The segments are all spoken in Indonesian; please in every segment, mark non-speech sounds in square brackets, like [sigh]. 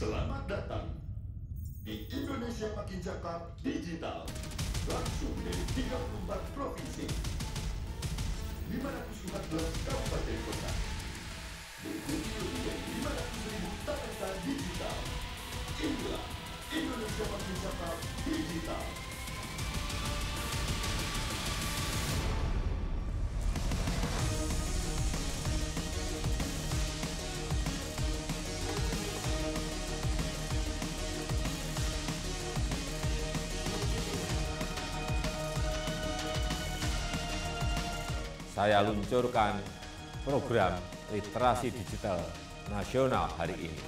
Selamat datang di Indonesia Makin Cakap Digital. Langsung dari 34 provinsi, 514 kabupaten kota. Berikuti lebih dari 500 ribu talenta digital. Inilah Indonesia Makin Cakap Digital. saya luncurkan program literasi digital nasional hari ini.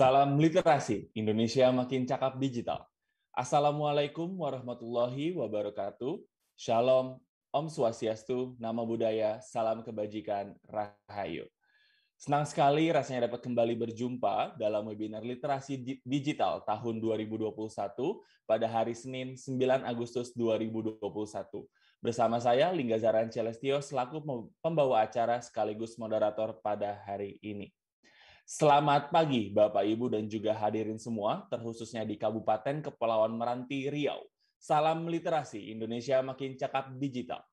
Salam literasi, Indonesia makin cakap digital. Assalamualaikum warahmatullahi wabarakatuh. Shalom, Om Swastiastu, Nama Budaya, Salam Kebajikan, Rahayu. Senang sekali rasanya dapat kembali berjumpa dalam webinar literasi digital tahun 2021 pada hari Senin 9 Agustus 2021. Bersama saya, Lingga Zaran Celestio, selaku pembawa acara sekaligus moderator pada hari ini. Selamat pagi Bapak Ibu dan juga hadirin semua, terkhususnya di Kabupaten Kepulauan Meranti, Riau. Salam literasi, Indonesia makin cakap digital.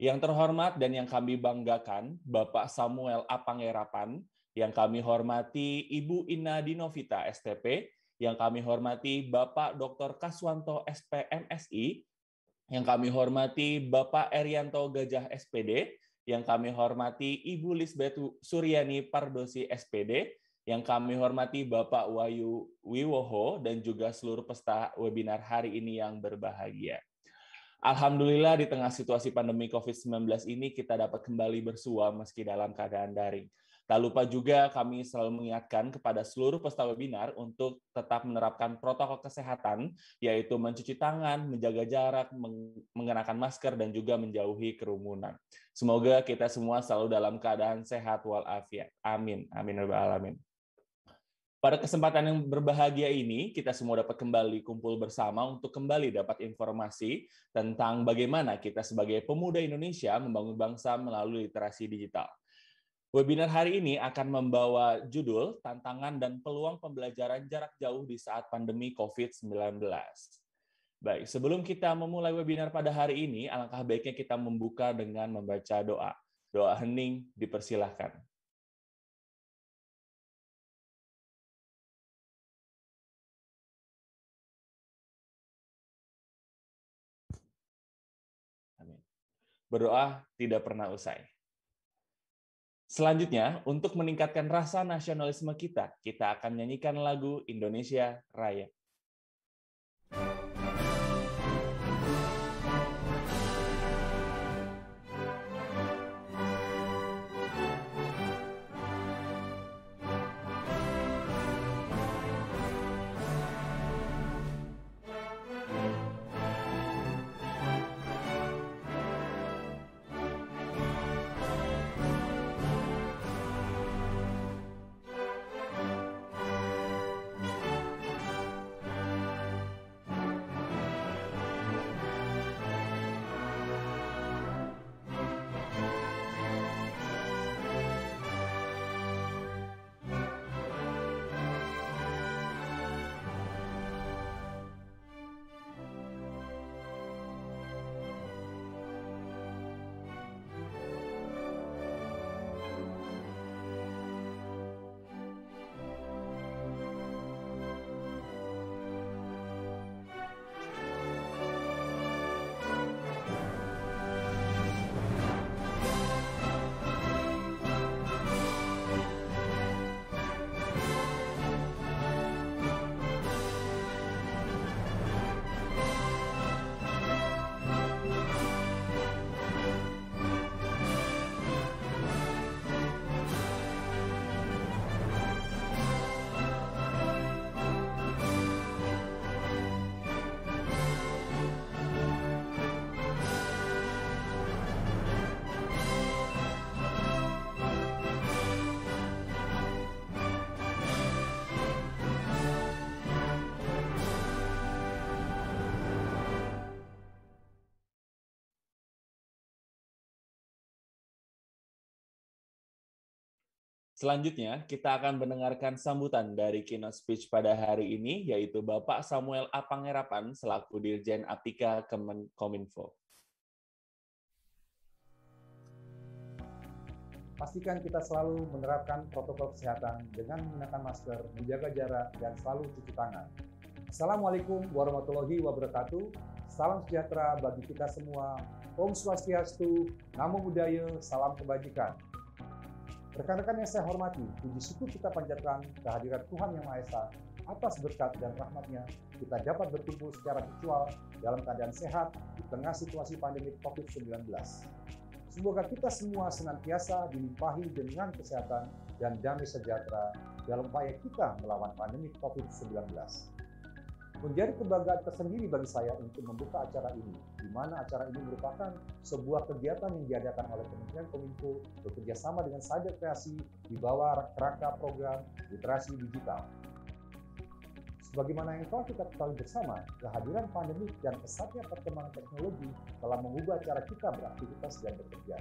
Yang terhormat dan yang kami banggakan, Bapak Samuel Apangerapan, yang kami hormati Ibu Ina Dinovita STP, yang kami hormati Bapak Dr. Kaswanto SPMSI, yang kami hormati Bapak Erianto Gajah SPD, yang kami hormati Ibu Lisbeth Suryani Pardosi SPD, yang kami hormati Bapak Wayu Wiwoho dan juga seluruh peserta webinar hari ini yang berbahagia. Alhamdulillah di tengah situasi pandemi COVID-19 ini kita dapat kembali bersua meski dalam keadaan daring. Tak lupa juga kami selalu mengingatkan kepada seluruh peserta webinar untuk tetap menerapkan protokol kesehatan, yaitu mencuci tangan, menjaga jarak, mengenakan masker, dan juga menjauhi kerumunan. Semoga kita semua selalu dalam keadaan sehat walafiat. Amin. Amin. Wabarakatuh. Ya Pada kesempatan yang berbahagia ini, kita semua dapat kembali kumpul bersama untuk kembali dapat informasi tentang bagaimana kita sebagai pemuda Indonesia membangun bangsa melalui literasi digital. Webinar hari ini akan membawa judul Tantangan dan Peluang Pembelajaran Jarak Jauh di Saat Pandemi COVID-19. Baik, sebelum kita memulai webinar pada hari ini, alangkah baiknya kita membuka dengan membaca doa. Doa hening dipersilahkan. Amin. Berdoa tidak pernah usai. Selanjutnya, untuk meningkatkan rasa nasionalisme kita, kita akan nyanyikan lagu Indonesia Raya. Selanjutnya, kita akan mendengarkan sambutan dari keynote speech pada hari ini, yaitu Bapak Samuel Apangerapan selaku Dirjen Aptika Kemenkominfo. Pastikan kita selalu menerapkan protokol kesehatan dengan menggunakan masker, menjaga jarak, dan selalu cuci tangan. Assalamualaikum warahmatullahi wabarakatuh. Salam sejahtera bagi kita semua. Om Swastiastu, Namo Buddhaya, salam kebajikan. Rekan-rekan yang saya hormati, puji syukur kita panjatkan kehadiran Tuhan Yang Maha Esa atas berkat dan rahmatnya kita dapat berkumpul secara virtual dalam keadaan sehat di tengah situasi pandemi COVID-19. Semoga kita semua senantiasa dilimpahi dengan kesehatan dan damai sejahtera dalam upaya kita melawan pandemi COVID-19. Menjadi kebanggaan tersendiri bagi saya untuk membuka acara ini, di mana acara ini merupakan sebuah kegiatan yang diadakan oleh Kementerian Kominfo bekerja sama dengan Sajak Kreasi di bawah kerangka program literasi digital. Sebagaimana yang telah kita ketahui bersama, kehadiran pandemi dan pesatnya perkembangan teknologi telah mengubah cara kita beraktivitas dan bekerja.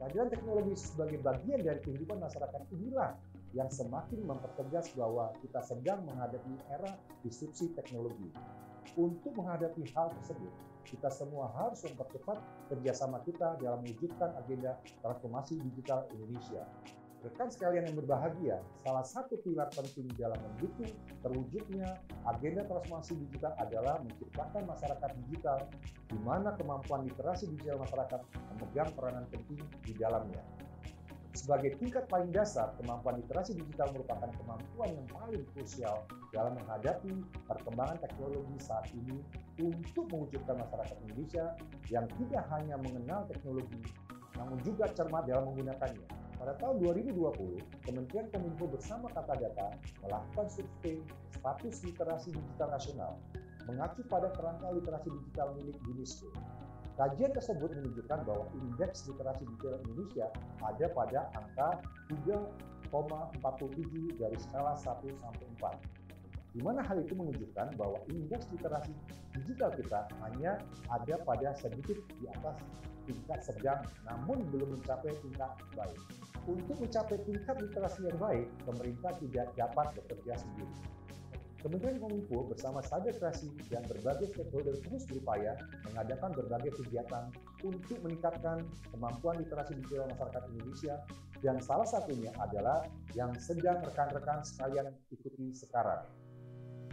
Kehadiran teknologi sebagai bagian dari kehidupan masyarakat inilah yang semakin mempertegas bahwa kita sedang menghadapi era disrupsi teknologi. Untuk menghadapi hal tersebut, kita semua harus mempercepat kerjasama kita dalam mewujudkan agenda transformasi digital Indonesia. Rekan sekalian yang berbahagia, salah satu pilar penting dalam mendukung terwujudnya agenda transformasi digital adalah menciptakan masyarakat digital, di mana kemampuan literasi digital masyarakat memegang peranan penting di dalamnya. Sebagai tingkat paling dasar, kemampuan literasi digital merupakan kemampuan yang paling krusial dalam menghadapi perkembangan teknologi saat ini untuk mewujudkan masyarakat Indonesia yang tidak hanya mengenal teknologi, namun juga cermat dalam menggunakannya. Pada tahun 2020, Kementerian Kominfo bersama Kata Data melakukan survei status literasi digital nasional mengacu pada kerangka literasi digital milik UNESCO Kajian tersebut menunjukkan bahwa indeks literasi digital Indonesia ada pada angka 3,47 dari skala 1 sampai 4. Di mana hal itu menunjukkan bahwa indeks literasi digital kita hanya ada pada sedikit di atas tingkat sedang namun belum mencapai tingkat baik. Untuk mencapai tingkat literasi yang baik, pemerintah tidak dapat bekerja sendiri Kementerian Kominfo bersama Sadekrasi dan berbagai stakeholder terus berupaya mengadakan berbagai kegiatan untuk meningkatkan kemampuan literasi digital masyarakat Indonesia dan salah satunya adalah yang sedang rekan-rekan sekalian ikuti sekarang.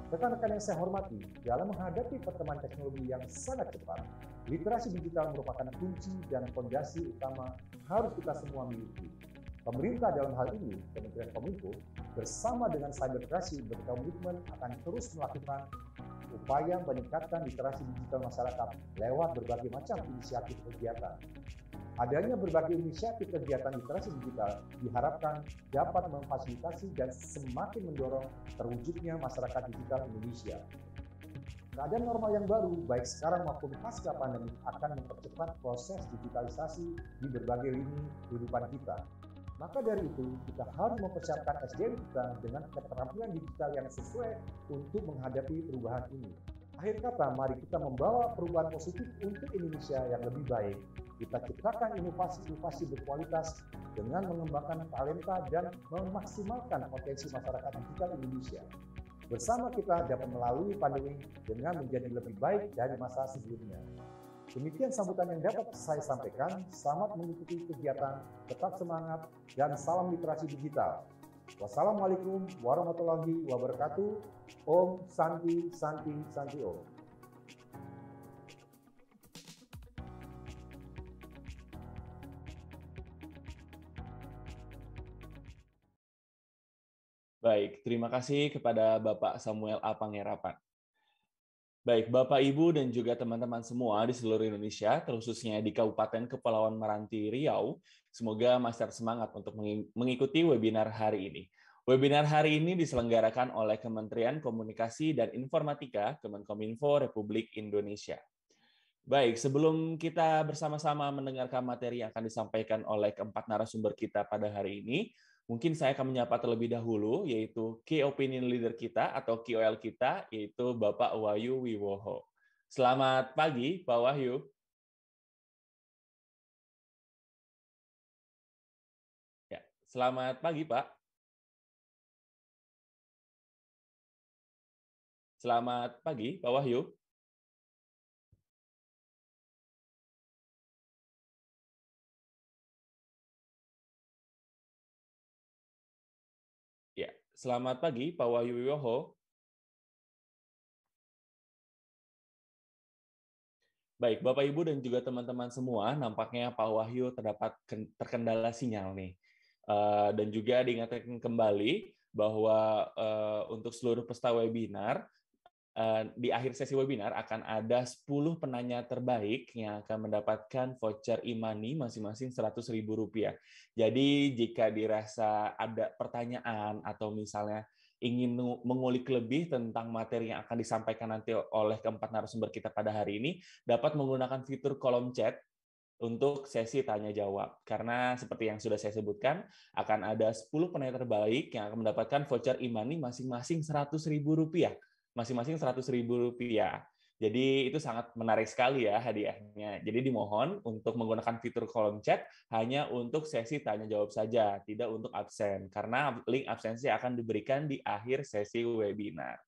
Rekan-rekan yang saya hormati, dalam menghadapi pertemuan teknologi yang sangat cepat, literasi digital merupakan kunci dan fondasi utama harus kita semua miliki Pemerintah dalam hal ini, Kementerian Kominfo, bersama dengan Cyberkreasi berkomitmen akan terus melakukan upaya meningkatkan literasi digital masyarakat lewat berbagai macam inisiatif kegiatan. Adanya berbagai inisiatif kegiatan literasi digital diharapkan dapat memfasilitasi dan semakin mendorong terwujudnya masyarakat digital Indonesia. Keadaan normal yang baru, baik sekarang maupun pasca pandemi, akan mempercepat proses digitalisasi di berbagai lini kehidupan kita. Maka dari itu, kita harus mempersiapkan SDM kita dengan keterampilan digital yang sesuai untuk menghadapi perubahan ini. Akhir kata, mari kita membawa perubahan positif untuk Indonesia yang lebih baik. Kita ciptakan inovasi-inovasi berkualitas dengan mengembangkan talenta dan memaksimalkan potensi masyarakat digital Indonesia. Bersama kita dapat melalui pandemi dengan menjadi lebih baik dari masa sebelumnya. Demikian sambutan yang dapat saya sampaikan. Selamat mengikuti kegiatan, tetap semangat, dan salam literasi digital. Wassalamualaikum warahmatullahi wabarakatuh. Om Santi Santi Santi Om. Baik, terima kasih kepada Bapak Samuel A. Pangerapan. Baik, Bapak, Ibu, dan juga teman-teman semua di seluruh Indonesia, terkhususnya di Kabupaten Kepulauan Meranti, Riau, semoga masih semangat untuk mengikuti webinar hari ini. Webinar hari ini diselenggarakan oleh Kementerian Komunikasi dan Informatika, Kemenkominfo Republik Indonesia. Baik, sebelum kita bersama-sama mendengarkan materi yang akan disampaikan oleh keempat narasumber kita pada hari ini, Mungkin saya akan menyapa terlebih dahulu, yaitu Key Opinion Leader kita atau KOL kita, yaitu Bapak Wahyu Wiwoho. Selamat pagi, Pak Wahyu. Ya, selamat pagi, Pak. Selamat pagi, Pak Wahyu. Selamat pagi, Pak Wahyu Wiwoho. Baik, Bapak Ibu dan juga teman-teman semua, nampaknya Pak Wahyu terdapat terkendala sinyal nih. Eh, dan juga diingatkan kembali bahwa eh, untuk seluruh peserta webinar Eh, di akhir sesi webinar akan ada 10 penanya terbaik yang akan mendapatkan voucher imani e masing-masing Rp100.000. Jadi jika dirasa ada pertanyaan atau misalnya ingin mengulik lebih tentang materi yang akan disampaikan nanti oleh keempat narasumber kita pada hari ini, dapat menggunakan fitur kolom chat untuk sesi tanya jawab. Karena seperti yang sudah saya sebutkan, akan ada 10 penanya terbaik yang akan mendapatkan voucher imani e masing-masing Rp100.000 masing-masing seratus ribu rupiah. Jadi itu sangat menarik sekali ya hadiahnya. Jadi dimohon untuk menggunakan fitur kolom chat hanya untuk sesi tanya jawab saja, tidak untuk absen. Karena link absensi akan diberikan di akhir sesi webinar.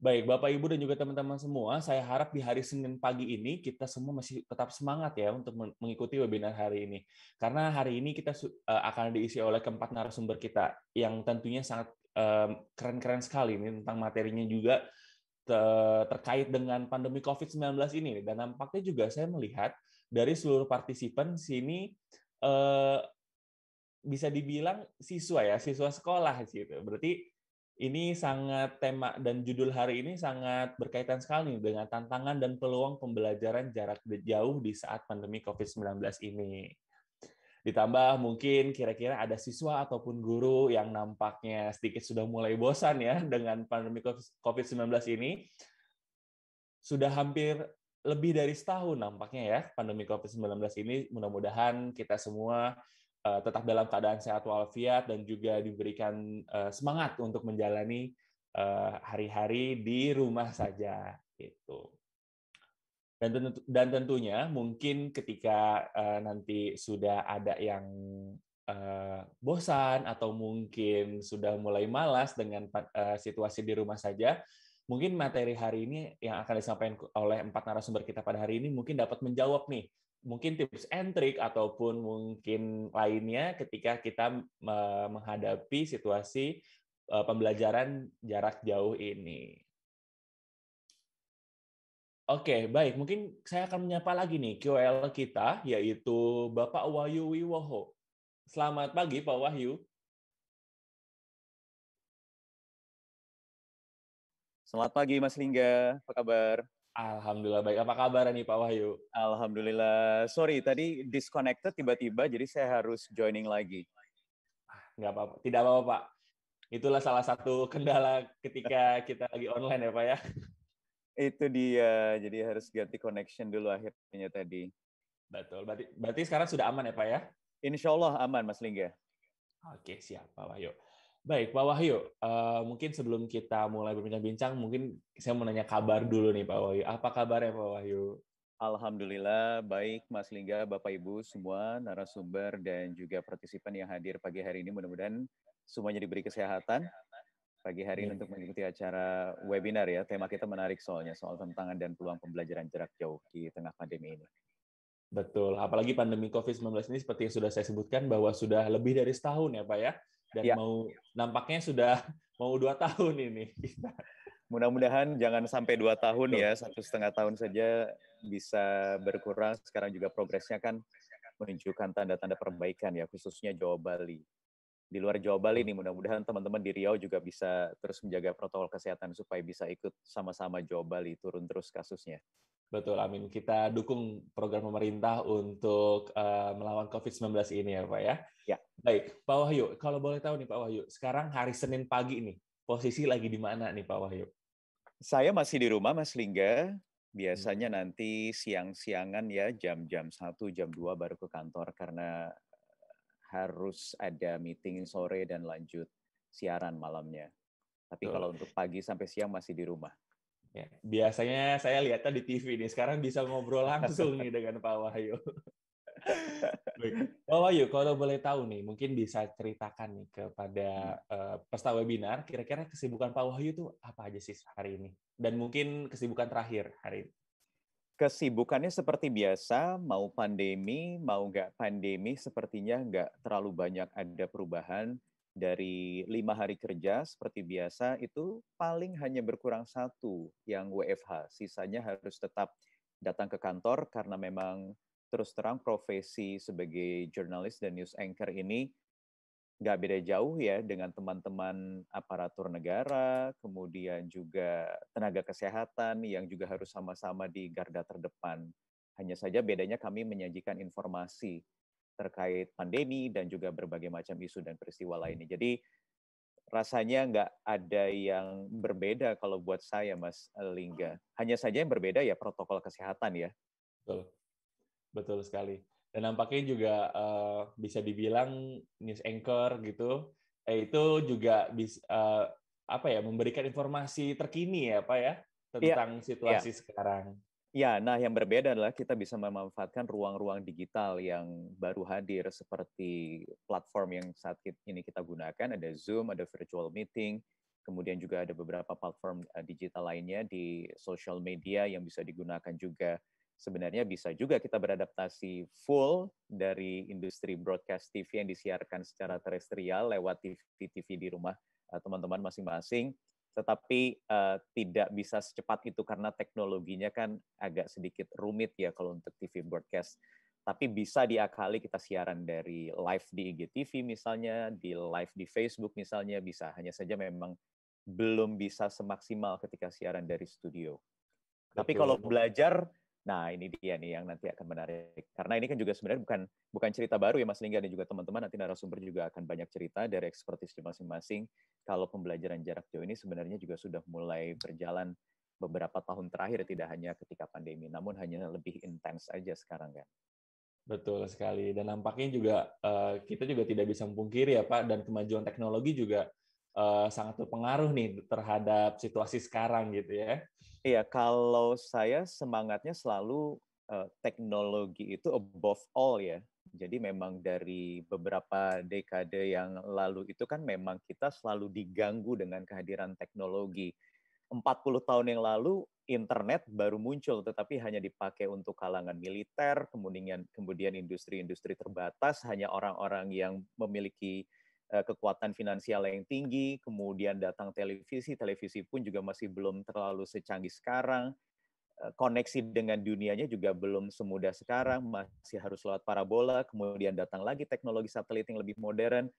Baik, Bapak Ibu dan juga teman-teman semua, saya harap di hari Senin pagi ini kita semua masih tetap semangat ya untuk mengikuti webinar hari ini. Karena hari ini kita eh, akan diisi oleh keempat narasumber kita yang tentunya sangat keren-keren sekali ini tentang materinya juga terkait dengan pandemi COVID-19 ini dan nampaknya juga saya melihat dari seluruh partisipan sini eh, bisa dibilang siswa ya siswa sekolah gitu berarti ini sangat tema dan judul hari ini sangat berkaitan sekali dengan tantangan dan peluang pembelajaran jarak jauh di saat pandemi COVID-19 ini. Ditambah mungkin kira-kira ada siswa ataupun guru yang nampaknya sedikit sudah mulai bosan ya dengan pandemi COVID-19 ini. Sudah hampir lebih dari setahun nampaknya ya pandemi COVID-19 ini. Mudah-mudahan kita semua eh, tetap dalam keadaan sehat walafiat dan juga diberikan eh, semangat untuk menjalani eh, hari-hari di rumah saja gitu dan tentu, dan tentunya mungkin ketika uh, nanti sudah ada yang uh, bosan atau mungkin sudah mulai malas dengan uh, situasi di rumah saja mungkin materi hari ini yang akan disampaikan oleh empat narasumber kita pada hari ini mungkin dapat menjawab nih mungkin tips and trick ataupun mungkin lainnya ketika kita menghadapi situasi pembelajaran jarak jauh ini Oke, baik. Mungkin saya akan menyapa lagi nih QL kita, yaitu Bapak Wahyu Wiwoho. Selamat pagi, Pak Wahyu. Selamat pagi, Mas Lingga. Apa kabar? Alhamdulillah baik. Apa kabar nih Pak Wahyu? Alhamdulillah. Sorry, tadi disconnected tiba-tiba, jadi saya harus joining lagi. Ah, nggak apa-apa. Tidak apa-apa, Pak. Itulah salah satu kendala ketika kita lagi online ya, Pak ya itu dia jadi harus ganti connection dulu akhirnya tadi betul berarti berarti sekarang sudah aman ya pak ya Insya Allah aman Mas Lingga oke siap Pak Wahyu baik Pak Wahyu uh, mungkin sebelum kita mulai berbincang-bincang mungkin saya mau nanya kabar dulu nih Pak Wahyu apa kabar ya Pak Wahyu Alhamdulillah baik Mas Lingga, Bapak Ibu semua narasumber dan juga partisipan yang hadir pagi hari ini mudah-mudahan semuanya diberi kesehatan pagi hari ini iya, untuk iya. mengikuti acara webinar ya. Tema kita menarik soalnya, soal tantangan dan peluang pembelajaran jarak jauh di tengah pandemi ini. Betul, apalagi pandemi COVID-19 ini seperti yang sudah saya sebutkan bahwa sudah lebih dari setahun ya Pak ya, dan ya. mau nampaknya sudah [laughs] mau dua tahun ini. Mudah-mudahan jangan sampai dua tahun ya, satu setengah tahun saja bisa berkurang. Sekarang juga progresnya kan menunjukkan tanda-tanda perbaikan ya, khususnya Jawa Bali di luar Jawa Bali hmm. nih mudah-mudahan teman-teman di Riau juga bisa terus menjaga protokol kesehatan supaya bisa ikut sama-sama Jawa Bali turun terus kasusnya. Betul, Amin. Kita dukung program pemerintah untuk uh, melawan COVID-19 ini ya Pak ya? Ya. Baik, Pak Wahyu, kalau boleh tahu nih Pak Wahyu, sekarang hari Senin pagi nih, posisi lagi di mana nih Pak Wahyu? Saya masih di rumah Mas Lingga, biasanya hmm. nanti siang-siangan ya jam-jam satu jam dua baru ke kantor karena harus ada meeting sore dan lanjut siaran malamnya. Tapi Tuh. kalau untuk pagi sampai siang masih di rumah. Ya, biasanya saya lihatnya di TV nih. Sekarang bisa ngobrol langsung nih dengan Pak Wahyu. Pak Wahyu, kalau boleh tahu nih, mungkin bisa ceritakan nih kepada uh, peserta webinar, kira-kira kesibukan Pak Wahyu tuh apa aja sih hari ini? Dan mungkin kesibukan terakhir hari ini kesibukannya seperti biasa, mau pandemi, mau nggak pandemi, sepertinya nggak terlalu banyak ada perubahan dari lima hari kerja seperti biasa itu paling hanya berkurang satu yang WFH, sisanya harus tetap datang ke kantor karena memang terus terang profesi sebagai jurnalis dan news anchor ini nggak beda jauh ya dengan teman-teman aparatur negara, kemudian juga tenaga kesehatan yang juga harus sama-sama di garda terdepan. Hanya saja bedanya kami menyajikan informasi terkait pandemi dan juga berbagai macam isu dan peristiwa hmm. lainnya. Jadi rasanya nggak ada yang berbeda kalau buat saya, Mas eh, Lingga. Hanya saja yang berbeda ya protokol kesehatan ya. Betul, betul sekali dan nampaknya juga uh, bisa dibilang news anchor gitu eh, itu juga bisa uh, eh, apa ya memberikan informasi terkini ya pak ya iya. tentang ya, situasi ya. sekarang. Ya, nah yang berbeda adalah kita bisa memanfaatkan ruang-ruang digital yang baru hadir seperti platform yang saat ini kita gunakan ada Zoom, ada virtual meeting, kemudian juga ada beberapa platform eh, digital lainnya di social media yang bisa digunakan juga sebenarnya bisa juga kita beradaptasi full dari industri broadcast TV yang disiarkan secara terestrial lewat TV-TV di rumah eh, teman-teman masing-masing, tetapi uh, tidak bisa secepat itu karena teknologinya kan agak sedikit rumit ya kalau untuk TV broadcast. Tapi bisa diakali kita siaran dari live di IGTV misalnya, di live di Facebook misalnya, bisa. Hanya saja memang belum bisa semaksimal ketika siaran dari studio. Tapi kalau belajar Nah, ini dia nih yang nanti akan menarik. Karena ini kan juga sebenarnya bukan bukan cerita baru ya Mas Lingga dan juga teman-teman nanti narasumber juga akan banyak cerita dari ekspertis masing-masing. Kalau pembelajaran jarak jauh ini sebenarnya juga sudah mulai berjalan beberapa tahun terakhir tidak hanya ketika pandemi, namun hanya lebih intens aja sekarang kan. Betul sekali dan nampaknya juga eh, kita juga tidak bisa memungkiri ya Pak dan kemajuan teknologi juga Eh, sangat berpengaruh nih terhadap situasi sekarang gitu ya. Iya, kalau saya semangatnya selalu uh, teknologi itu above all ya. Jadi memang dari beberapa dekade yang lalu itu kan memang kita selalu diganggu dengan kehadiran teknologi. 40 tahun yang lalu internet baru muncul tetapi hanya dipakai untuk kalangan militer, kemudian kemudian industri-industri terbatas, hanya orang-orang yang memiliki Eh, kekuatan finansial yang tinggi, kemudian datang televisi, televisi pun juga masih belum terlalu secanggih sekarang, eh, koneksi dengan dunianya juga belum semudah sekarang, masih harus lewat parabola, kemudian datang lagi teknologi satelit yang lebih modern,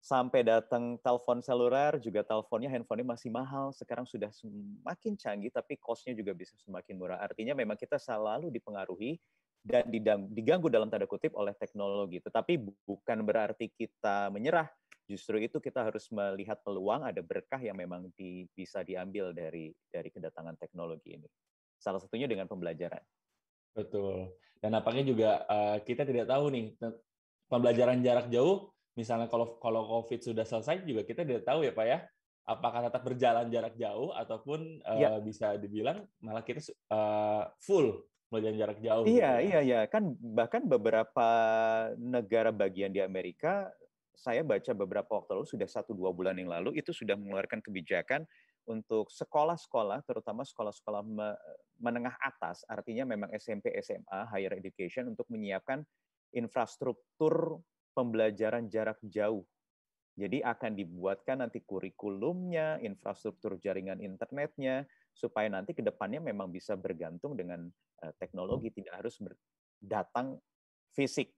sampai datang telepon seluler, juga teleponnya, handphonenya masih mahal, sekarang sudah semakin canggih, tapi cost-nya juga bisa semakin murah. Artinya memang kita selalu dipengaruhi dan diganggu dalam tanda kutip oleh teknologi. Tetapi bukan berarti kita menyerah, justru itu kita harus melihat peluang ada berkah yang memang di, bisa diambil dari dari kedatangan teknologi ini. Salah satunya dengan pembelajaran. Betul. Dan apanya juga uh, kita tidak tahu nih pembelajaran jarak jauh misalnya kalau kalau COVID sudah selesai juga kita tidak tahu ya Pak ya apakah tetap berjalan jarak jauh ataupun ya. bisa dibilang malah kita uh, full belajar jarak jauh. Iya, gitu. Ya. iya, iya. Kan bahkan beberapa negara bagian di Amerika saya baca beberapa waktu lalu sudah satu dua bulan yang lalu itu sudah mengeluarkan kebijakan untuk sekolah-sekolah terutama sekolah-sekolah menengah atas artinya memang SMP SMA higher education untuk menyiapkan infrastruktur pembelajaran jarak jauh jadi akan dibuatkan nanti kurikulumnya, infrastruktur jaringan internetnya, supaya nanti ke depannya memang bisa bergantung dengan eh, teknologi, tidak harus datang fisik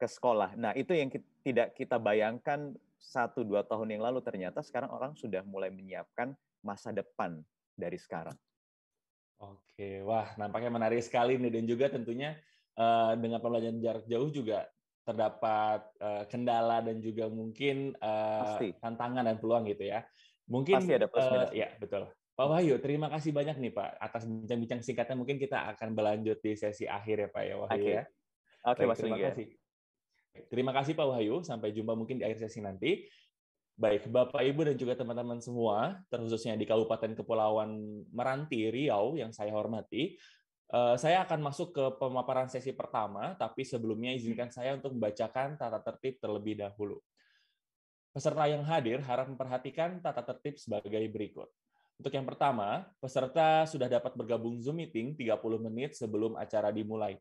ke sekolah. Nah, itu yang kita, tidak kita bayangkan satu dua tahun yang lalu ternyata sekarang orang sudah mulai menyiapkan masa depan dari sekarang. Oke, wah nampaknya menarik sekali nih dan juga tentunya uh, dengan pembelajaran jarak jauh juga terdapat uh, kendala dan juga mungkin uh, tantangan dan peluang gitu ya. Mungkin Pasti ada plus Uh, ya, betul. Pak Wahyu, terima kasih banyak nih Pak atas bincang-bincang singkatnya. Mungkin kita akan berlanjut di sesi akhir ya Pak ya Wahyu okay. ya. Oke, okay, terima ya. kasih. Terima kasih Pak Wahyu. Sampai jumpa mungkin di akhir sesi nanti. Baik, Bapak, Ibu, dan juga teman-teman semua, terkhususnya di Kabupaten Kepulauan Meranti, Riau, yang saya hormati, eh, saya akan masuk ke pemaparan sesi pertama, tapi sebelumnya izinkan saya untuk membacakan tata tertib terlebih dahulu. Peserta yang hadir harap memperhatikan tata tertib sebagai berikut. Untuk yang pertama, peserta sudah dapat bergabung Zoom meeting 30 menit sebelum acara dimulai.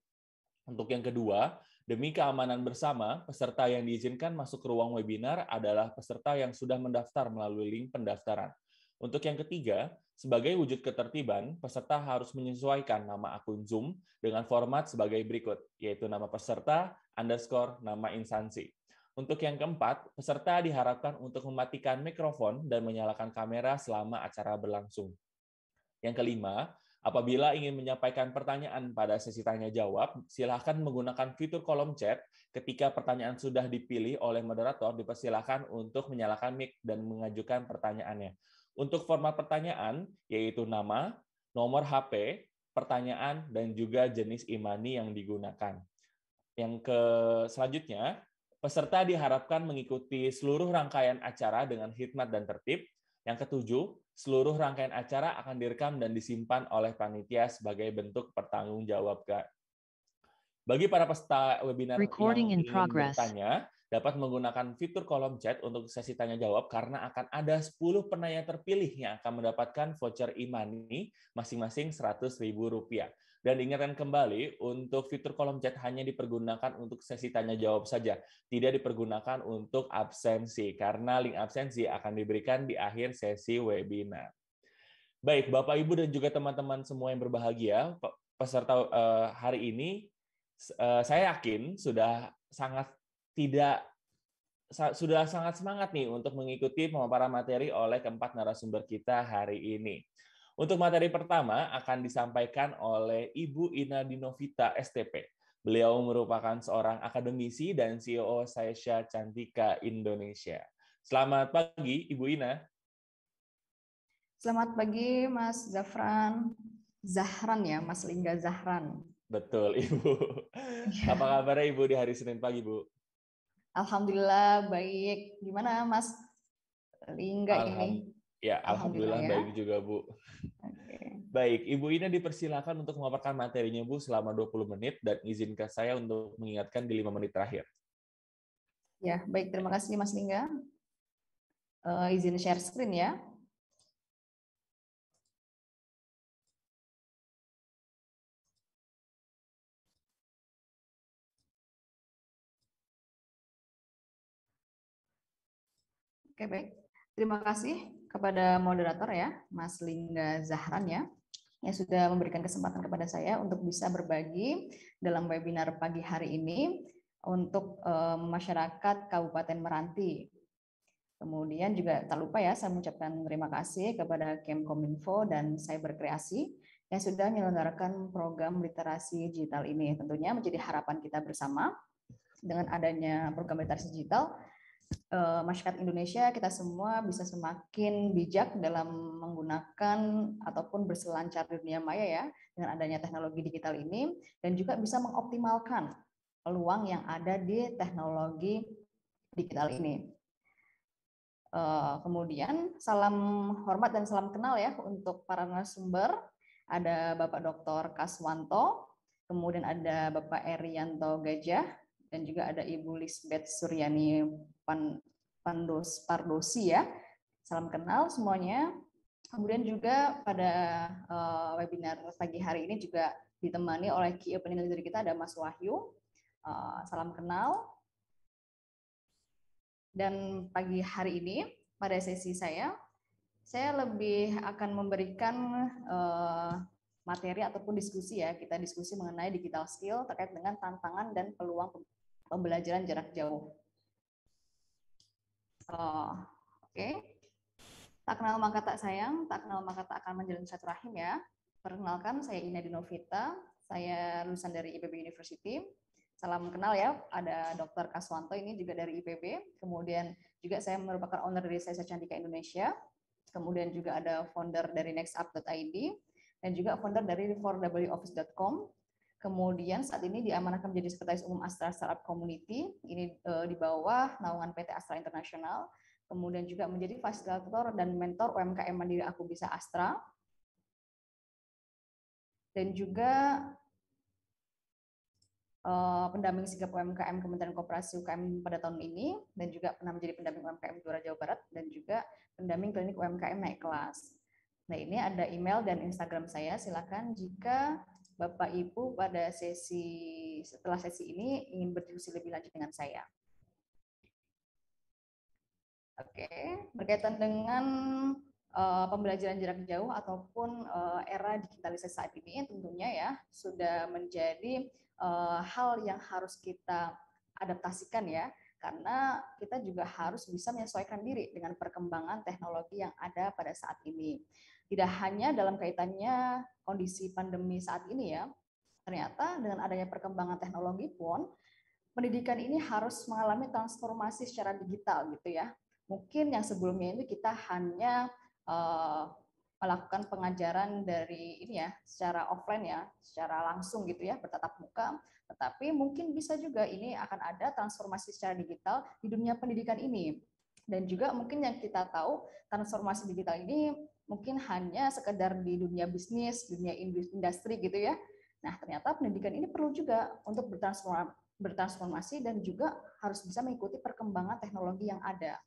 Untuk yang kedua, Demi keamanan bersama, peserta yang diizinkan masuk ke ruang webinar adalah peserta yang sudah mendaftar melalui link pendaftaran. Untuk yang ketiga, sebagai wujud ketertiban, peserta harus menyesuaikan nama akun Zoom dengan format sebagai berikut, yaitu nama peserta, underscore, nama instansi. Untuk yang keempat, peserta diharapkan untuk mematikan mikrofon dan menyalakan kamera selama acara berlangsung. Yang kelima, Apabila ingin menyampaikan pertanyaan pada sesi tanya jawab, silakan menggunakan fitur kolom chat. Ketika pertanyaan sudah dipilih oleh moderator, dipersilakan untuk menyalakan mic dan mengajukan pertanyaannya. Untuk format pertanyaan, yaitu nama, nomor HP, pertanyaan, dan juga jenis imani yang digunakan. Yang ke selanjutnya, peserta diharapkan mengikuti seluruh rangkaian acara dengan hikmat dan tertib. Yang ketujuh, Seluruh rangkaian acara akan direkam dan disimpan oleh panitia sebagai bentuk pertanggungjawabkan. Bagi para peserta webinar Recording yang ingin bertanya, dapat menggunakan fitur kolom chat untuk sesi tanya jawab karena akan ada 10 penanya terpilih yang akan mendapatkan voucher e-money masing-masing Rp100.000. Dan ingatkan kembali untuk fitur kolom chat hanya dipergunakan untuk sesi tanya jawab saja, tidak dipergunakan untuk absensi karena link absensi akan diberikan di akhir sesi webinar. Baik, Bapak Ibu dan juga teman-teman semua yang berbahagia, peserta eh, hari ini eh, saya yakin sudah sangat tidak sudah sangat semangat nih untuk mengikuti pemaparan materi oleh keempat narasumber kita hari ini. Untuk materi pertama akan disampaikan oleh Ibu Ina Dinovita STP. Beliau merupakan seorang akademisi dan CEO Saisha Cantika Indonesia. Selamat pagi, Ibu Ina. Selamat pagi, Mas Zafran. Zahran ya, Mas Lingga Zahran. Betul, Ibu. Ya. [laughs] Apa kabar Ibu di hari Senin pagi, Bu? Alhamdulillah, baik. Gimana, Mas Lingga Alham ini? Ya, alhamdulillah, alhamdulillah ya. baik juga, Bu. Okay. Baik, Ibu Ina dipersilakan untuk memaparkan materinya, Bu, selama 20 menit dan izinkan saya untuk mengingatkan di 5 menit terakhir. Ya, baik. Terima kasih, Mas Lingga. Uh, izin share screen ya. Oke, okay, baik. Terima kasih kepada moderator ya, Mas Lingga Zahran ya, yang sudah memberikan kesempatan kepada saya untuk bisa berbagi dalam webinar pagi hari ini untuk eh, masyarakat Kabupaten Meranti. Kemudian juga tak lupa ya, saya mengucapkan terima kasih kepada Kemkominfo dan Cyberkreasi yang sudah menyelenggarakan program literasi digital ini. Tentunya menjadi harapan kita bersama dengan adanya program literasi digital, Eh, masyarakat Indonesia kita semua bisa semakin bijak dalam menggunakan ataupun berselancar di dunia maya ya dengan adanya teknologi digital ini dan juga bisa mengoptimalkan peluang yang ada di teknologi digital ini. Eh, kemudian salam hormat dan salam kenal ya untuk para narasumber ada Bapak Dr. Kaswanto, kemudian ada Bapak Erianto Gajah, dan juga ada Ibu Lisbeth Suryani Pan, Pandos Pardosi ya. Salam kenal semuanya. Kemudian juga pada uh, webinar pagi hari ini juga ditemani oleh key opinion leader kita ada Mas Wahyu. Uh, salam kenal. Dan pagi hari ini pada sesi saya, saya lebih akan memberikan uh, materi ataupun diskusi ya kita diskusi mengenai digital skill terkait dengan tantangan dan peluang pembelajaran jarak jauh. Oh, Oke. Okay. Tak kenal maka tak sayang, tak kenal maka tak akan menjalin satu rahim ya. Perkenalkan, saya Ina Dinovita, saya lulusan dari IPB University. Salam kenal ya, ada Dr. Kaswanto ini juga dari IPB. Kemudian juga saya merupakan owner dari Saisa Candika Indonesia. Kemudian juga ada founder dari nextup.id dan juga founder dari 4woffice.com Kemudian saat ini diamanahkan menjadi Sekretaris Umum Astra Startup Community, ini uh, di bawah naungan PT Astra International, kemudian juga menjadi fasilitator dan mentor UMKM Mandiri Aku Bisa Astra, dan juga uh, pendamping sigap UMKM Kementerian Kooperasi UKM pada tahun ini, dan juga pernah menjadi pendamping UMKM Juara Jawa Barat, dan juga pendamping klinik UMKM naik kelas. Nah ini ada email dan Instagram saya, silakan jika Bapak Ibu pada sesi setelah sesi ini ingin berdiskusi lebih lanjut dengan saya. Oke, berkaitan dengan uh, pembelajaran jarak jauh ataupun uh, era digitalisasi saat ini tentunya ya sudah menjadi uh, hal yang harus kita adaptasikan ya karena kita juga harus bisa menyesuaikan diri dengan perkembangan teknologi yang ada pada saat ini. Tidak hanya dalam kaitannya kondisi pandemi saat ini ya, ternyata dengan adanya perkembangan teknologi pun, pendidikan ini harus mengalami transformasi secara digital gitu ya. Mungkin yang sebelumnya ini kita hanya uh, melakukan pengajaran dari ini ya secara offline ya, secara langsung gitu ya bertatap muka, tetapi mungkin bisa juga ini akan ada transformasi secara digital di dunia pendidikan ini. Dan juga mungkin yang kita tahu transformasi digital ini mungkin hanya sekedar di dunia bisnis, dunia industri gitu ya. Nah, ternyata pendidikan ini perlu juga untuk bertransformasi dan juga harus bisa mengikuti perkembangan teknologi yang ada.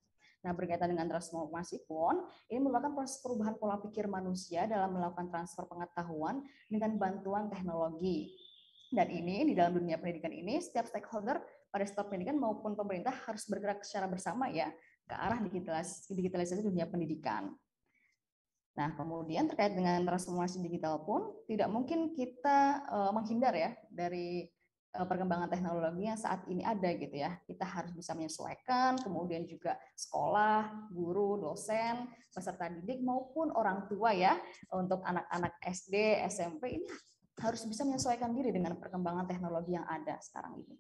Nah, berkaitan dengan transformasi pun, ini merupakan proses perubahan pola pikir manusia dalam melakukan transfer pengetahuan dengan bantuan teknologi. Dan ini di dalam dunia pendidikan ini, setiap stakeholder pada setiap pendidikan maupun pemerintah harus bergerak secara bersama ya ke arah digitalisasi, digitalisasi dunia pendidikan. Nah, kemudian terkait dengan transformasi digital pun tidak mungkin kita uh, menghindar ya dari uh, perkembangan teknologi yang saat ini ada gitu ya. Kita harus bisa menyesuaikan, kemudian juga sekolah, guru, dosen, peserta didik maupun orang tua ya untuk anak-anak SD, SMP ini harus bisa menyesuaikan diri dengan perkembangan teknologi yang ada sekarang ini.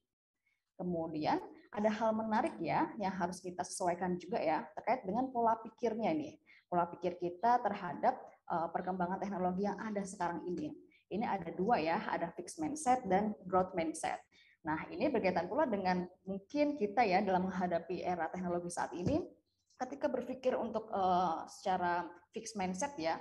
Kemudian ada hal menarik ya yang harus kita sesuaikan juga ya terkait dengan pola pikirnya ini pola pikir kita terhadap uh, perkembangan teknologi yang ada sekarang ini. Ini ada dua ya, ada fixed mindset dan growth mindset. Nah, ini berkaitan pula dengan mungkin kita ya dalam menghadapi era teknologi saat ini, ketika berpikir untuk uh, secara fixed mindset ya,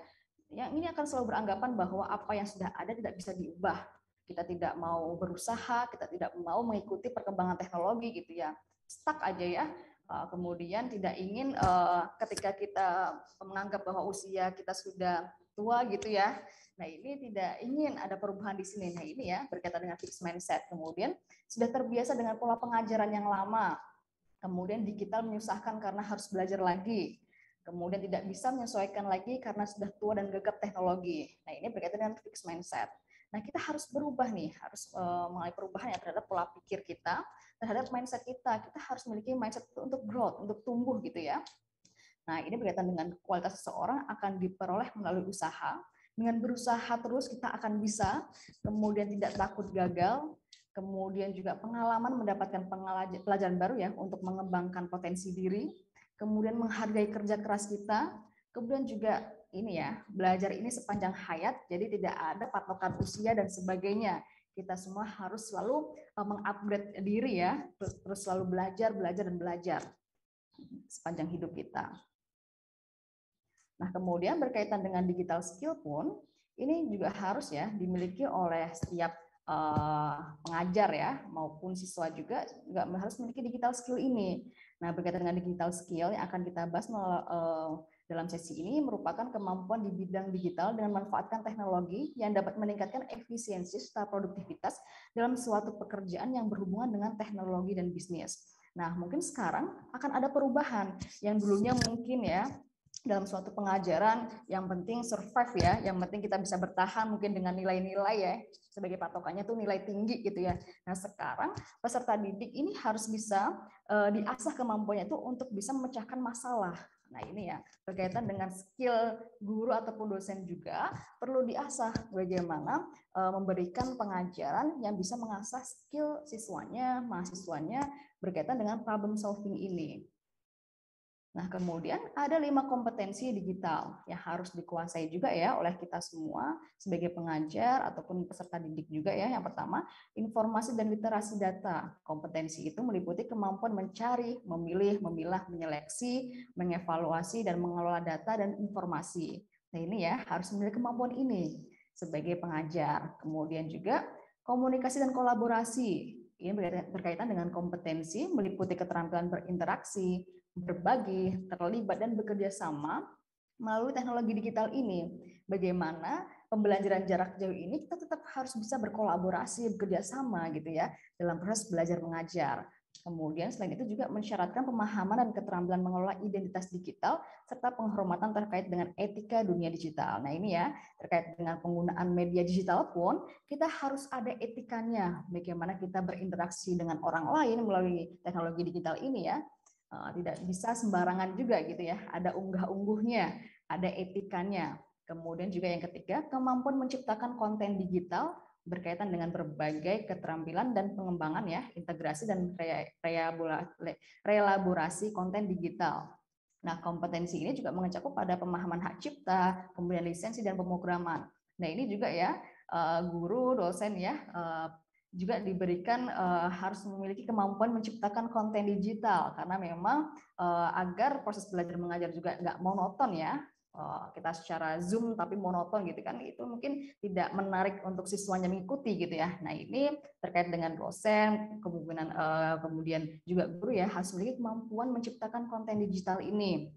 yang ini akan selalu beranggapan bahwa apa yang sudah ada tidak bisa diubah. Kita tidak mau berusaha, kita tidak mau mengikuti perkembangan teknologi gitu ya. Stuck aja ya Eh, kemudian tidak ingin uh, ketika kita menganggap bahwa usia kita sudah tua gitu ya. Nah ini tidak ingin ada perubahan di sini. Nah ini ya berkaitan dengan fixed mindset. Kemudian sudah terbiasa dengan pola pengajaran yang lama. Kemudian digital menyusahkan karena harus belajar lagi. Kemudian tidak bisa menyesuaikan lagi karena sudah tua dan gagap teknologi. Nah ini berkaitan dengan fixed mindset. Nah, kita harus berubah nih, harus e, eh, mengalami perubahan ya terhadap pola pikir kita, terhadap mindset kita. Kita harus memiliki mindset untuk growth, untuk tumbuh gitu ya. Nah, ini berkaitan dengan kualitas seseorang akan diperoleh melalui usaha. Dengan berusaha terus kita akan bisa, kemudian tidak takut gagal, kemudian juga pengalaman mendapatkan pelajaran baru ya untuk mengembangkan potensi diri, kemudian menghargai kerja keras kita, kemudian juga ini ya, belajar ini sepanjang hayat, jadi tidak ada patokan usia dan sebagainya. Kita semua harus selalu eh, mengupgrade diri ya, terus selalu belajar, belajar, dan belajar sepanjang hidup kita. Nah, kemudian berkaitan dengan digital skill pun, ini juga harus ya dimiliki oleh setiap uh, pengajar ya maupun siswa juga juga harus memiliki digital skill ini. Nah berkaitan dengan digital skill yang akan kita bahas uh, dalam sesi ini merupakan kemampuan di bidang digital dengan manfaatkan teknologi yang dapat meningkatkan efisiensi serta produktivitas dalam suatu pekerjaan yang berhubungan dengan teknologi dan bisnis. Nah, mungkin sekarang akan ada perubahan yang dulunya mungkin ya dalam suatu pengajaran yang penting survive ya, yang penting kita bisa bertahan mungkin dengan nilai-nilai ya sebagai patokannya tuh nilai tinggi gitu ya. Nah sekarang peserta didik ini harus bisa e, diasah kemampuannya itu untuk bisa memecahkan masalah Nah ini ya berkaitan dengan skill guru ataupun dosen juga perlu diasah bagaimana eh, memberikan pengajaran yang bisa mengasah skill siswanya, mahasiswanya berkaitan dengan problem solving ini. Nah, kemudian ada lima kompetensi digital yang harus dikuasai juga ya oleh kita semua sebagai pengajar ataupun peserta didik juga ya. Yang pertama, informasi dan literasi data. Kompetensi itu meliputi kemampuan mencari, memilih, memilah, menyeleksi, mengevaluasi, dan mengelola data dan informasi. Nah, ini ya harus memiliki kemampuan ini sebagai pengajar. Kemudian juga komunikasi dan kolaborasi. Ini berkaitan dengan kompetensi meliputi keterampilan berinteraksi, berbagi, terlibat, dan bekerja sama melalui teknologi digital ini. Bagaimana pembelajaran jarak jauh ini kita tetap harus bisa berkolaborasi, bekerja sama gitu ya dalam proses belajar mengajar. Kemudian selain itu juga mensyaratkan pemahaman dan keterampilan mengelola identitas digital serta penghormatan terkait dengan etika dunia digital. Nah ini ya terkait dengan penggunaan media digital pun kita harus ada etikanya bagaimana kita berinteraksi dengan orang lain melalui teknologi digital ini ya Eh, tidak bisa sembarangan juga gitu ya. Ada unggah-ungguhnya, ada etikanya. Kemudian juga yang ketiga, kemampuan menciptakan konten digital berkaitan dengan berbagai keterampilan dan pengembangan ya, integrasi dan relaborasi konten digital. Nah, kompetensi ini juga mencakup pada pemahaman hak cipta, kemudian lisensi dan pemrograman. Nah, ini juga ya eh, guru, dosen ya eh, juga diberikan uh, harus memiliki kemampuan menciptakan konten digital karena memang uh, agar proses belajar mengajar juga nggak monoton ya uh, kita secara zoom tapi monoton gitu kan itu mungkin tidak menarik untuk siswanya mengikuti gitu ya nah ini terkait dengan dosen kemungkinan uh, kemudian juga guru ya harus memiliki kemampuan menciptakan konten digital ini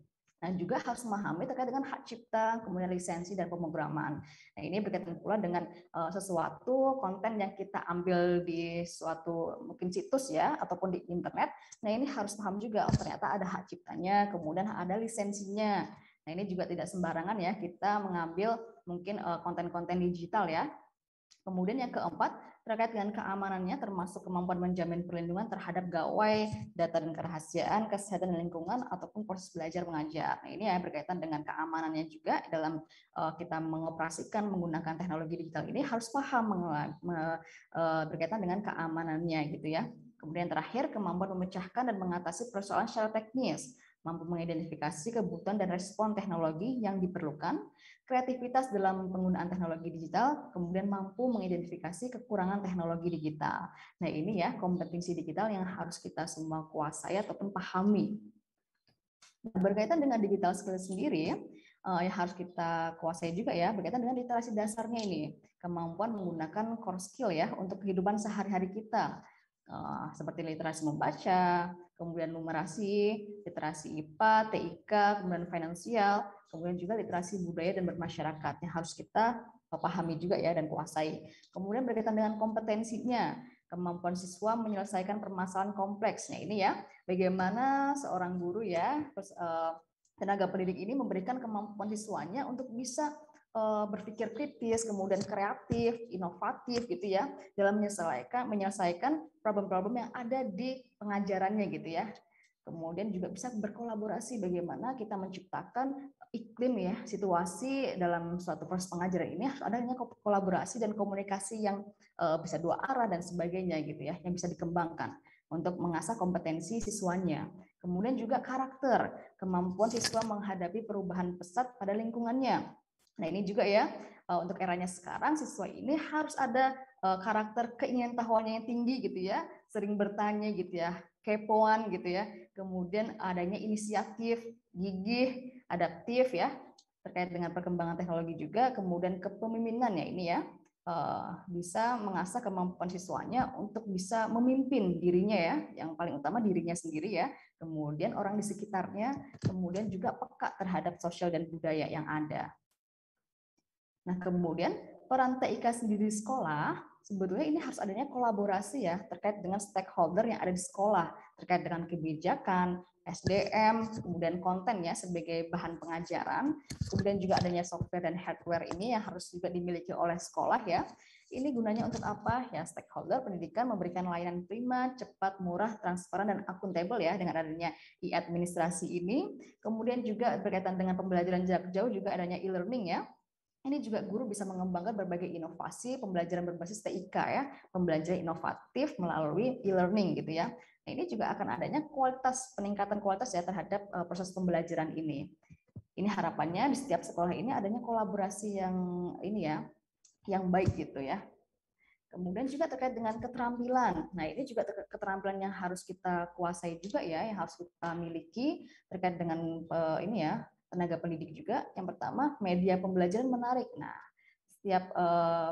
dan nah, juga harus memahami terkait dengan hak cipta, kemudian lisensi dan pemrograman. Nah, ini berkaitan pula dengan uh, sesuatu konten yang kita ambil di suatu mungkin situs ya ataupun di internet. Nah, ini harus paham juga oh, ternyata ada hak ciptanya, kemudian ada lisensinya. Nah, ini juga tidak sembarangan ya kita mengambil mungkin eh, konten-konten uh, digital ya. Kemudian yang keempat terkait dengan keamanannya termasuk kemampuan menjamin perlindungan terhadap gawai, data dan kerahasiaan, kesehatan dan lingkungan ataupun proses belajar mengajar. Nah, ini ya berkaitan dengan keamanannya juga dalam uh, kita mengoperasikan menggunakan teknologi digital ini harus paham uh, berkaitan dengan keamanannya gitu ya. Kemudian terakhir kemampuan memecahkan dan mengatasi persoalan secara teknis mampu mengidentifikasi kebutuhan dan respon teknologi yang diperlukan, kreativitas dalam penggunaan teknologi digital, kemudian mampu mengidentifikasi kekurangan teknologi digital. Nah ini ya kompetensi digital yang harus kita semua kuasai ataupun pahami. Nah, berkaitan dengan digital skill sendiri, uh, eh, yang harus kita kuasai juga ya berkaitan dengan literasi dasarnya ini kemampuan menggunakan core skill ya untuk kehidupan sehari-hari kita eh, seperti literasi membaca kemudian numerasi, literasi IPA, TIK, kemudian finansial, kemudian juga literasi budaya dan bermasyarakat yang harus kita pahami juga ya dan kuasai. Kemudian berkaitan dengan kompetensinya, kemampuan siswa menyelesaikan permasalahan kompleksnya ini ya, bagaimana seorang guru ya eh, tenaga pendidik ini memberikan kemampuan siswanya untuk bisa Eh, berpikir kritis, kemudian kreatif, inovatif gitu ya dalam menyelesaikan menyelesaikan problem-problem yang ada di pengajarannya gitu ya. Kemudian juga bisa berkolaborasi bagaimana kita menciptakan iklim ya, situasi dalam suatu proses pengajaran ini harus adanya kolaborasi dan komunikasi yang eh, bisa dua arah dan sebagainya gitu ya, yang bisa dikembangkan untuk mengasah kompetensi siswanya. Kemudian juga karakter, kemampuan siswa menghadapi perubahan pesat pada lingkungannya, Nah ini juga ya eh, untuk eranya sekarang siswa ini harus ada eh, karakter keinginan tahuannya yang tinggi gitu ya, sering bertanya gitu ya, kepoan gitu ya, kemudian adanya inisiatif, gigih, adaptif ya, terkait dengan perkembangan teknologi juga, kemudian kepemimpinan ya ini ya, eh, bisa mengasah kemampuan siswanya untuk bisa memimpin dirinya ya, yang paling utama dirinya sendiri ya, kemudian orang di sekitarnya, kemudian juga peka terhadap sosial dan budaya yang ada. Nah, kemudian peran TIK sendiri di sekolah, sebetulnya ini harus adanya kolaborasi ya terkait dengan stakeholder yang ada di sekolah, terkait dengan kebijakan, SDM, kemudian konten ya sebagai bahan pengajaran, kemudian juga adanya software dan hardware ini yang harus juga dimiliki oleh sekolah ya. Ini gunanya untuk apa? Ya stakeholder pendidikan memberikan layanan prima, cepat, murah, transparan dan akuntabel ya dengan adanya e-administrasi ini. Kemudian juga berkaitan dengan pembelajaran jarak jauh juga adanya e-learning ya ini juga guru bisa mengembangkan berbagai inovasi pembelajaran berbasis TIK ya, pembelajaran inovatif melalui e-learning gitu ya. Nah, ini juga akan adanya kualitas peningkatan kualitas ya terhadap eh, proses pembelajaran ini. Ini harapannya di setiap sekolah ini adanya kolaborasi yang ini ya, yang baik gitu ya. Kemudian juga terkait dengan keterampilan. Nah, ini juga keterampilan yang harus kita kuasai juga ya, yang harus kita miliki terkait dengan eh, ini ya, tenaga pendidik juga. Yang pertama, media pembelajaran menarik. Nah, setiap eh,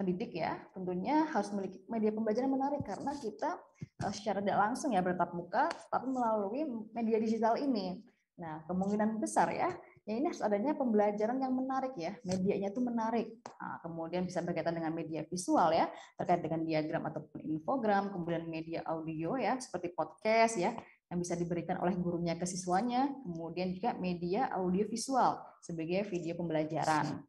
pendidik ya tentunya harus memiliki media pembelajaran menarik karena kita eh, secara tidak langsung ya bertatap muka, tapi melalui media digital ini. Nah, kemungkinan besar ya, ya ini harus adanya pembelajaran yang menarik ya, medianya itu menarik. Nah, kemudian bisa berkaitan dengan media visual ya, terkait dengan diagram ataupun infogram, kemudian media audio ya, seperti podcast ya, yang bisa diberikan oleh gurunya ke siswanya, kemudian juga media audiovisual sebagai video pembelajaran.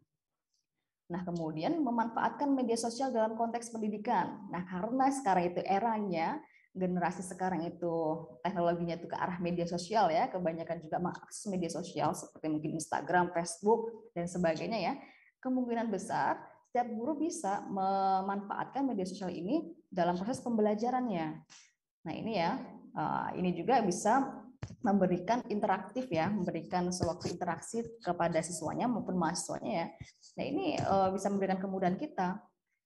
Nah, kemudian memanfaatkan media sosial dalam konteks pendidikan. Nah, karena sekarang itu eranya generasi sekarang itu teknologinya itu ke arah media sosial ya, kebanyakan juga mengakses media sosial seperti mungkin Instagram, Facebook dan sebagainya ya. Kemungkinan besar setiap guru bisa memanfaatkan media sosial ini dalam proses pembelajarannya. Nah, ini ya Ah, ini juga bisa memberikan interaktif ya, memberikan sewaktu interaksi kepada siswanya maupun mahasiswanya ya. Nah ini eh, bisa memberikan kemudahan kita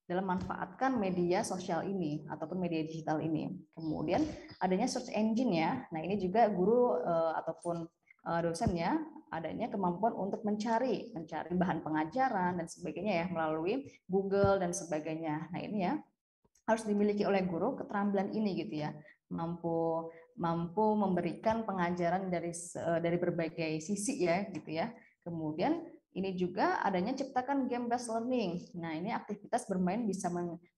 dalam manfaatkan media sosial ini ataupun media digital ini. Kemudian adanya search engine ya. Nah ini juga guru eh, ataupun dosen eh, dosennya adanya kemampuan untuk mencari, mencari bahan pengajaran dan sebagainya ya melalui Google dan sebagainya. Nah ini ya harus dimiliki oleh guru keterampilan ini gitu ya mampu mampu memberikan pengajaran dari eh, dari berbagai sisi ya gitu ya. Kemudian ini juga adanya ciptakan game based learning. Nah, ini aktivitas bermain bisa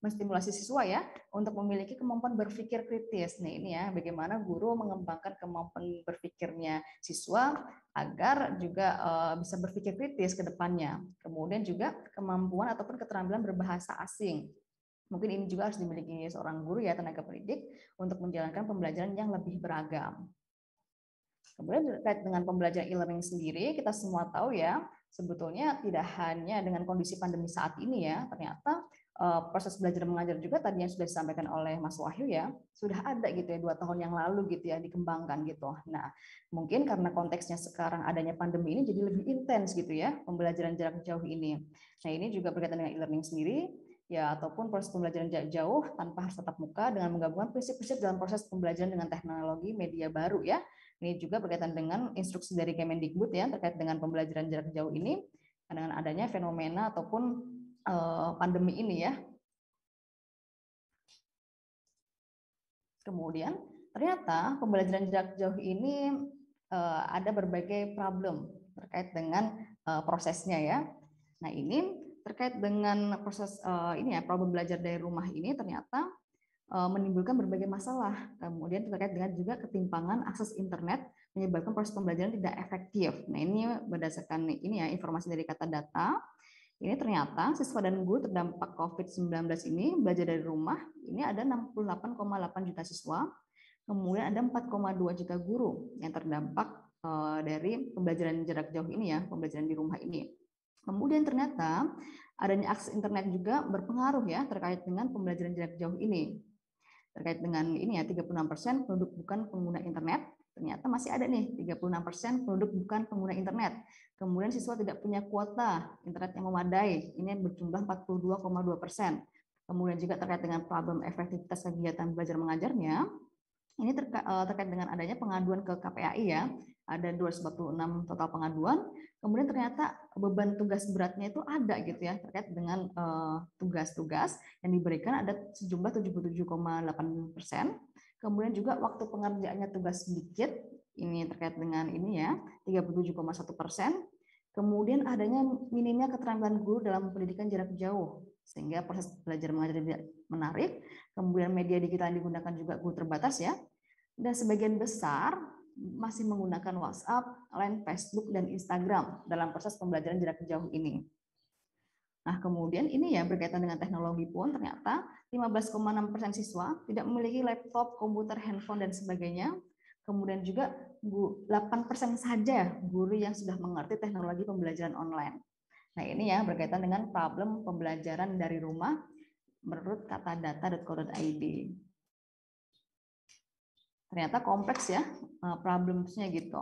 menstimulasi siswa ya untuk memiliki kemampuan berpikir kritis. Nih ini ya, bagaimana guru mengembangkan kemampuan berpikirnya siswa agar juga eh, bisa berpikir kritis ke depannya. Kemudian juga kemampuan ataupun keterampilan berbahasa asing. Mungkin ini juga harus dimiliki seorang guru ya tenaga pendidik untuk menjalankan pembelajaran yang lebih beragam. Kemudian terkait dengan pembelajaran e-learning sendiri, kita semua tahu ya, sebetulnya tidak hanya dengan kondisi pandemi saat ini ya, ternyata eh, proses belajar mengajar juga tadi yang sudah disampaikan oleh Mas Wahyu ya, sudah ada gitu ya dua tahun yang lalu gitu ya dikembangkan gitu. Nah, mungkin karena konteksnya sekarang adanya pandemi ini jadi lebih intens gitu ya pembelajaran jarak jauh ini. Nah, ini juga berkaitan dengan e-learning sendiri ya ataupun proses pembelajaran jarak jauh tanpa harus tatap muka dengan menggabungkan prinsip-prinsip dalam proses pembelajaran dengan teknologi media baru ya. Ini juga berkaitan dengan instruksi dari Kemendikbud ya terkait dengan pembelajaran jarak jauh ini dengan adanya fenomena ataupun uh, pandemi ini ya. Kemudian ternyata pembelajaran jarak jauh ini uh, ada berbagai problem terkait dengan uh, prosesnya ya. Nah, ini terkait dengan proses uh, ini ya problem belajar dari rumah ini ternyata uh, menimbulkan berbagai masalah. Kemudian terkait dengan juga ketimpangan akses internet menyebabkan proses pembelajaran tidak efektif. Nah, ini berdasarkan ini ya informasi dari kata data. Ini ternyata siswa dan guru terdampak COVID-19 ini belajar dari rumah, ini ada 68,8 juta siswa, kemudian ada 4,2 juta guru yang terdampak uh, dari pembelajaran jarak jauh ini ya, pembelajaran di rumah ini. Kemudian ternyata adanya akses internet juga berpengaruh ya terkait dengan pembelajaran jarak jauh ini. Terkait dengan ini ya 36% penduduk bukan pengguna internet, ternyata masih ada nih 36% penduduk bukan pengguna internet. Kemudian siswa tidak punya kuota internet yang memadai, ini berjumlah 42,2%. Kemudian juga terkait dengan problem efektivitas kegiatan belajar mengajarnya, ini eh, terkait dengan adanya pengaduan ke KPAI ya, ada 246 total pengaduan, kemudian ternyata beban tugas beratnya itu ada gitu ya terkait dengan eh, tugas-tugas uh, yang diberikan ada sejumlah 77,8 persen. Kemudian juga waktu pengerjaannya tugas sedikit, ini terkait dengan ini ya, 37,1 persen. Kemudian adanya minimnya keterampilan guru dalam pendidikan jarak jauh, sehingga proses belajar mengajar tidak menarik. Kemudian media digital yang digunakan juga guru terbatas ya. Dan sebagian besar masih menggunakan WhatsApp, Line, Facebook, dan Instagram dalam proses pembelajaran jarak jauh ini. Nah, kemudian ini ya berkaitan dengan teknologi pun ternyata 15,6% persen siswa tidak memiliki laptop, komputer, handphone dan sebagainya. Kemudian juga 8% persen saja guru yang sudah mengerti teknologi pembelajaran online. Nah, ini ya berkaitan dengan problem pembelajaran dari rumah menurut kata data.co.id ternyata kompleks ya eh, problemnya gitu.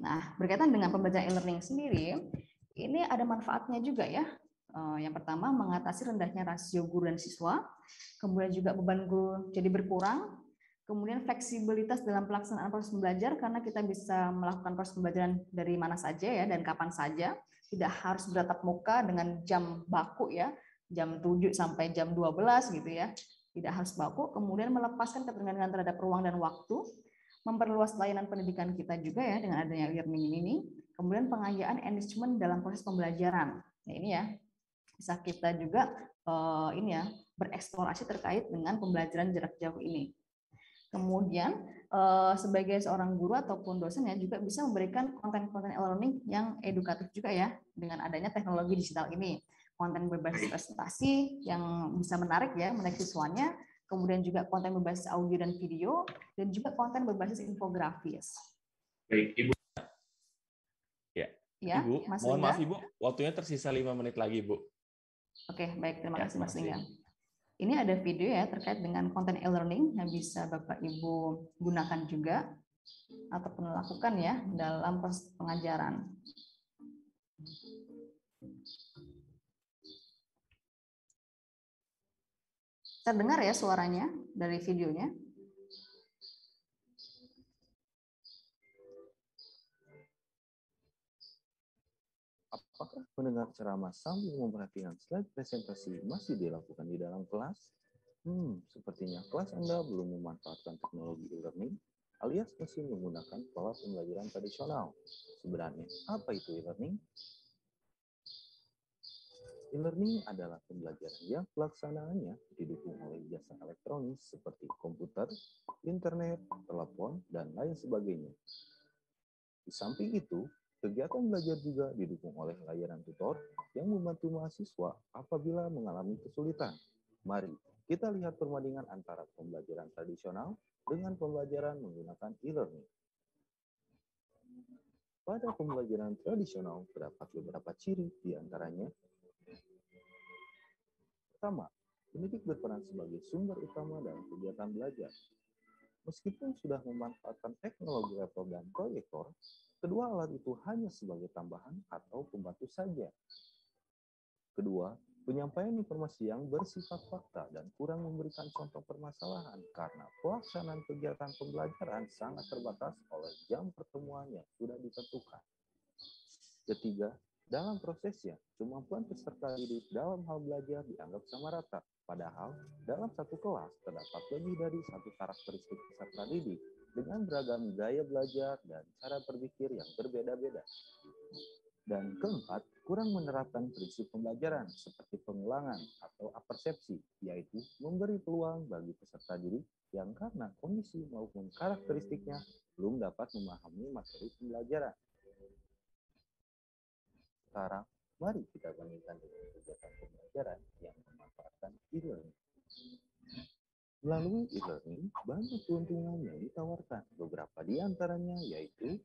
Nah, berkaitan dengan pembelajaran e-learning sendiri, ini ada manfaatnya juga ya. Eh, yang pertama, mengatasi rendahnya rasio guru dan siswa, kemudian juga beban guru jadi berkurang, kemudian fleksibilitas dalam pelaksanaan proses belajar karena kita bisa melakukan proses pembelajaran dari mana saja ya dan kapan saja, tidak harus beratap muka dengan jam baku ya, jam 7 sampai jam 12 gitu ya tidak harus baku, kemudian melepaskan ketergantungan terhadap ruang dan waktu, memperluas layanan pendidikan kita juga ya dengan adanya learning ini, kemudian pengayaan enrichment dalam proses pembelajaran. Nah, ini ya bisa kita juga uh, ini ya bereksplorasi terkait dengan pembelajaran jarak jauh ini. Kemudian uh, sebagai seorang guru ataupun dosen ya juga bisa memberikan konten-konten e-learning yang edukatif juga ya dengan adanya teknologi digital ini konten berbasis presentasi yang bisa menarik ya, menarik siswanya, kemudian juga konten berbasis audio dan video, dan juga konten berbasis infografis. Baik, Ibu. Ya, ya Ibu, Mas mohon maaf Ibu, waktunya tersisa lima menit lagi, ibu. Oke, baik. Terima ya, kasih, Mas Lingga. Ini ada video ya terkait dengan konten e-learning yang bisa Bapak Ibu gunakan juga ataupun lakukan ya dalam proses pengajaran. Terdengar ya suaranya dari videonya? Apakah mendengar ceramah sambil memperhatikan slide presentasi masih dilakukan di dalam kelas? Hmm, sepertinya kelas Anda belum memanfaatkan teknologi e-learning alias masih menggunakan pola pembelajaran tradisional. Sebenarnya, apa itu e-learning? e-learning adalah pembelajaran yang pelaksanaannya didukung oleh jasa elektronik seperti komputer, internet, telepon, dan lain sebagainya. Di samping itu, kegiatan belajar juga didukung oleh layanan tutor yang membantu mahasiswa apabila mengalami kesulitan. Mari kita lihat perbandingan antara pembelajaran tradisional dengan pembelajaran menggunakan e-learning. Pada pembelajaran tradisional terdapat beberapa ciri, diantaranya utama. Pendidik berperan sebagai sumber utama dalam kegiatan belajar. Meskipun sudah memanfaatkan teknologi laptop dan proyektor, kedua alat itu hanya sebagai tambahan atau pembantu saja. Kedua, penyampaian informasi yang bersifat fakta dan kurang memberikan contoh permasalahan karena pelaksanaan kegiatan pembelajaran sangat terbatas oleh jam pertemuan yang sudah ditentukan. Ketiga, dalam prosesnya, kemampuan peserta didik dalam hal belajar dianggap sama rata. Padahal, dalam satu kelas terdapat lebih dari satu karakteristik peserta didik dengan beragam gaya belajar dan cara berpikir yang berbeda-beda. Dan keempat, kurang menerapkan prinsip pembelajaran seperti pengulangan atau apersepsi, yaitu memberi peluang bagi peserta didik yang karena kondisi maupun karakteristiknya belum dapat memahami materi pembelajaran sekarang, mari kita bandingkan dengan kegiatan pembelajaran yang memanfaatkan e-learning. Melalui e-learning, banyak keuntungan yang ditawarkan. Beberapa di antaranya yaitu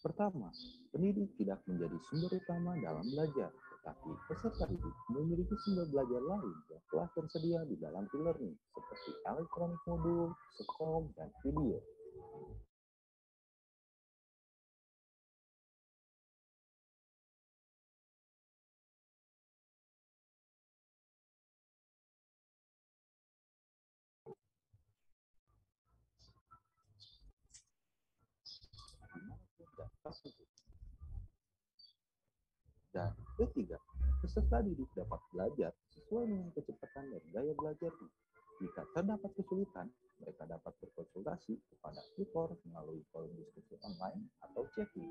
Pertama, pendidik tidak menjadi sumber utama dalam belajar, tetapi peserta didik memiliki sumber belajar lain yang telah tersedia di dalam e-learning, seperti elektronik modul, sekolah, dan video. proses tadi dapat belajar sesuai dengan kecepatan dan gaya belajar. Jika terdapat kesulitan, mereka dapat berkonsultasi kepada tutor melalui kolom diskusi online atau chatting.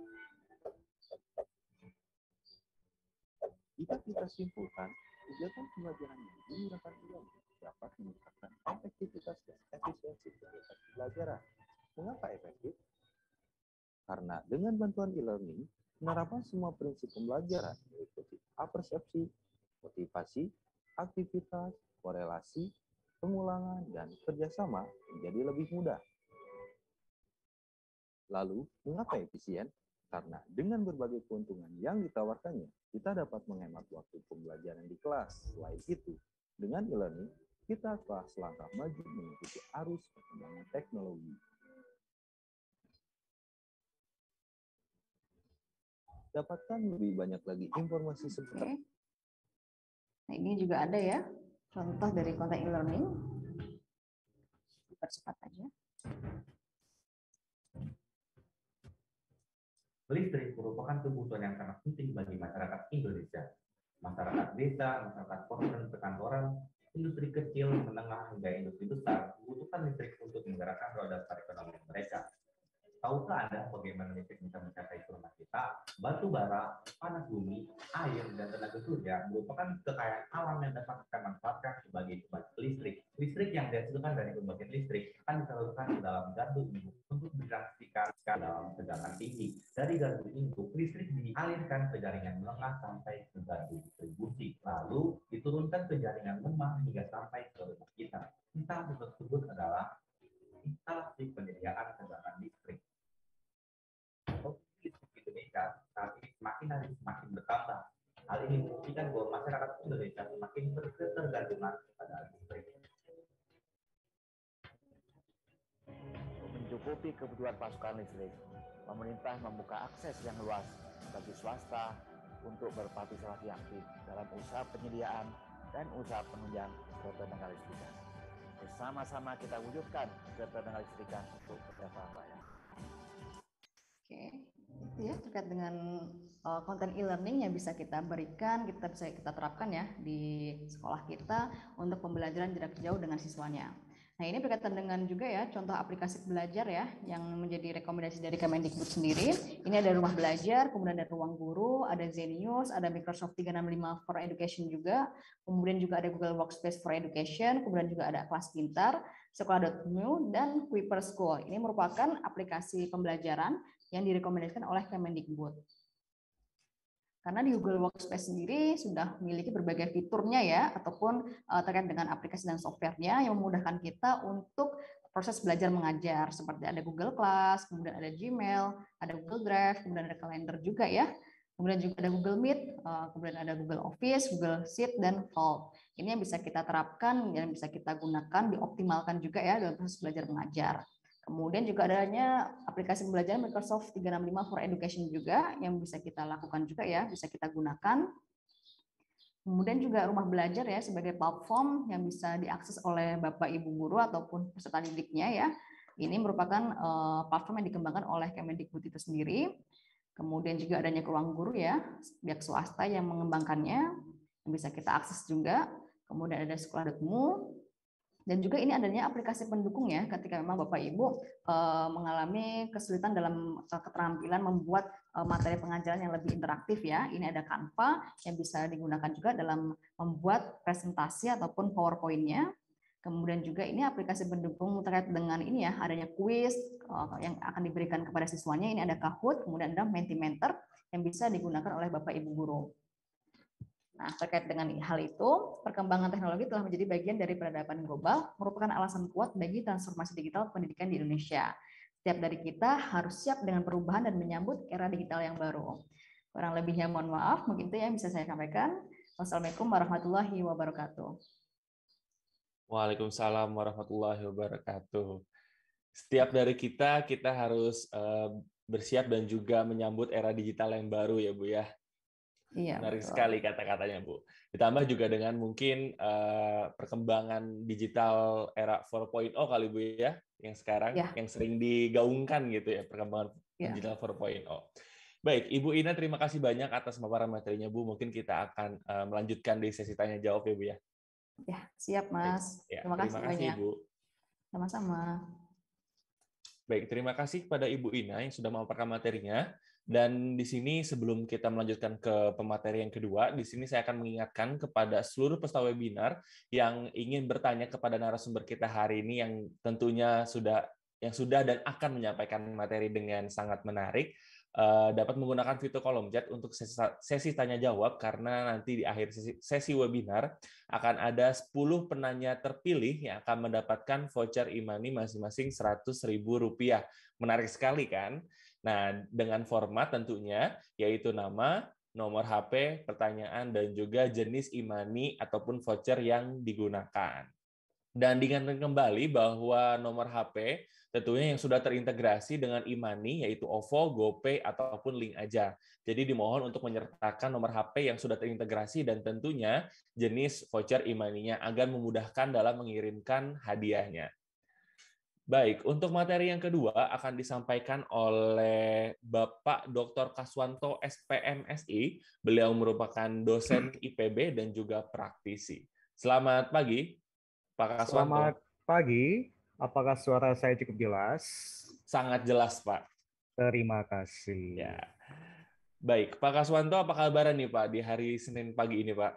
Jika kita simpulkan, kegiatan pembelajaran yang menggunakan ilmu dapat meningkatkan efektivitas dan efisiensi kegiatan pembelajaran. Mengapa efektif? Karena dengan bantuan e-learning, menerapkan semua prinsip pembelajaran meliputi apersepsi, motivasi, aktivitas, korelasi, pengulangan, dan kerjasama menjadi lebih mudah. Lalu, mengapa efisien? Karena dengan berbagai keuntungan yang ditawarkannya, kita dapat menghemat waktu pembelajaran di kelas. Selain itu, dengan e-learning, kita telah selangkah maju mengikuti arus perkembangan teknologi. dapatkan lebih banyak lagi informasi seputar. Okay. Nah, ini juga ada ya, contoh dari konten e-learning. Percepat aja. Listrik merupakan kebutuhan yang sangat penting bagi masyarakat Indonesia. Masyarakat desa, masyarakat kota dan perkantoran, industri kecil, menengah, hingga industri besar membutuhkan listrik untuk menggerakkan roda perekonomian mereka tahukah Anda bagaimana listrik bisa mencapai ke kita? Batu bara, panas bumi, air, dan tenaga surya merupakan kekayaan alam yang dapat kita manfaatkan sebagai pembangkit listrik. Listrik yang dihasilkan dari pembangkit listrik akan disalurkan ke dalam gardu induk untuk ditransisikan ke dalam tegangan tinggi. Dari gardu induk, listrik dialirkan ke jaringan menengah sampai ke gardu distribusi. Lalu diturunkan ke jaringan lemah hingga sampai ke rumah kita. Instalasi tersebut adalah instalasi penyediaan tegangan listrik meningkat, tapi semakin hari semakin bertambah. Hal ini membuktikan bahwa masyarakat Indonesia semakin berketergantungan pada listrik. Mencukupi kebutuhan pasokan listrik, pemerintah membuka akses yang luas bagi swasta untuk berpartisipasi aktif dalam usaha penyediaan dan usaha penunjang ketenaga listrikan. Bersama-sama kita wujudkan ketenaga listrikan untuk kesejahteraan rakyat. Oke, ya terkait dengan uh, e-learning yang bisa kita berikan, kita bisa kita terapkan ya di sekolah kita untuk pembelajaran jarak jauh dengan siswanya. Nah ini berkaitan dengan juga ya contoh aplikasi belajar ya yang menjadi rekomendasi dari Kemendikbud sendiri. Ini ada rumah belajar, kemudian ada ruang guru, ada Zenius, ada Microsoft 365 for Education juga, kemudian juga ada Google Workspace for Education, kemudian juga ada kelas pintar, sekolah.mu, dan Kuiper School. Ini merupakan aplikasi pembelajaran yang direkomendasikan oleh Kemendikbud. Karena di Google Workspace sendiri sudah memiliki berbagai fiturnya ya, ataupun eh, terkait dengan aplikasi dan softwarenya yang memudahkan kita untuk proses belajar mengajar. Seperti ada Google Class, kemudian ada Gmail, ada Google Drive, kemudian ada kalender juga ya. Kemudian juga ada Google Meet, eh, kemudian ada Google Office, Google Sheet, dan Vault. Ini yang bisa kita terapkan, yang bisa kita gunakan, dioptimalkan juga ya dalam proses belajar mengajar. Kemudian juga adanya aplikasi pembelajaran Microsoft 365 for Education juga yang bisa kita lakukan juga ya, bisa kita gunakan. Kemudian juga rumah belajar ya sebagai platform yang bisa diakses oleh Bapak Ibu guru ataupun peserta didiknya ya. Ini merupakan eh, platform yang dikembangkan oleh Kemendikbud itu sendiri. Kemudian juga adanya ruang guru ya, pihak swasta yang mengembangkannya yang bisa kita akses juga. Kemudian ada sekolah.mu, dan juga ini adanya aplikasi pendukung ya ketika memang Bapak Ibu eh, mengalami kesulitan dalam eh, keterampilan membuat eh, materi pengajaran yang lebih interaktif ya. Ini ada Canva yang bisa digunakan juga dalam membuat presentasi ataupun PowerPoint-nya. Kemudian juga ini aplikasi pendukung terkait dengan ini ya, adanya kuis yang akan diberikan kepada siswanya. Ini ada Kahoot, kemudian ada Mentimeter yang bisa digunakan oleh Bapak Ibu guru. Nah, terkait dengan hal itu, perkembangan teknologi telah menjadi bagian dari peradaban global, merupakan alasan kuat bagi transformasi digital pendidikan di Indonesia. Setiap dari kita harus siap dengan perubahan dan menyambut era digital yang baru. Kurang lebihnya mohon maaf, mungkin itu yang bisa saya sampaikan. Wassalamualaikum warahmatullahi wabarakatuh. Waalaikumsalam warahmatullahi wabarakatuh. Setiap dari kita, kita harus eh, bersiap dan juga menyambut era digital yang baru ya Bu ya. Iya, Menarik betul. sekali kata-katanya, Bu. Ditambah juga dengan mungkin uh, perkembangan digital era 4.0 kali, Bu, ya, yang sekarang, ya. yang sering digaungkan gitu ya, perkembangan ya. digital 4.0. Baik, Ibu Ina, terima kasih banyak atas paparan materinya, Bu. Mungkin kita akan uh, melanjutkan di sesi tanya-jawab ya, Bu, ya. Ya, siap, Mas. ya, terima, kasih terima kasih, banyak. Ibu. Sama-sama. Baik, terima kasih kepada Ibu Ina yang sudah memaparkan materinya. Dan di sini sebelum kita melanjutkan ke pemateri yang kedua, di sini saya akan mengingatkan kepada seluruh peserta webinar yang ingin bertanya kepada narasumber kita hari ini yang tentunya sudah yang sudah dan akan menyampaikan materi dengan sangat menarik eh, dapat menggunakan fitur kolom chat untuk sesi, tanya jawab karena nanti di akhir sesi, webinar akan ada 10 penanya terpilih yang akan mendapatkan voucher imani masing-masing 100.000 rupiah. Menarik sekali kan? Nah, dengan format tentunya yaitu nama, nomor HP, pertanyaan, dan juga jenis imani ataupun voucher yang digunakan. Dan diingatkan kembali bahwa nomor HP tentunya yang sudah terintegrasi dengan imani yaitu OVO, GoPay, ataupun Link Aja. Jadi dimohon untuk menyertakan nomor HP yang sudah terintegrasi dan tentunya jenis voucher imaninya agar memudahkan dalam mengirimkan hadiahnya. Baik, untuk materi yang kedua akan disampaikan oleh Bapak Dr. Kaswanto SPMSI. Beliau merupakan dosen IPB dan juga praktisi. Selamat pagi, Pak Kaswanto. Selamat pagi. Apakah suara saya cukup jelas? Sangat jelas, Pak. Terima kasih. Ya. Baik, Pak Kaswanto apa kabar nih Pak di hari Senin pagi ini, Pak?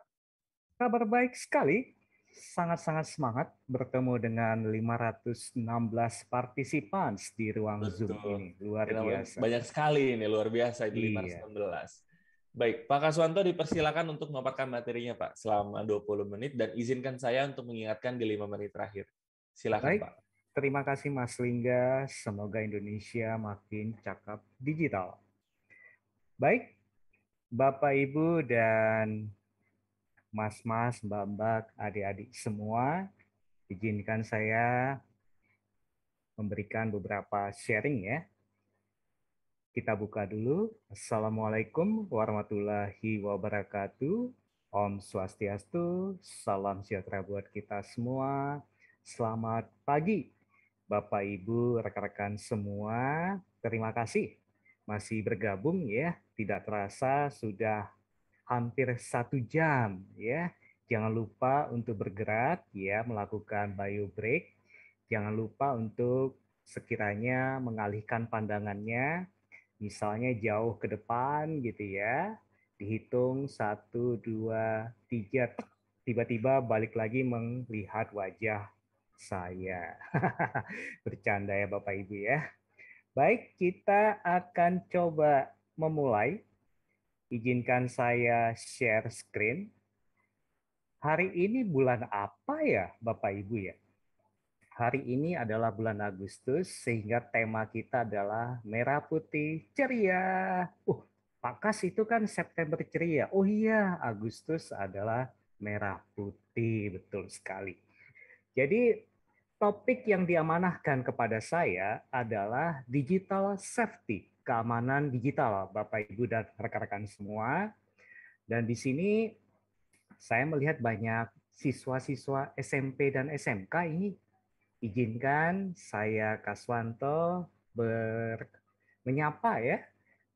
Kabar baik sekali sangat-sangat semangat bertemu dengan 516 partisipan di ruang Betul. Zoom ini. Luar Kira biasa. Banyak sekali ini, luar biasa 516. iya. Baik, Pak Kaswanto dipersilakan untuk memaparkan materinya Pak selama 20 menit dan izinkan saya untuk mengingatkan di 5 menit terakhir. Silakan Baik. Pak. Terima kasih Mas Lingga, semoga Indonesia makin cakap digital. Baik, Bapak Ibu dan mas-mas, mbak-mbak, adik-adik semua. Izinkan saya memberikan beberapa sharing ya. Kita buka dulu. Assalamualaikum warahmatullahi wabarakatuh. Om Swastiastu, salam sejahtera buat kita semua. Selamat pagi, Bapak, Ibu, rekan-rekan semua. Terima kasih masih bergabung ya. Tidak terasa sudah hampir satu jam ya. Jangan lupa untuk bergerak ya, melakukan bio break. Jangan lupa untuk sekiranya mengalihkan pandangannya misalnya jauh ke depan gitu ya. Dihitung satu, dua, tiga. Tiba-tiba balik lagi melihat wajah saya. [laughs] Bercanda ya Bapak Ibu ya. Baik, kita akan coba memulai Izinkan saya share screen. Hari ini bulan apa ya Bapak Ibu ya? Hari ini adalah bulan Agustus sehingga tema kita adalah merah putih ceria. Uh, Pak Kas itu kan September ceria. Oh iya, Agustus adalah merah putih, betul sekali. Jadi topik yang diamanahkan kepada saya adalah digital safety keamanan digital, Bapak Ibu dan rekan-rekan semua. Dan di sini saya melihat banyak siswa-siswa SMP dan SMK ini izinkan saya Kaswanto ber menyapa ya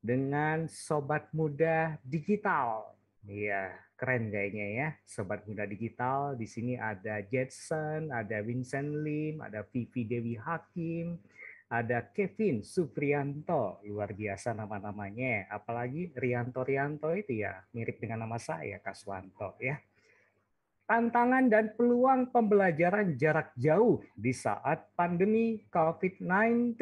dengan sobat muda digital. Iya, keren kayaknya ya. Sobat muda digital di sini ada Jetson, ada Vincent Lim, ada Vivi Dewi Hakim, ada Kevin Suprianto, luar biasa nama-namanya. Apalagi Rianto-Rianto itu ya, mirip dengan nama saya, Kaswanto ya. Tantangan dan peluang pembelajaran jarak jauh di saat pandemi COVID-19.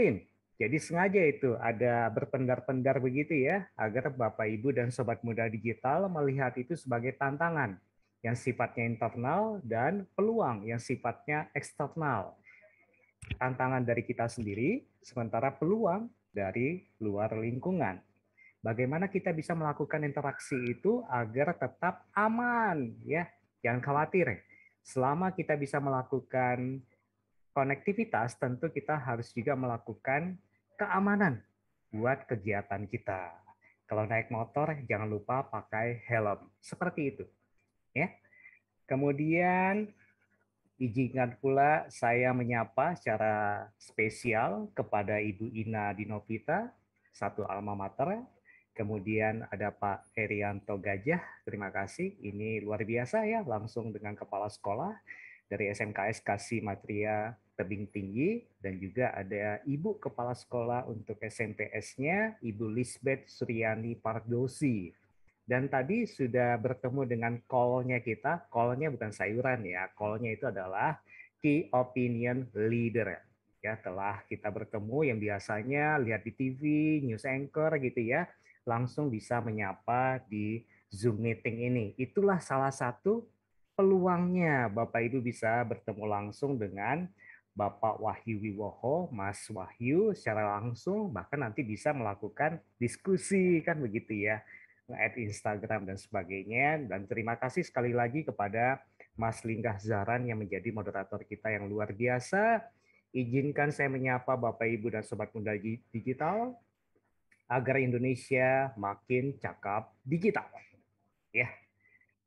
Jadi sengaja itu ada berpendar-pendar begitu ya, agar Bapak Ibu dan Sobat Muda Digital melihat itu sebagai tantangan yang sifatnya internal dan peluang yang sifatnya eksternal tantangan dari kita sendiri, sementara peluang dari luar lingkungan. Bagaimana kita bisa melakukan interaksi itu agar tetap aman, ya? Jangan khawatir. Selama kita bisa melakukan konektivitas, tentu kita harus juga melakukan keamanan buat kegiatan kita. Kalau naik motor, jangan lupa pakai helm. Seperti itu, ya. Kemudian Ijinkan pula saya menyapa secara spesial kepada Ibu Ina Dinopita, satu alma mater. Kemudian ada Pak Erianto Gajah, terima kasih. Ini luar biasa ya, langsung dengan kepala sekolah dari SMKS Kasih Matria Tebing Tinggi dan juga ada Ibu Kepala Sekolah untuk SMPS-nya, Ibu Lisbeth Suryani Pardosi. Dan tadi sudah bertemu dengan kolnya kita. kolnya bukan sayuran ya. kolnya itu adalah key opinion leader. Ya, telah kita bertemu yang biasanya lihat di TV, news anchor gitu ya, langsung bisa menyapa di Zoom meeting ini. Itulah salah satu peluangnya Bapak Ibu bisa bertemu langsung dengan Bapak Wahyu Wiwoho, Mas Wahyu secara langsung, bahkan nanti bisa melakukan diskusi kan begitu ya at Instagram dan sebagainya. Dan terima kasih sekali lagi kepada Mas Linggah Zaran yang menjadi moderator kita yang luar biasa. Izinkan saya menyapa Bapak Ibu dan Sobat Muda Digital agar Indonesia makin cakap digital. Ya,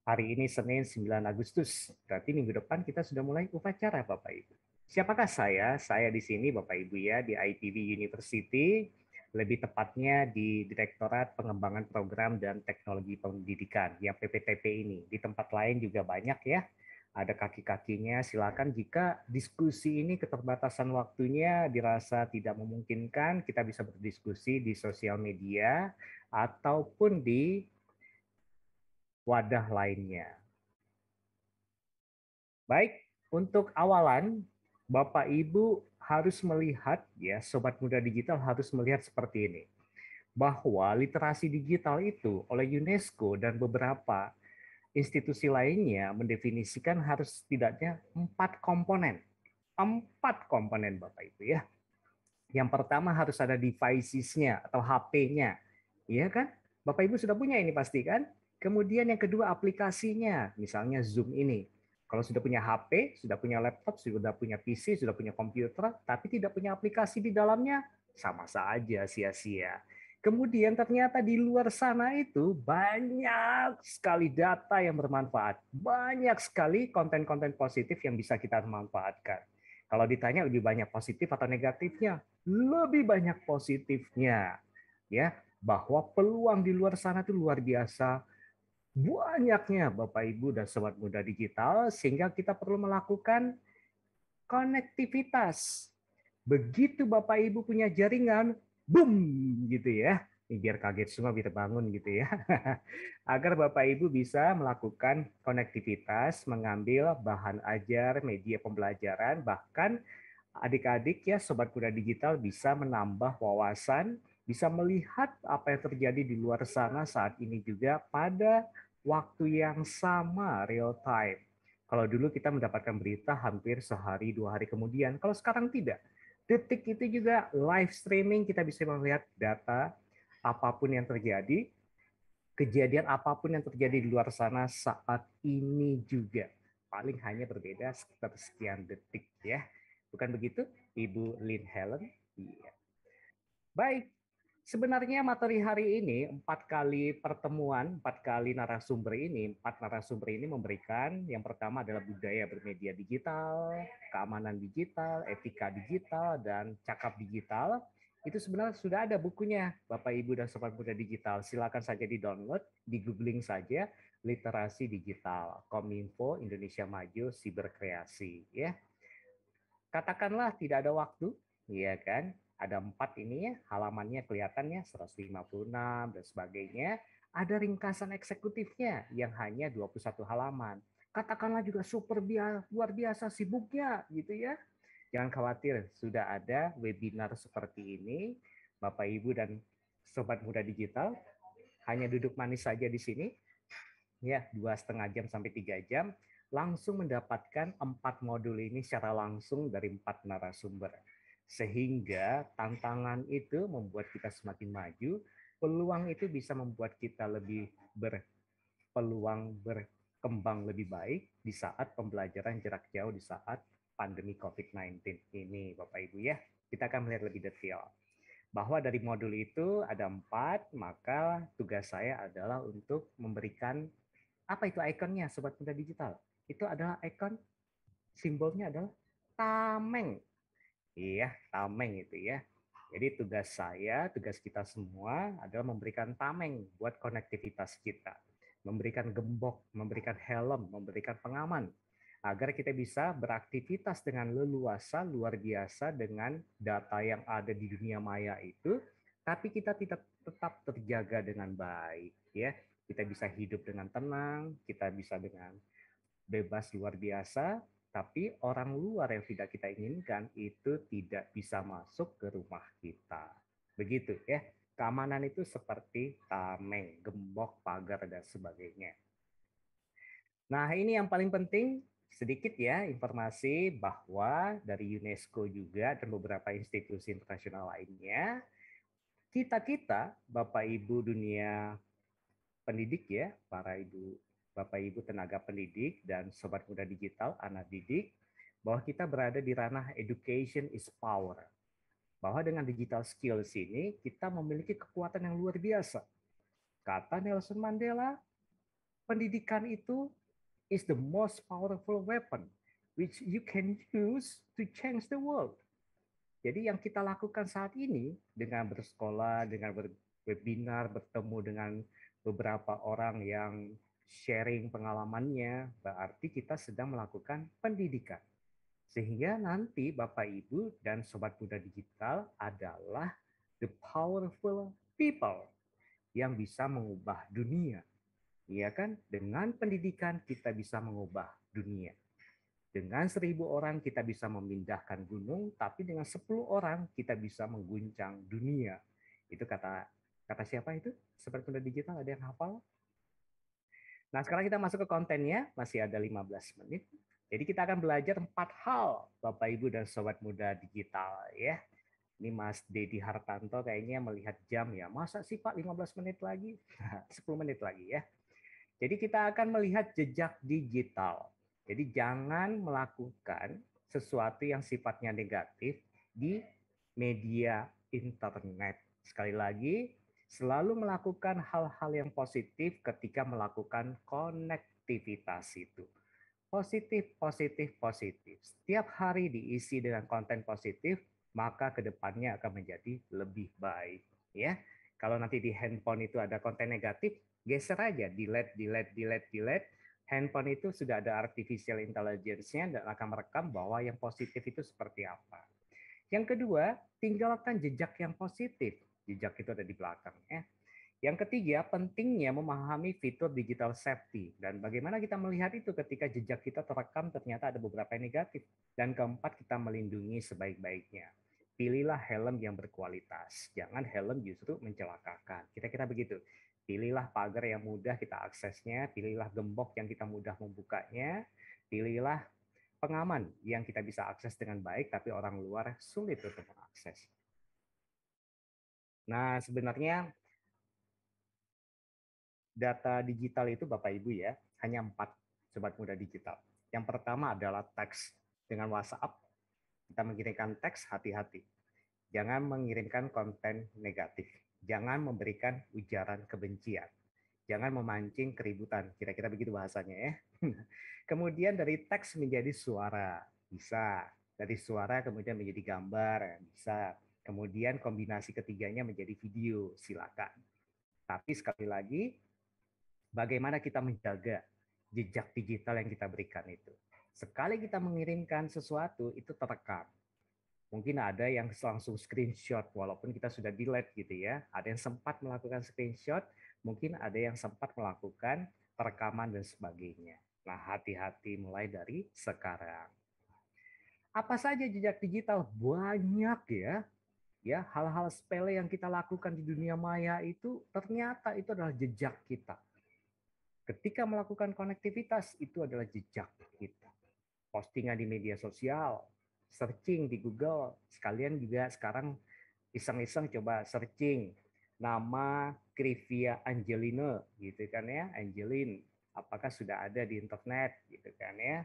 hari ini Senin 9 Agustus. Berarti minggu depan kita sudah mulai upacara Bapak Ibu. Siapakah saya? Saya di sini Bapak Ibu ya di ITB University lebih tepatnya di Direktorat Pengembangan Program dan Teknologi Pendidikan, yang PPTP ini. Di tempat lain juga banyak ya, ada kaki-kakinya. Silakan jika diskusi ini keterbatasan waktunya dirasa tidak memungkinkan, kita bisa berdiskusi di sosial media ataupun di wadah lainnya. Baik, untuk awalan Bapak Ibu harus melihat ya sobat muda digital harus melihat seperti ini bahwa literasi digital itu oleh UNESCO dan beberapa institusi lainnya mendefinisikan harus setidaknya empat komponen. Empat komponen Bapak Ibu ya. Yang pertama harus ada devices-nya atau HP-nya. Iya kan? Bapak Ibu sudah punya ini pasti kan? Kemudian yang kedua aplikasinya, misalnya Zoom ini. Kalau sudah punya HP, sudah punya laptop, sudah punya PC, sudah punya komputer, tapi tidak punya aplikasi di dalamnya, sama saja sia-sia. Kemudian ternyata di luar sana itu banyak sekali data yang bermanfaat, banyak sekali konten-konten positif yang bisa kita manfaatkan. Kalau ditanya lebih banyak positif atau negatifnya, lebih banyak positifnya. Ya, bahwa peluang di luar sana itu luar biasa banyaknya Bapak Ibu dan sobat muda digital sehingga kita perlu melakukan konektivitas. Begitu Bapak Ibu punya jaringan, boom gitu ya. Biar kaget semua bisa bangun gitu ya. [laughs] Agar Bapak Ibu bisa melakukan konektivitas, mengambil bahan ajar, media pembelajaran, bahkan adik-adik ya sobat muda digital bisa menambah wawasan bisa melihat apa yang terjadi di luar sana saat ini juga pada waktu yang sama real time. Kalau dulu kita mendapatkan berita hampir sehari dua hari kemudian, kalau sekarang tidak. Detik itu juga live streaming kita bisa melihat data apapun yang terjadi, kejadian apapun yang terjadi di luar sana saat ini juga. Paling hanya berbeda sekitar sekian detik ya. Bukan begitu, Ibu Lynn Helen? Iya. Baik, Sebenarnya materi hari ini empat kali pertemuan, empat kali narasumber ini, empat narasumber ini memberikan yang pertama adalah budaya bermedia digital, keamanan digital, etika digital, dan cakap digital. Itu sebenarnya sudah ada bukunya, Bapak Ibu dan Sobat Muda Digital. Silakan saja di download, di googling saja literasi digital, Kominfo Indonesia Maju Siberkreasi. Ya, katakanlah tidak ada waktu, iya kan? Ada empat ini ya, halamannya kelihatannya 156 dan sebagainya. Ada ringkasan eksekutifnya yang hanya 21 halaman. Katakanlah juga super biasa, luar biasa sibuknya gitu ya. Jangan khawatir, sudah ada webinar seperti ini. Bapak, Ibu, dan Sobat Muda Digital hanya duduk manis saja di sini. Ya, dua setengah jam sampai tiga jam langsung mendapatkan empat modul ini secara langsung dari empat narasumber. Sehingga tantangan itu membuat kita semakin maju, peluang itu bisa membuat kita lebih berpeluang berkembang lebih baik di saat pembelajaran jarak jauh di saat pandemi COVID-19 ini, Bapak Ibu ya. Kita akan melihat lebih detail bahwa dari modul itu ada empat, maka tugas saya adalah untuk memberikan apa itu ikonnya Sobat Muda Digital. Itu adalah ikon, simbolnya adalah tameng ya tameng itu ya. Jadi tugas saya, tugas kita semua adalah memberikan tameng buat konektivitas kita, memberikan gembok, memberikan helm, memberikan pengaman agar kita bisa beraktivitas dengan leluasa luar biasa dengan data yang ada di dunia maya itu, tapi kita tidak tetap terjaga dengan baik ya. Kita bisa hidup dengan tenang, kita bisa dengan bebas luar biasa tapi orang luar yang tidak kita inginkan itu tidak bisa masuk ke rumah kita. Begitu ya. Keamanan itu seperti tameng, gembok, pagar, dan sebagainya. Nah ini yang paling penting sedikit ya informasi bahwa dari UNESCO juga dan beberapa institusi internasional lainnya, kita-kita Bapak Ibu dunia pendidik ya, para Ibu Bapak Ibu tenaga pendidik dan sobat muda digital, anak didik, bahwa kita berada di ranah education is power. Bahwa dengan digital skills ini kita memiliki kekuatan yang luar biasa. Kata Nelson Mandela, pendidikan itu is the most powerful weapon which you can use to change the world. Jadi yang kita lakukan saat ini dengan bersekolah, dengan webinar bertemu dengan beberapa orang yang sharing pengalamannya, berarti kita sedang melakukan pendidikan. Sehingga nanti Bapak Ibu dan Sobat Muda Digital adalah the powerful people yang bisa mengubah dunia. Iya kan? Dengan pendidikan kita bisa mengubah dunia. Dengan seribu orang kita bisa memindahkan gunung, tapi dengan sepuluh orang kita bisa mengguncang dunia. Itu kata kata siapa itu? Seperti Muda Digital ada yang hafal? Nah, sekarang kita masuk ke kontennya, masih ada 15 menit. Jadi kita akan belajar empat hal Bapak Ibu dan sobat muda digital ya. Ini Mas Dedi Hartanto kayaknya melihat jam ya. Masa sih Pak 15 menit lagi? 10 [laughs] menit lagi ya. Jadi kita akan melihat jejak digital. Jadi jangan melakukan sesuatu yang sifatnya negatif di media internet. Sekali lagi, selalu melakukan hal-hal yang positif ketika melakukan konektivitas itu. Positif, positif, positif. Setiap hari diisi dengan konten positif, maka kedepannya akan menjadi lebih baik. Ya, kalau nanti di handphone itu ada konten negatif, geser aja, delete, delete, delete, delete. Handphone itu sudah ada artificial intelligence-nya dan akan merekam bahwa yang positif itu seperti apa. Yang kedua, tinggalkan jejak yang positif jejak itu ada di belakang, belakangnya. Yang ketiga, pentingnya memahami fitur digital safety dan bagaimana kita melihat itu ketika jejak kita terekam ternyata ada beberapa yang negatif. Dan keempat, kita melindungi sebaik-baiknya. Pilihlah helm yang berkualitas, jangan helm justru mencelakakan. Kita-kita begitu. Pilihlah pagar yang mudah kita aksesnya, pilihlah gembok yang kita mudah membukanya, pilihlah pengaman yang kita bisa akses dengan baik tapi orang luar sulit untuk mengakses. Nah, sebenarnya data digital itu Bapak Ibu ya, hanya empat sobat muda digital. Yang pertama adalah teks. Dengan WhatsApp, kita mengirimkan teks hati-hati. Jangan mengirimkan konten negatif. Jangan memberikan ujaran kebencian. Jangan memancing keributan. Kira-kira begitu bahasanya ya. [laughs] Kemudian dari teks menjadi suara. Bisa. Dari suara kemudian menjadi gambar. Bisa Kemudian kombinasi ketiganya menjadi video, silakan. Tapi sekali lagi, bagaimana kita menjaga jejak digital yang kita berikan itu. Sekali kita mengirimkan sesuatu, itu terekam. Mungkin ada yang langsung screenshot, walaupun kita sudah delete gitu ya. Ada yang sempat melakukan screenshot, mungkin ada yang sempat melakukan perekaman dan sebagainya. Nah, hati-hati mulai dari sekarang. Apa saja jejak digital? Banyak ya ya hal-hal sepele yang kita lakukan di dunia maya itu ternyata itu adalah jejak kita. Ketika melakukan konektivitas itu adalah jejak kita. Postingan di media sosial, searching di Google, sekalian juga sekarang iseng-iseng coba searching nama Krivia Angelina gitu kan ya, Angelin. Apakah sudah ada di internet gitu kan ya?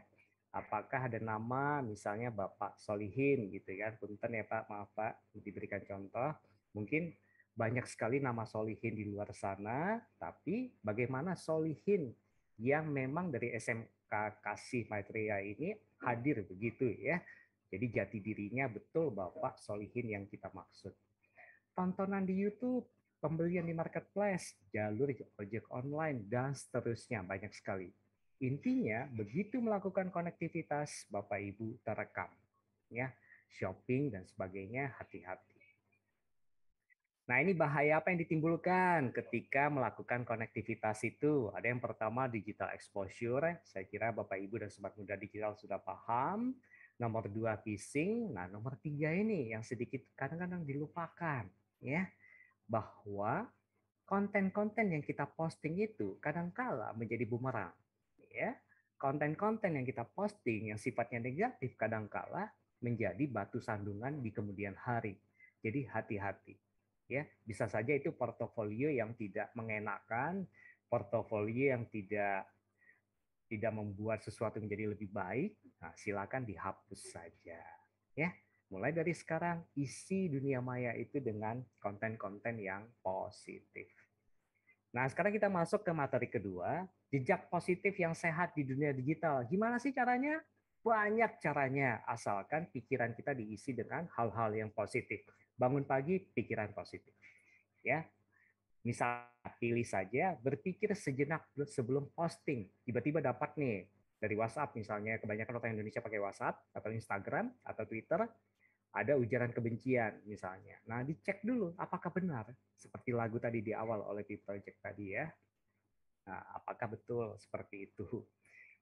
apakah ada nama misalnya Bapak Solihin gitu kan, punten ya Pak, maaf Pak, diberikan contoh, mungkin banyak sekali nama Solihin di luar sana, tapi bagaimana Solihin yang memang dari SMK Kasih Maitreya ini hadir begitu ya. Jadi jati dirinya betul Bapak Solihin yang kita maksud. Tontonan di YouTube, pembelian di marketplace, jalur ojek online, dan seterusnya banyak sekali. Intinya, begitu melakukan konektivitas, Bapak Ibu terekam. Ya, shopping dan sebagainya hati-hati. Nah, ini bahaya apa yang ditimbulkan ketika melakukan konektivitas itu? Ada yang pertama digital exposure, eh. saya kira Bapak Ibu dan sobat muda digital sudah paham. Nomor dua phishing, nah nomor tiga ini yang sedikit kadang-kadang dilupakan ya bahwa konten-konten yang kita posting itu kadang kala menjadi bumerang ya konten-konten yang kita posting yang sifatnya negatif kadangkala menjadi batu sandungan di kemudian hari. Jadi hati-hati. Ya, bisa saja itu portofolio yang tidak mengenakan, portofolio yang tidak tidak membuat sesuatu menjadi lebih baik. Nah, silakan dihapus saja. Ya, mulai dari sekarang isi dunia maya itu dengan konten-konten yang positif. Nah, sekarang kita masuk ke materi kedua, jejak positif yang sehat di dunia digital. Gimana sih caranya? Banyak caranya, asalkan pikiran kita diisi dengan hal-hal yang positif. Bangun pagi, pikiran positif. Ya, misal pilih saja berpikir sejenak sebelum posting. Tiba-tiba dapat nih dari WhatsApp misalnya kebanyakan orang Indonesia pakai WhatsApp atau Instagram atau Twitter ada ujaran kebencian misalnya. Nah, dicek dulu apakah benar seperti lagu tadi di awal oleh P Project tadi ya. Nah, apakah betul seperti itu?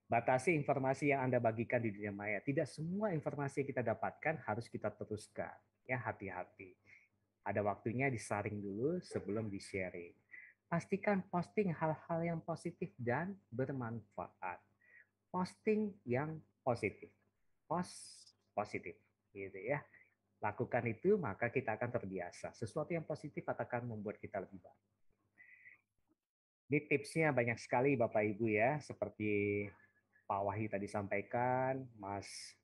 Batasi informasi yang Anda bagikan di dunia maya. Tidak semua informasi yang kita dapatkan harus kita teruskan. Ya, hati-hati. Ada waktunya disaring dulu sebelum di-sharing. Pastikan posting hal-hal yang positif dan bermanfaat. Posting yang positif. Post positif gitu ya lakukan itu, maka kita akan terbiasa. Sesuatu yang positif akan membuat kita lebih baik. Ini tipsnya banyak sekali Bapak Ibu ya, seperti Pak Wahyu tadi sampaikan, Mas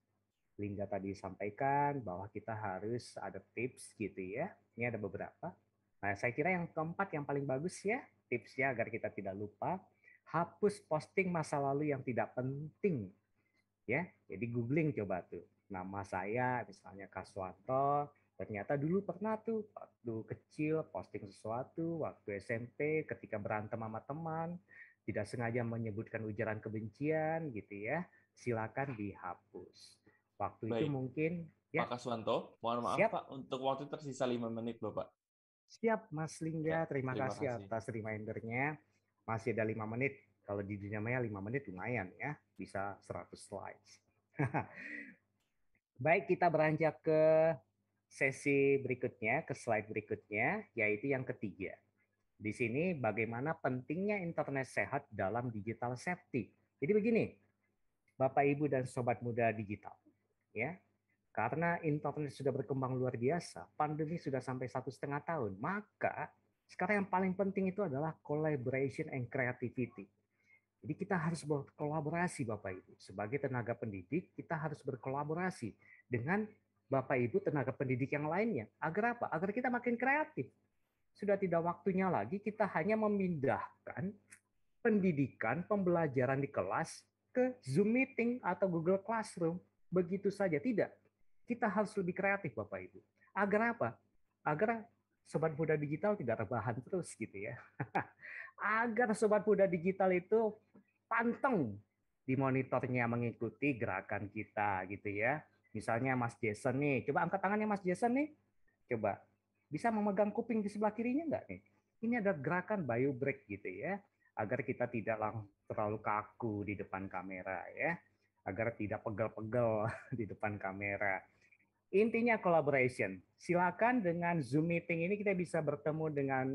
lingga tadi sampaikan bahwa kita harus ada tips gitu ya. Ini ada beberapa. Nah, saya kira yang keempat yang paling bagus ya tipsnya agar kita tidak lupa hapus posting masa lalu yang tidak penting ya. Jadi googling coba tuh nama saya misalnya Kaswanto ternyata dulu pernah tuh waktu kecil posting sesuatu waktu SMP ketika berantem sama teman tidak sengaja menyebutkan ujaran kebencian gitu ya silakan dihapus waktu Baik. itu mungkin ya. Pak Kaswanto mohon maaf Siap. Pak untuk waktu tersisa lima menit Bapak Siap Mas Lingga ya, terima, terima kasih, kasih atas remindernya masih ada lima menit kalau di dunia maya lima menit lumayan ya bisa 100 slides [laughs] Baik, kita beranjak ke sesi berikutnya, ke slide berikutnya, yaitu yang ketiga. Di sini bagaimana pentingnya internet sehat dalam digital safety. Jadi begini, Bapak Ibu dan sobat muda digital, ya. Karena internet sudah berkembang luar biasa, pandemi sudah sampai satu setengah tahun, maka sekarang yang paling penting itu adalah collaboration and creativity. Jadi kita harus berkolaborasi Bapak Ibu. Sebagai tenaga pendidik, kita harus berkolaborasi dengan Bapak Ibu tenaga pendidik yang lainnya. Agar apa? Agar kita makin kreatif. Sudah tidak waktunya lagi kita hanya memindahkan pendidikan, pembelajaran di kelas ke Zoom meeting atau Google Classroom. Begitu saja tidak. Kita harus lebih kreatif Bapak Ibu. Agar apa? Agar sobat muda digital tidak rebahan terus gitu ya. [laughs] Agar sobat muda digital itu panteng di monitornya mengikuti gerakan kita gitu ya. Misalnya Mas Jason nih, coba angkat tangannya Mas Jason nih. Coba bisa memegang kuping di sebelah kirinya enggak nih? Ini ada gerakan bio break gitu ya, agar kita tidak lang terlalu kaku di depan kamera ya, agar tidak pegel-pegel [laughs] di depan kamera. Intinya collaboration. Silakan dengan Zoom meeting ini kita bisa bertemu dengan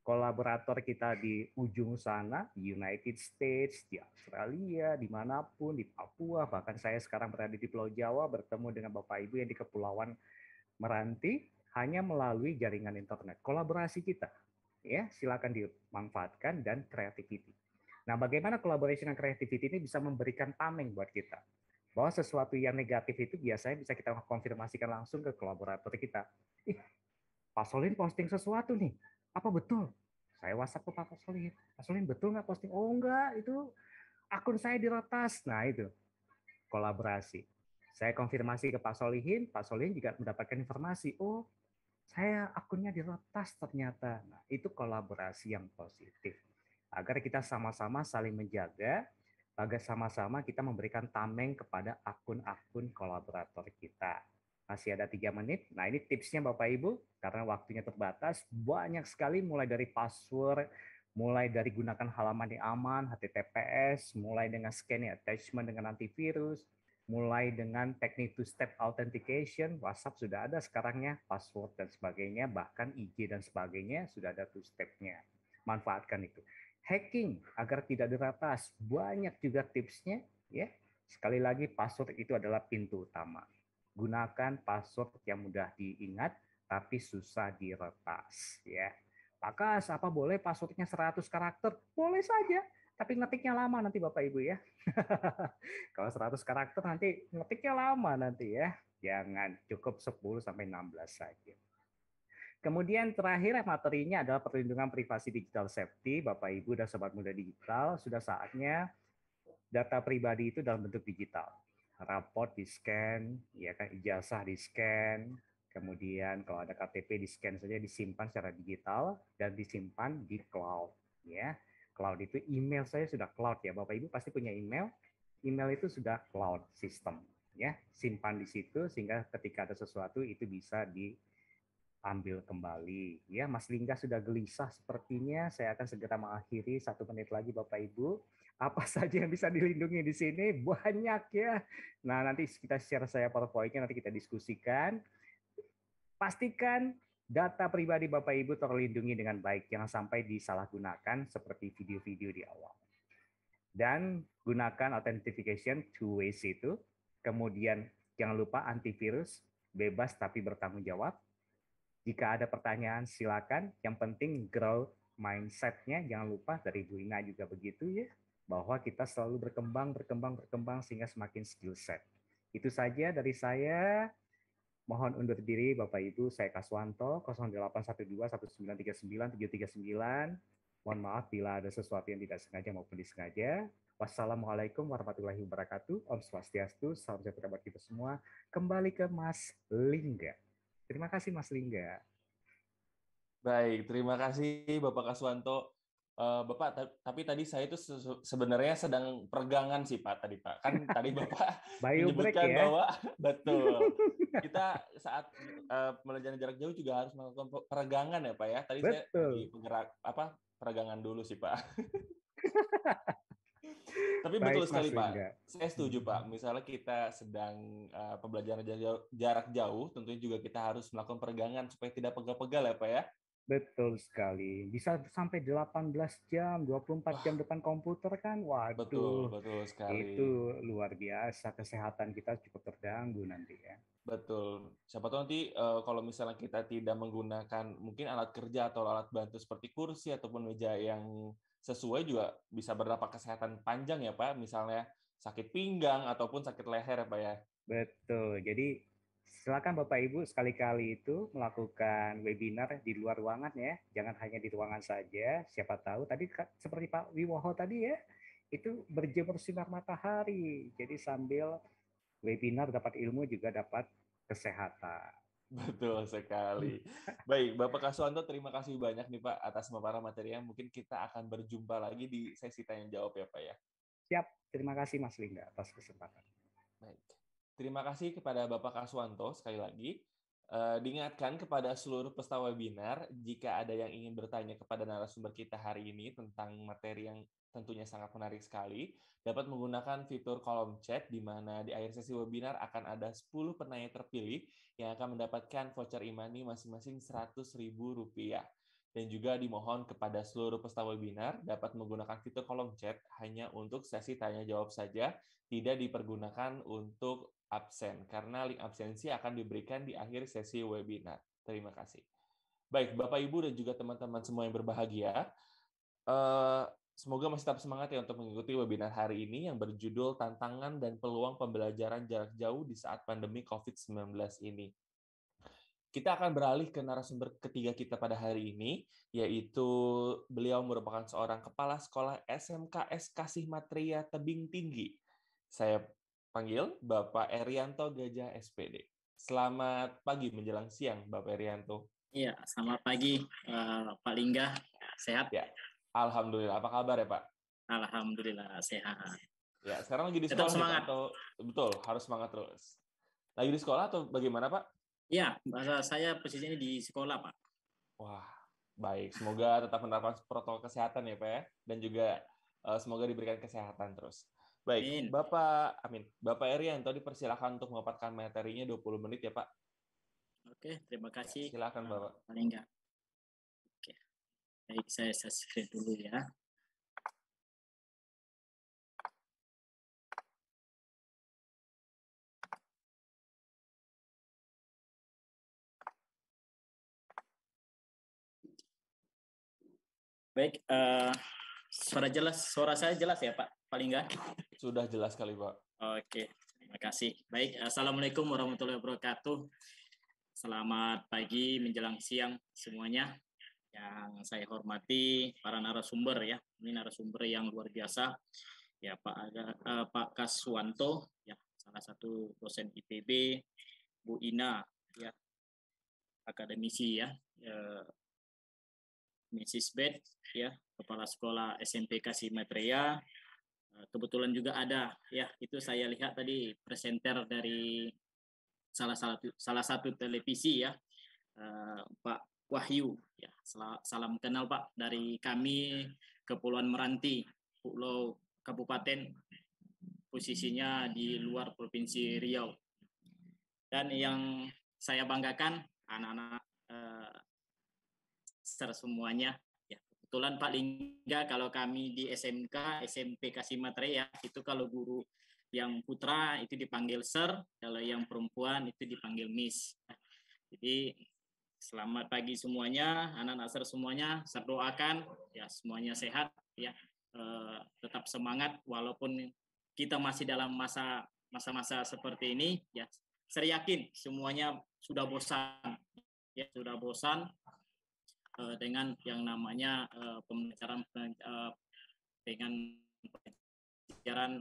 kolaborator kita di ujung sana, di United States, di Australia, dimanapun, di Papua, bahkan saya sekarang berada di Pulau Jawa, bertemu dengan Bapak Ibu yang di Kepulauan Meranti, hanya melalui jaringan internet. Kolaborasi kita, ya silakan dimanfaatkan dan creativity. Nah, bagaimana collaboration dan creativity ini bisa memberikan tameng buat kita? Bahwa sesuatu yang negatif itu biasanya bisa kita konfirmasikan langsung ke kolaborator kita. Ih, Pak Solin posting sesuatu nih apa betul? Saya WhatsApp ke Pak Solihin, Pak Solihin betul nggak posting? Oh enggak, itu akun saya diretas. Nah itu kolaborasi. Saya konfirmasi ke Pak Solihin, Pak Solihin juga mendapatkan informasi. Oh, saya akunnya diretas ternyata. Nah, itu kolaborasi yang positif. Agar kita sama-sama saling menjaga, agar sama-sama kita memberikan tameng kepada akun-akun kolaborator kita masih ada tiga menit. Nah ini tipsnya Bapak Ibu, karena waktunya terbatas, banyak sekali mulai dari password, mulai dari gunakan halaman yang aman, HTTPS, mulai dengan scanning attachment dengan antivirus, mulai dengan teknik two-step authentication, WhatsApp sudah ada sekarangnya, password dan sebagainya, bahkan IG dan sebagainya sudah ada two-stepnya. Manfaatkan itu. Hacking agar tidak diratas, banyak juga tipsnya. ya. Sekali lagi, password itu adalah pintu utama. Gunakan password yang mudah diingat tapi susah diretas ya. Pakas apa boleh passwordnya 100 karakter? Boleh saja, tapi ngetiknya lama nanti Bapak Ibu ya. [laughs] Kalau 100 karakter nanti ngetiknya lama nanti ya. Jangan cukup 10 sampai 16 saja. Kemudian terakhir materinya adalah perlindungan privasi digital safety. Bapak Ibu dan sobat muda digital sudah saatnya data pribadi itu dalam bentuk digital rapot di scan, ya kan ijazah di scan, kemudian kalau ada KTP di scan saja disimpan secara digital dan disimpan di cloud, ya. Cloud itu email saya sudah cloud ya, Bapak Ibu pasti punya email. Email itu sudah cloud system, ya. Simpan di situ sehingga ketika ada sesuatu itu bisa di ambil kembali. Ya, Mas Lingga sudah gelisah sepertinya. Saya akan segera mengakhiri satu menit lagi Bapak Ibu apa saja yang bisa dilindungi di sini banyak ya. Nah, nanti kita share saya powerpointnya nanti kita diskusikan. Pastikan data pribadi Bapak Ibu terlindungi dengan baik, jangan sampai disalahgunakan seperti video-video di awal. Dan gunakan authentication two ways itu. Kemudian jangan lupa antivirus bebas tapi bertanggung jawab. Jika ada pertanyaan silakan, yang penting grow mindsetnya, jangan lupa dari Bu Ina juga begitu ya bahwa kita selalu berkembang, berkembang, berkembang sehingga semakin skill set. Itu saja dari saya. Mohon undur diri Bapak Ibu, saya Kaswanto 0812 1939 Mohon maaf bila ada sesuatu yang tidak sengaja maupun disengaja. Wassalamualaikum warahmatullahi wabarakatuh. Om Swastiastu, salam sejahtera buat kita semua. Kembali ke Mas Lingga. Terima kasih Mas Lingga. Baik, terima kasih Bapak Kaswanto. Uh, Bapak, tapi tadi saya itu se sebenarnya sedang pergangan sih Pak tadi Pak. Kan tadi [laughs] Bapak menyebutkan ya? bahwa [laughs] betul. [laughs] Kita saat uh, eh, melejani jarak jauh juga harus melakukan peregangan ya Pak ya. Tadi betul. saya di penggerak apa peregangan dulu sih Pak. tapi Baik, betul sekali Pak. Enggak. Saya setuju hmm. Pak. Misalnya kita sedang uh, pembelajaran jarak jauh, tentunya juga kita harus melakukan peregangan supaya tidak pegal-pegal ya Pak ya. Betul sekali. Bisa sampai 18 jam, 24 empat jam depan komputer kan. Waduh. Betul, betul sekali. Itu luar biasa. Kesehatan kita cukup terganggu nanti ya. Betul. Siapa tahu nanti uh, kalau misalnya kita tidak menggunakan mungkin alat kerja atau alat bantu seperti kursi ataupun meja yang sesuai juga bisa berdampak kesehatan panjang ya Pak. Misalnya sakit pinggang ataupun sakit leher ya Pak ya. Betul. Jadi Silakan Bapak Ibu sekali-kali itu melakukan webinar di luar ruangan ya. Jangan hanya di ruangan saja. Siapa tahu tadi seperti Pak Wiwoho tadi ya, itu berjemur sinar matahari. Jadi sambil webinar dapat ilmu juga dapat kesehatan. Betul sekali. [laughs] Baik, Bapak Kasuanto terima kasih banyak nih Pak atas beberapa materi yang Mungkin kita akan berjumpa lagi di sesi tanya jawab ya Pak ya. Siap, terima kasih Mas Linda atas kesempatan. Baik. Terima kasih kepada Bapak Kaswanto sekali lagi. Uh, diingatkan kepada seluruh peserta webinar, jika ada yang ingin bertanya kepada narasumber kita hari ini tentang materi yang tentunya sangat menarik sekali, dapat menggunakan fitur kolom chat di mana di akhir sesi webinar akan ada 10 penanya terpilih yang akan mendapatkan voucher imani masing-masing Rp100.000. Dan juga dimohon kepada seluruh peserta webinar dapat menggunakan fitur kolom chat hanya untuk sesi tanya-jawab saja, tidak dipergunakan untuk absen, karena link absensi akan diberikan di akhir sesi webinar. Terima kasih. Baik, Bapak, Ibu, dan juga teman-teman semua yang berbahagia, eh, semoga masih tetap semangat ya untuk mengikuti webinar hari ini yang berjudul Tantangan dan Peluang Pembelajaran Jarak Jauh di Saat Pandemi COVID-19 ini. Kita akan beralih ke narasumber ketiga kita pada hari ini, yaitu beliau merupakan seorang kepala sekolah SMKS Kasih Matria Tebing Tinggi. Saya panggil Bapak Erianto Gajah SPD. Selamat pagi menjelang siang, Bapak Erianto. Iya, selamat pagi uh, Pak Lingga. Sehat? Ya. Alhamdulillah. Apa kabar ya, Pak? Alhamdulillah sehat. Ya, sekarang lagi di sekolah Tetap semangat. atau betul, harus semangat terus. Lagi di sekolah atau bagaimana, Pak? Iya, bahasa saya posisinya di sekolah, Pak. Wah, baik. Semoga tetap menerapkan protokol kesehatan ya, Pak, ya. dan juga eh, semoga diberikan kesehatan terus. Baik, amin. Bapak Amin. Bapak Erian, tadi persilahkan untuk mengaparkan materinya 20 menit ya, Pak. Oke, terima kasih. Silakan, eh, Bapak. Paling enggak. Oke. Baik, saya subscribe dulu ya. Baik, uh, suara jelas, suara saya jelas ya Pak? paling enggak? Sudah jelas kali, Pak. Oke, terima kasih. Baik, Assalamualaikum warahmatullahi wabarakatuh. Selamat pagi menjelang siang semuanya. Yang saya hormati para narasumber ya. Ini narasumber yang luar biasa. Ya, Pak Aga, eh, Pak Kaswanto ya, salah satu dosen IPB, Bu Ina ya, akademisi ya, eh, Mrs. Bed ya, kepala sekolah smp kasimatria Eh, kebetulan juga ada ya itu saya lihat tadi presenter dari salah satu salah satu televisi ya uh, Pak Wahyu ya salam kenal Pak dari kami Kepulauan Meranti Pulau Kabupaten posisinya di luar provinsi Riau dan yang saya banggakan anak-anak uh, semuanya kebetulan Pak Lingga kalau kami di SMK SMP kasih materi ya itu kalau guru yang putra itu dipanggil sir kalau yang perempuan itu dipanggil miss jadi selamat pagi semuanya anak-anak sir semuanya saya doakan ya semuanya sehat ya e, tetap semangat walaupun kita masih dalam masa masa-masa seperti ini ya saya yakin semuanya sudah bosan ya sudah bosan uh, dengan yang namanya uh, eh, pembelajaran uh, eh, dengan pembelajaran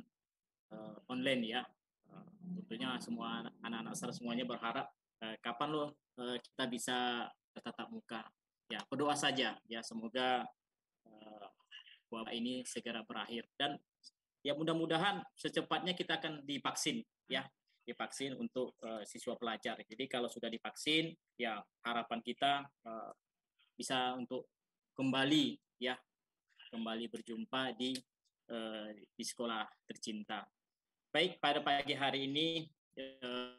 uh, online ya. Uh, tentunya semua anak-anak semuanya berharap uh, kapan loh uh, kita bisa tatap muka. Ya, berdoa saja ya semoga uh, wabah ini segera berakhir dan ya mudah-mudahan secepatnya kita akan divaksin ya divaksin untuk uh, siswa pelajar. Jadi kalau sudah divaksin, ya harapan kita uh, bisa untuk kembali ya kembali berjumpa di eh, di sekolah tercinta. Baik pada pagi hari ini eh,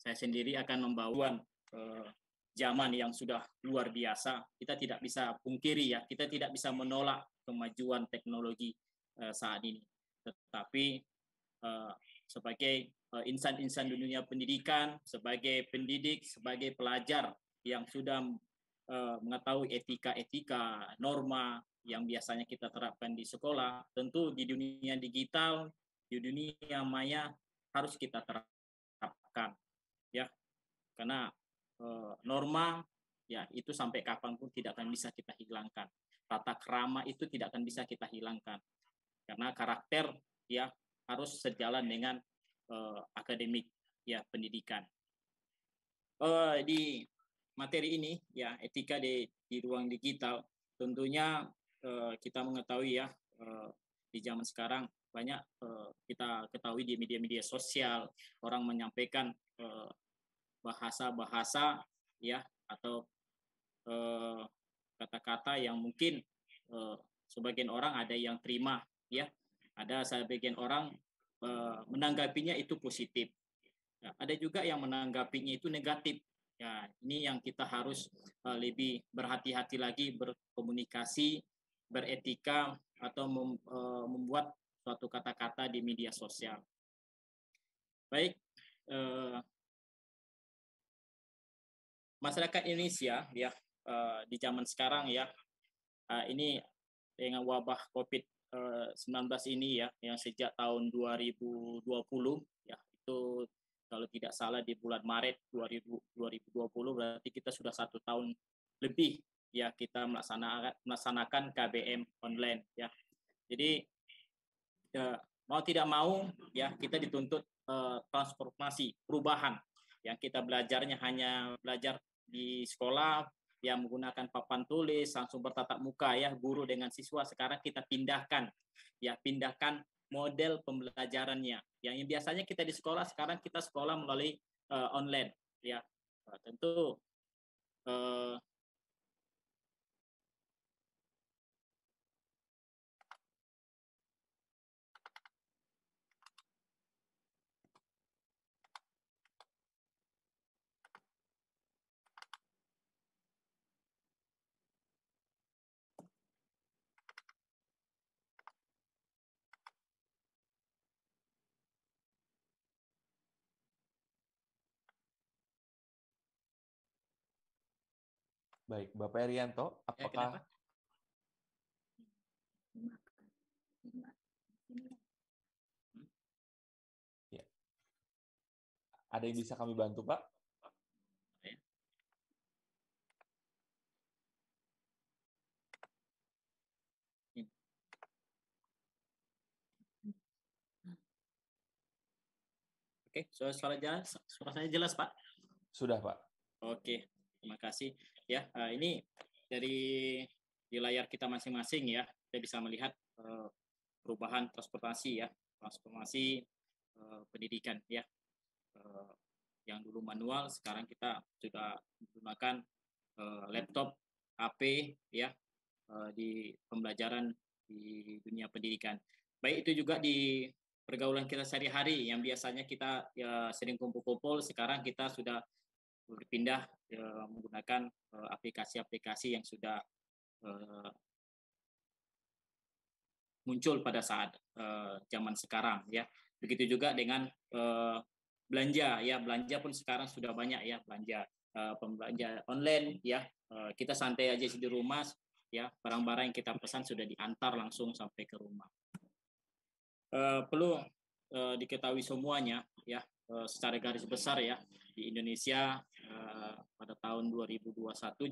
saya sendiri akan membawa eh, zaman yang sudah luar biasa. Kita tidak bisa pungkiri ya, kita tidak bisa menolak kemajuan teknologi saat ini. Tetapi uh, sebagai eh, insan-insan dunia pendidikan, sebagai pendidik, sebagai pelajar yang sudah uh, mengetahui etika-etika, norma yang biasanya kita terapkan di sekolah, tentu di dunia digital, di dunia maya harus kita terapkan, ya, karena uh, norma ya itu sampai kapanpun tidak akan bisa kita hilangkan. Tata kerama itu tidak akan bisa kita hilangkan karena karakter ya harus sejalan dengan uh, akademik ya pendidikan. Uh, di materi ini ya etika di di ruang digital tentunya uh, kita mengetahui ya uh, di zaman sekarang banyak uh, kita ketahui di media-media sosial orang menyampaikan bahasa-bahasa ya atau kata-kata yang mungkin sebagian orang ada yang terima ya ada sebagian orang eh, menanggapinya itu positif. Ya, ada juga yang menanggapinya itu negatif. Ya, ini yang kita harus eh, lebih berhati-hati lagi berkomunikasi, beretika atau eh, membuat suatu kata-kata di media sosial. Baik, masyarakat Indonesia ya di zaman sekarang ya ini dengan wabah COVID 19 19 eh, ini ya yang sejak tahun 2020 ya itu kalau tidak salah di bulan Maret 2020 berarti kita sudah satu tahun lebih ya kita melaksanakan melaksanakan KBM online ya jadi ya, mau tidak mau ya kita dituntut eh, transformasi perubahan yang kita belajarnya hanya belajar di sekolah yang menggunakan papan tulis langsung bertatap muka ya guru dengan siswa sekarang kita pindahkan ya pindahkan model pembelajarannya ya, yang biasanya kita di sekolah sekarang kita sekolah melalui uh, online ya nah, tentu uh, Baik, Bapak Erianto, ya, apakah eh, ya. ada yang bisa kami bantu, Pak? Ya. Ya. Oke, soalnya suara jelas, suara saya jelas, Pak. Sudah, Pak. Oke, terima kasih ya eh, ini dari di layar kita masing-masing ya kita bisa melihat eh, perubahan transportasi ya transformasi eh, pendidikan ya yang dulu manual sekarang kita sudah menggunakan laptop HP ya di pembelajaran di dunia pendidikan baik itu juga di pergaulan kita sehari-hari yang biasanya kita ya, sering kumpul-kumpul sekarang kita sudah berpindah ya, menggunakan eh, aplikasi-aplikasi yang sudah eh, muncul pada saat eh, zaman sekarang ya. Begitu juga dengan belanja ya, belanja pun sekarang sudah banyak ya belanja pembelanja online ya. Kita santai aja di rumah ya, barang-barang yang kita pesan sudah diantar langsung sampai ke rumah. perlu diketahui semuanya ya secara garis besar ya di Indonesia eh, pada tahun 2021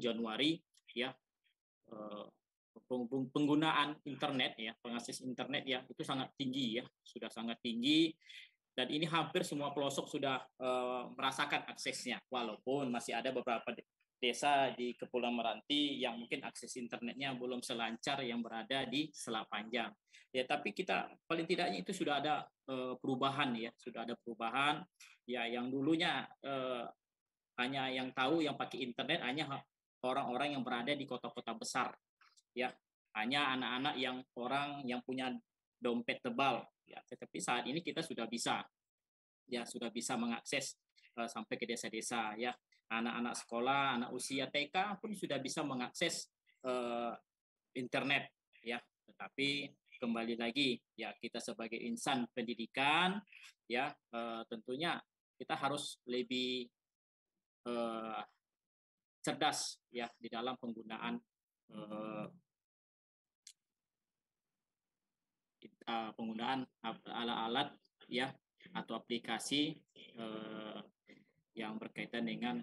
Januari ya eh, penggunaan internet ya pengakses internet ya itu sangat tinggi ya sudah sangat tinggi dan ini hampir semua pelosok sudah eh, merasakan aksesnya walaupun masih ada beberapa desa di Kepulauan Meranti yang mungkin akses internetnya belum selancar yang berada di Selat Panjang. Ya, tapi kita paling tidaknya itu sudah ada uh, perubahan ya, sudah ada perubahan. Ya, yang dulunya uh, hanya yang tahu yang pakai internet hanya orang-orang yang berada di kota-kota besar. Ya, hanya anak-anak yang orang yang punya dompet tebal. Ya, tetapi saat ini kita sudah bisa ya sudah bisa mengakses uh, sampai ke desa-desa ya anak-anak sekolah, anak usia TK pun sudah bisa mengakses uh, internet ya. Tetapi kembali lagi ya kita sebagai insan pendidikan ya uh, tentunya kita harus lebih uh, cerdas ya di dalam penggunaan uh, penggunaan alat-alat ya atau aplikasi uh, yang berkaitan dengan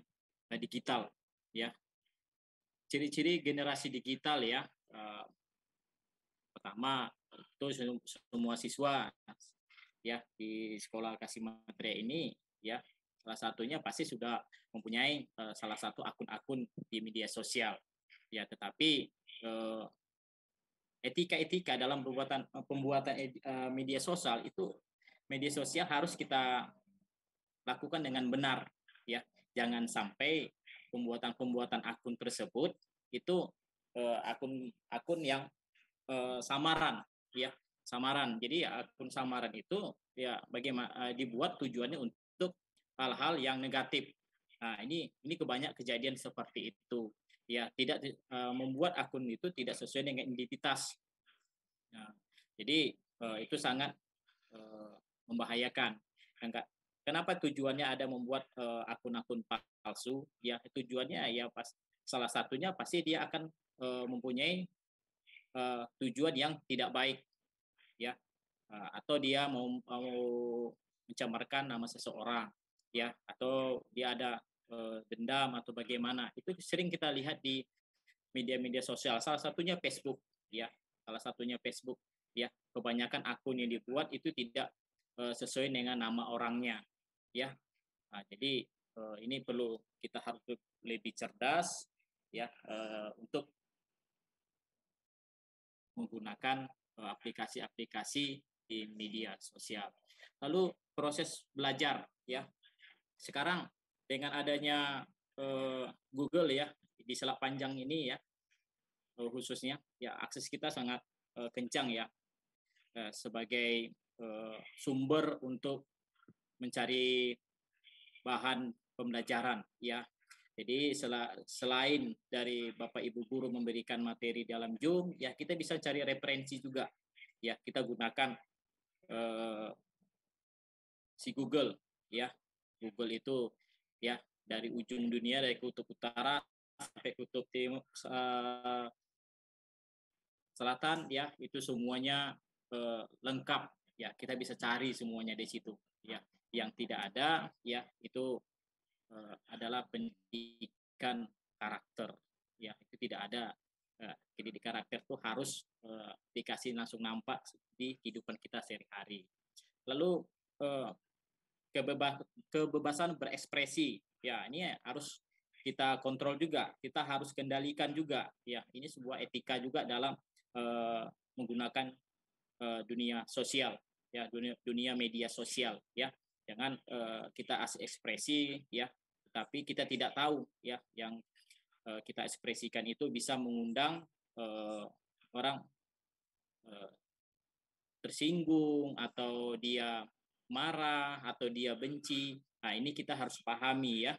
Eh, digital ya ciri-ciri generasi digital ya eh, pertama itu semua siswa ya di sekolah kasih materi ini ya salah satunya pasti sudah mempunyai eh, salah satu akun-akun di media sosial ya tetapi etika-etika dalam pembuatan pembuatan media sosial itu media sosial harus kita lakukan dengan benar ya jangan sampai pembuatan-pembuatan akun tersebut itu akun eh, akun akun yang uh, samaran ya samaran jadi akun samaran itu ya bagaimana uh, eh, dibuat tujuannya untuk hal-hal yang negatif nah ini ini kebanyak kejadian seperti itu ya tidak uh, membuat akun itu tidak sesuai dengan identitas nah, jadi uh, itu sangat uh, membahayakan Kenapa tujuannya ada membuat eh, akun-akun palsu? Ya tujuannya ya pas salah satunya pasti dia akan uh, mempunyai uh, tujuan yang tidak baik, ya uh, atau dia mau, mau mencemarkan nama seseorang, ya atau dia ada uh, dendam atau bagaimana. Itu sering kita lihat di media-media sosial. Salah satunya Facebook, ya salah satunya Facebook, ya kebanyakan akun yang dibuat itu tidak sesuai dengan nama orangnya, ya nah, jadi eh, ini perlu kita harus lebih cerdas ya eh, untuk menggunakan eh, aplikasi-aplikasi di media sosial lalu proses belajar ya sekarang dengan adanya eh, Google ya di selak panjang ini ya eh, khususnya ya akses kita sangat eh, kencang ya eh, sebagai eh, sumber untuk mencari bahan pembelajaran ya. Jadi selain dari Bapak Ibu guru memberikan materi dalam Zoom, ya kita bisa cari referensi juga. Ya, kita gunakan eh, si Google ya. Google itu ya dari ujung dunia dari kutub utara sampai kutub timur uh, selatan ya itu semuanya uh, lengkap ya kita bisa cari semuanya di situ ya yang tidak ada ya itu uh, adalah pendidikan karakter ya itu tidak ada uh, eh, di karakter itu harus uh, dikasih langsung nampak di kehidupan kita sehari-hari lalu uh, kebebasan berekspresi ya ini harus kita kontrol juga kita harus kendalikan juga ya ini sebuah etika juga dalam uh, menggunakan uh, dunia sosial ya dunia, dunia media sosial ya jangan uh, kita ekspresi ya tapi kita tidak tahu ya yang uh, kita ekspresikan itu bisa mengundang uh, orang uh, tersinggung atau dia marah atau dia benci nah ini kita harus pahami ya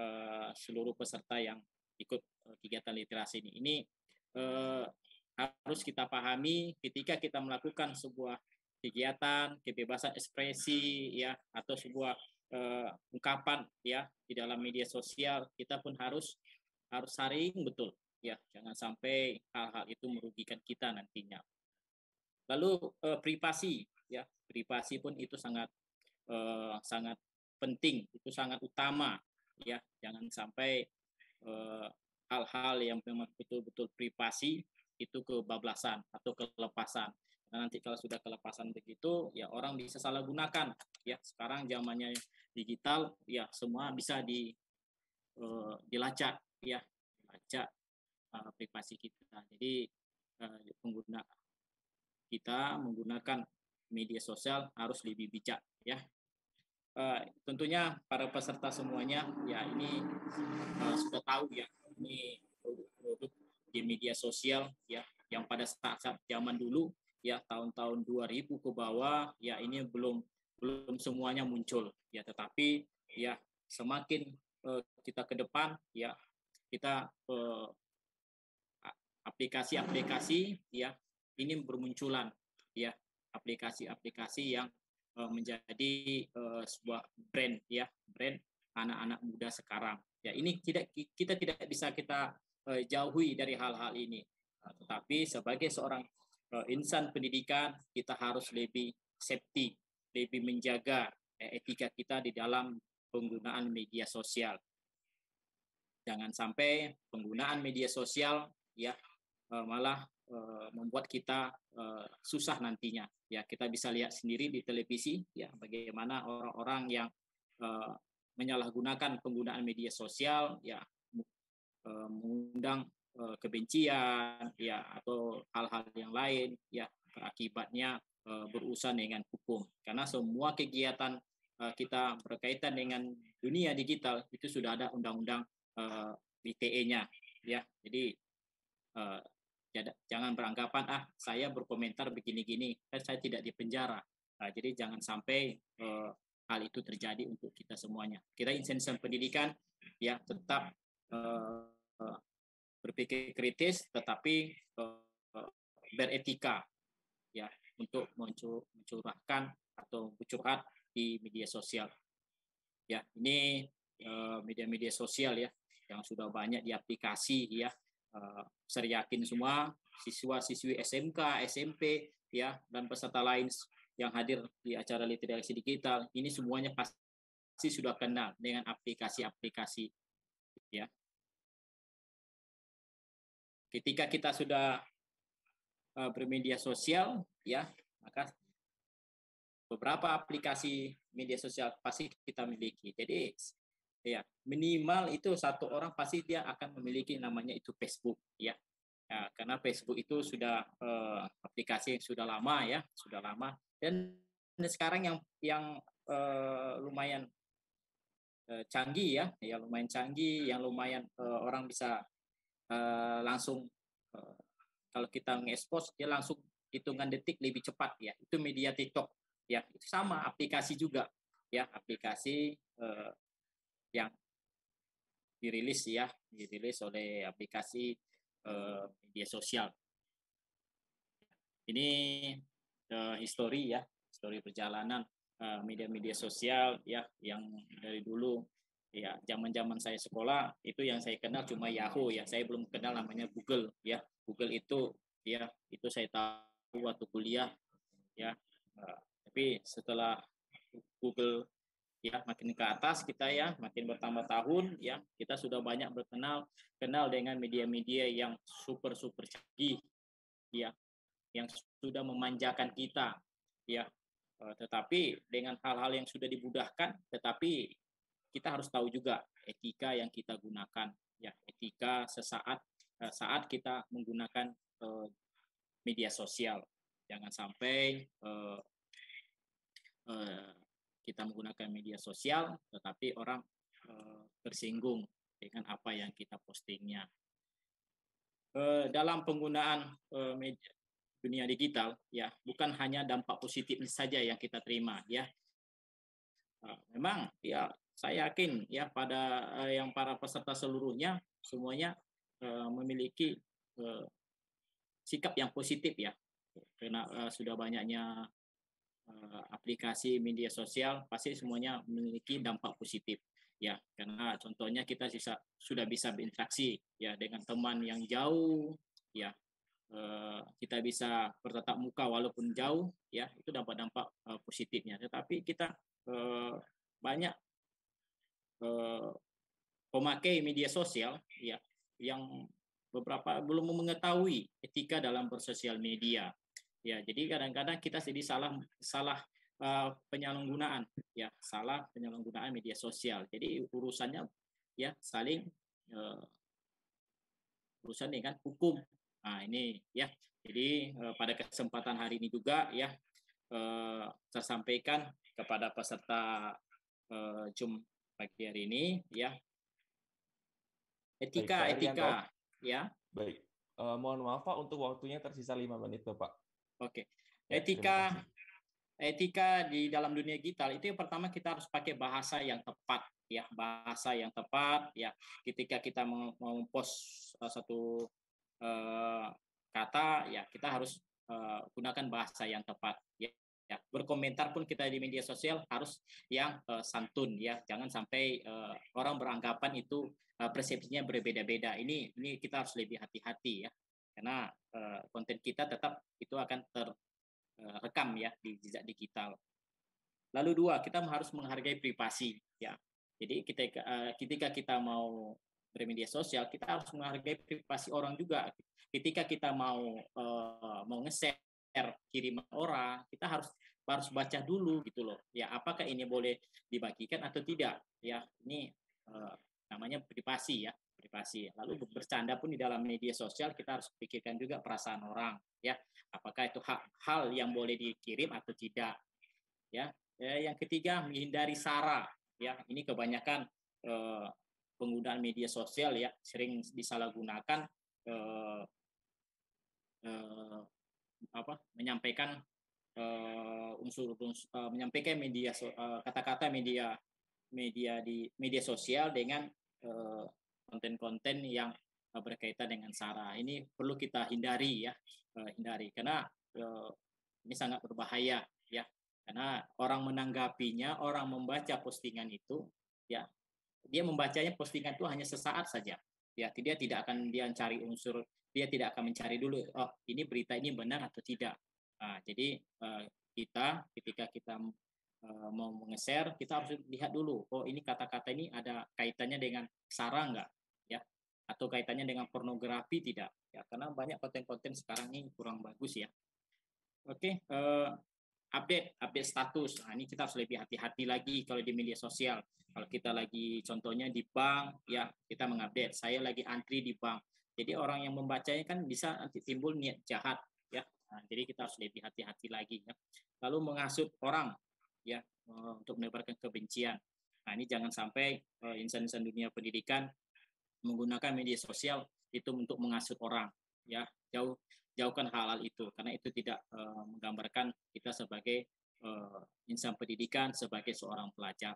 uh, seluruh peserta yang ikut kegiatan literasi ini ini uh, harus kita pahami ketika kita melakukan sebuah kegiatan, kebebasan ekspresi ya atau sebuah uh, ungkapan ya di dalam media sosial kita pun harus harus saring betul ya jangan sampai hal-hal itu merugikan kita nantinya. Lalu uh, privasi ya privasi pun itu sangat uh, sangat penting itu sangat utama ya jangan sampai hal-hal uh, yang memang betul-betul privasi itu kebablasan atau kelepasan Nah, nanti kalau sudah kelepasan begitu, ya orang bisa salah gunakan. Ya, sekarang zamannya digital, ya semua bisa di uh, dilacak, ya dilacak uh, privasi kita. Jadi uh, pengguna kita menggunakan media sosial harus lebih bijak, ya. Uh, tentunya para peserta semuanya, ya ini uh, sudah tahu ya, ini produk-produk di media sosial, ya, yang pada saat zaman dulu ya tahun-tahun 2000 ke bawah ya ini belum belum semuanya muncul ya tetapi ya semakin uh, kita ke depan ya kita aplikasi eh, aplikasi-aplikasi ya ini bermunculan ya aplikasi-aplikasi yang uh, menjadi uh, sebuah brand ya brand anak-anak muda sekarang ya ini tidak kita tidak bisa kita uh, jauhi dari hal-hal ini tetapi sebagai seorang Eh, insan pendidikan kita harus lebih safety, lebih menjaga eh, etika kita di dalam penggunaan media sosial. Jangan sampai penggunaan media sosial ya eh, malah membuat kita susah nantinya. Ya, kita bisa lihat sendiri di televisi ya bagaimana orang-orang yang menyalahgunakan penggunaan media sosial ya mengundang Eh, kebencian ya atau hal-hal yang lain ya akibatnya eh, berurusan dengan hukum karena semua kegiatan eh, kita berkaitan dengan dunia digital itu sudah ada undang-undang ITE-nya ya jadi jangan beranggapan ah saya berkomentar begini-gini kan saya tidak dipenjara nah, jadi jangan sampai hal itu terjadi untuk kita semuanya kita insentif pendidikan ya tetap berpikir kritis tetapi eh, beretika ya untuk mencurahkan atau curhat di media sosial. Ya, ini eh, media-media sosial ya yang sudah banyak diaplikasi ya. Uh, eh, saya yakin semua siswa-siswi SMK, SMP ya dan peserta lain yang hadir di acara literasi digital ini semuanya pasti sudah kenal dengan aplikasi-aplikasi ya Ketika kita sudah eh, bermedia sosial, ya, maka beberapa aplikasi media sosial pasti kita miliki. Jadi ya minimal itu satu orang pasti dia akan memiliki namanya itu Facebook ya. ya karena Facebook itu sudah eh, aplikasi yang sudah lama ya, sudah lama dan sekarang yang yang eh, lumayan eh, canggih ya, ya lumayan canggih, yang lumayan eh, orang bisa uh, langsung uh, kalau kita ngekspos dia langsung hitungan detik lebih cepat ya itu media TikTok ya sama aplikasi juga ya aplikasi uh, yang dirilis ya dirilis oleh aplikasi uh, media sosial ini uh, histori ya histori perjalanan media-media sosial ya yang dari dulu ya zaman-zaman saya sekolah itu yang saya kenal cuma Yahoo ya saya belum kenal namanya Google ya Google itu ya itu saya tahu waktu kuliah ya uh, tapi setelah Google ya makin ke atas kita ya makin bertambah tahun ya kita sudah banyak berkenal kenal dengan media-media yang super super canggih ya yang sudah memanjakan kita ya eh, tetapi dengan hal-hal yang sudah dibudahkan tetapi kita harus tahu juga etika yang kita gunakan ya etika sesaat eh, saat kita menggunakan eh, media sosial jangan sampai eh, kita menggunakan media sosial tetapi orang tersinggung dengan apa yang kita postingnya dalam penggunaan media, dunia digital ya bukan hanya dampak positif saja yang kita terima ya memang ya saya yakin ya pada uh, yang para peserta seluruhnya semuanya uh, memiliki uh, sikap yang positif ya karena uh, sudah banyaknya uh, aplikasi media sosial pasti semuanya memiliki dampak positif ya karena contohnya kita bisa, sudah bisa berinteraksi ya dengan teman yang jauh ya uh, kita bisa bertatap muka walaupun jauh ya itu dampak-dampak uh, positifnya tetapi kita uh, banyak Eh, pemakai media sosial ya yang beberapa belum mengetahui etika dalam bersosial media. Ya, jadi kadang-kadang kita jadi salah salah uh, penyalahgunaan ya, salah penyalahgunaan media sosial. Jadi urusannya ya saling uh, urusan dengan hukum. Nah, ini ya. Jadi uh, pada kesempatan hari ini juga ya uh, tersampaikan kepada peserta uh, Jum pagi hari ini ya. Etika, Baik, etika, Rianto. ya. Baik. Uh, mohon maaf Pak untuk waktunya tersisa lima menit Bapak. Oke. Okay. Ya, etika etika di dalam dunia digital itu yang pertama kita harus pakai bahasa yang tepat ya bahasa yang tepat ya ketika kita mempost eh, satu uh, kata ya kita harus uh, gunakan bahasa yang tepat Ya, berkomentar pun kita di media sosial harus yang uh, santun ya, jangan sampai uh, orang beranggapan itu uh, persepsinya berbeda-beda. Ini ini kita harus lebih hati-hati ya, karena uh, konten kita tetap itu akan terekam uh, ya di jejak digital. Lalu dua, kita harus menghargai privasi ya. Jadi kita uh, ketika kita mau bermedia sosial kita harus menghargai privasi orang juga ketika kita mau uh, mau nge-share kiriman orang kita harus harus baca dulu gitu loh. Ya apakah ini boleh dibagikan atau tidak? Ya ini eh, namanya privasi ya, privasi. Lalu iya. bercanda pun di dalam media sosial kita harus pikirkan juga perasaan orang ya. Apakah itu hak, hal yang boleh dikirim atau tidak? Ya. Eh, yang ketiga menghindari sara ya. Ini kebanyakan eh, penggunaan media sosial ya sering disalahgunakan eh, eh, apa menyampaikan Eh, unsur, uh, menyampaikan media eh, kata-kata uh, media media di media sosial dengan konten-konten uh, yang uh, berkaitan dengan sara ini perlu kita hindari ya uh, hindari karena uh, ini sangat berbahaya ya karena orang menanggapinya orang membaca postingan itu ya dia membacanya postingan itu hanya sesaat saja ya dia tidak akan dia cari unsur dia tidak akan mencari dulu oh ini berita ini benar atau tidak Nah, jadi eh, kita ketika kita eh, mau mengeser, kita harus lihat dulu, oh ini kata-kata ini ada kaitannya dengan sara nggak, ya, atau kaitannya dengan pornografi tidak, ya, karena banyak konten-konten sekarang ini kurang bagus ya. Oke, eh, update update status. Nah, ini kita harus lebih hati-hati lagi kalau di media sosial. Kalau kita lagi contohnya di bank, ya kita mengupdate. Saya lagi antri di bank. Jadi orang yang membacanya kan bisa nanti timbul niat jahat, ya Nah, jadi kita harus lebih hati-hati lagi ya. Lalu menghasut orang ya eh, untuk menyebarkan kebencian. Nah, ini jangan sampai eh, insan-insan dunia pendidikan menggunakan media sosial itu untuk menghasut orang ya. Jauh jauhkan hal-hal itu karena itu tidak uh, menggambarkan kita sebagai uh, insan pendidikan sebagai seorang pelajar.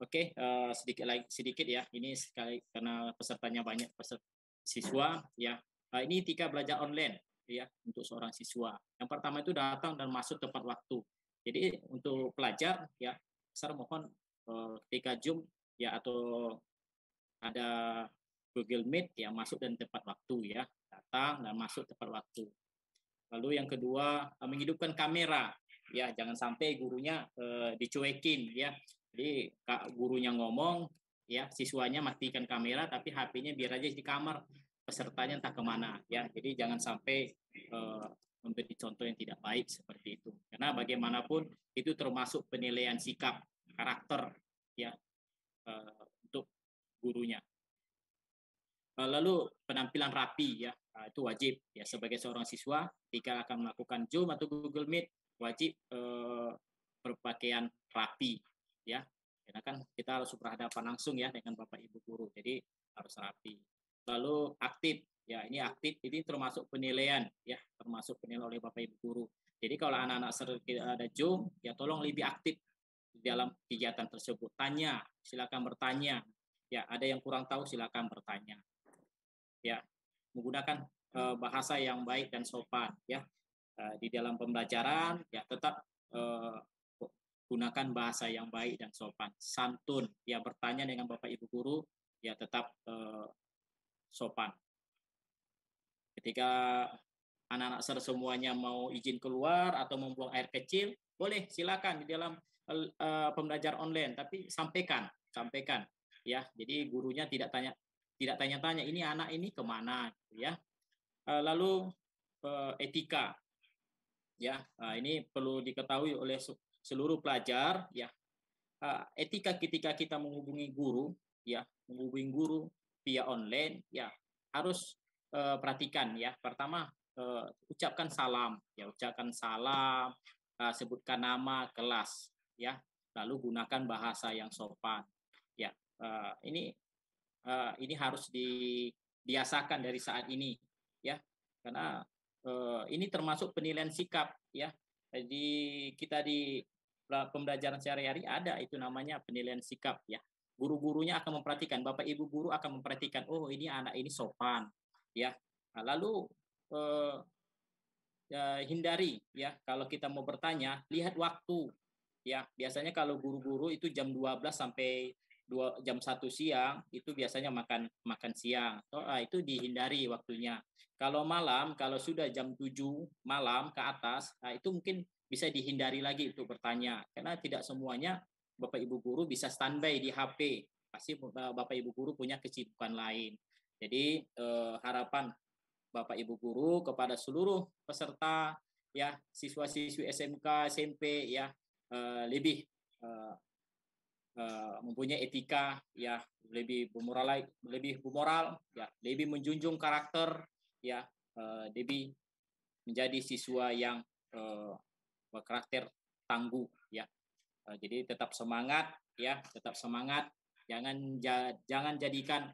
Oke, okay, uh, sedikit lagi sedikit ya. Ini sekali karena pesertanya banyak peserta siswa ya. Uh, ini tiga belajar online ya untuk seorang siswa. Yang pertama itu datang dan masuk tepat waktu. Jadi untuk pelajar ya saya mohon ketika eh, Zoom ya atau ada Google Meet ya masuk dan tepat waktu ya datang dan masuk tepat waktu. Lalu yang kedua eh, menghidupkan kamera ya jangan sampai gurunya eh, dicuekin ya. Jadi kak gurunya ngomong ya siswanya matikan kamera tapi HP-nya biar aja di kamar pesertanya entah kemana ya jadi jangan sampai uh, memberi contoh yang tidak baik seperti itu karena bagaimanapun itu termasuk penilaian sikap karakter ya uh, untuk gurunya uh, lalu penampilan rapi ya uh, itu wajib ya sebagai seorang siswa jika akan melakukan zoom atau Google Meet wajib uh, berpakaian rapi ya karena kan kita harus berhadapan langsung ya dengan bapak ibu guru jadi harus rapi lalu aktif ya ini aktif ini termasuk penilaian ya termasuk penilaian oleh bapak ibu guru jadi kalau anak-anak sering ada zoom ya tolong lebih aktif di dalam kegiatan tersebut tanya silakan bertanya ya ada yang kurang tahu silakan bertanya ya menggunakan uh, bahasa yang baik dan sopan ya uh, di dalam pembelajaran ya tetap uh, gunakan bahasa yang baik dan sopan santun ya bertanya dengan bapak ibu guru ya tetap uh, sopan. Ketika anak-anak ser semuanya mau izin keluar atau membuang air kecil, boleh silakan di dalam uh, eh, eh, pembelajar online, tapi sampaikan, sampaikan ya. Jadi gurunya tidak tanya tidak tanya-tanya ini anak ini kemana gitu ya. Eh, lalu etika ya. ini perlu diketahui oleh seluruh pelajar ya. Etika ketika kita menghubungi guru ya, menghubungi guru via online ya harus uh, perhatikan ya pertama uh, ucapkan salam ya ucapkan salam uh, sebutkan nama kelas ya lalu gunakan bahasa yang sopan ya uh, ini uh, ini harus dibiasakan dari saat ini ya karena uh, ini termasuk penilaian sikap ya jadi kita di pembelajaran sehari-hari ada itu namanya penilaian sikap ya guru-gurunya akan memperhatikan, bapak ibu guru akan memperhatikan, oh ini anak ini sopan, ya. Nah, lalu eh, eh, hindari, ya, kalau kita mau bertanya, lihat waktu, ya. Biasanya kalau guru-guru itu jam 12 sampai dua jam satu siang itu biasanya makan makan siang. So, ah, itu dihindari waktunya. Kalau malam, kalau sudah jam 7 malam ke atas, nah, itu mungkin bisa dihindari lagi untuk bertanya karena tidak semuanya Bapak Ibu guru bisa standby di HP. Pasti eh, Bapak Ibu guru punya kesibukan lain. Jadi eh, harapan Bapak Ibu guru kepada seluruh peserta ya siswa-siswi SMK, SMP ya eh, lebih eh, eh, mempunyai etika ya lebih bermoral lebih bermoral ya lebih menjunjung karakter ya eh, lebih menjadi siswa yang eh, berkarakter tangguh Eh, jadi tetap semangat ya, tetap semangat. Jangan ja, jangan jadikan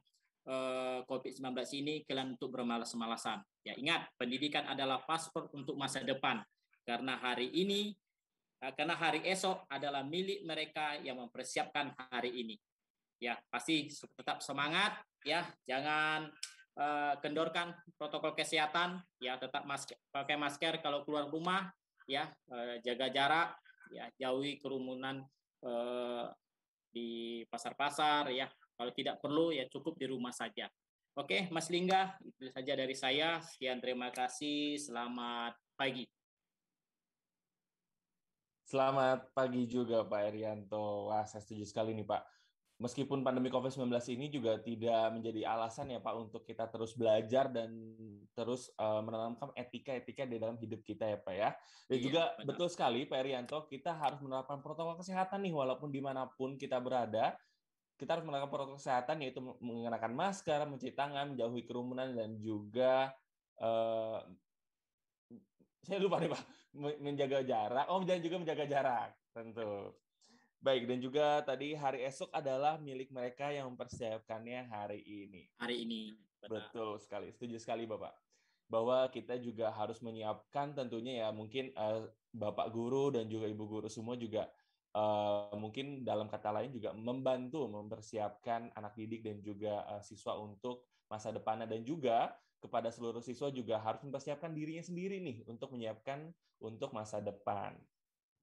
uh, eh, COVID-19 ini kalian untuk bermalas-malasan. Ya ingat, pendidikan adalah paspor untuk masa depan. Karena hari ini, eh, karena hari esok adalah milik mereka yang mempersiapkan hari ini. Ya pasti tetap semangat ya, jangan uh, kendorkan protokol kesehatan ya tetap masker, pakai masker kalau keluar rumah ya uh, jaga jarak ya jauhi kerumunan eh, di pasar-pasar ya kalau tidak perlu ya cukup di rumah saja oke Mas Lingga itu saja dari saya sekian terima kasih selamat pagi Selamat pagi juga Pak Erianto. Wah, saya setuju sekali nih Pak meskipun pandemi COVID-19 ini juga tidak menjadi alasan ya Pak untuk kita terus belajar dan terus uh, menanamkan etika-etika di dalam hidup kita ya Pak ya. Dan iya, juga benar. betul sekali Pak Erianto, kita harus menerapkan protokol kesehatan nih walaupun dimanapun kita berada, kita harus menerapkan protokol kesehatan yaitu mengenakan masker, mencuci tangan, menjauhi kerumunan dan juga uh, saya lupa nih Pak, menjaga jarak. Oh, dan juga menjaga jarak tentu. Baik, dan juga tadi hari esok adalah milik mereka yang mempersiapkannya hari ini. Hari ini. Benar. Betul sekali, setuju sekali Bapak. Bahwa kita juga harus menyiapkan tentunya ya mungkin uh, Bapak guru dan juga Ibu guru semua juga uh, mungkin dalam kata lain juga membantu mempersiapkan anak didik dan juga uh, siswa untuk masa depannya dan juga kepada seluruh siswa juga harus mempersiapkan dirinya sendiri nih untuk menyiapkan untuk masa depan.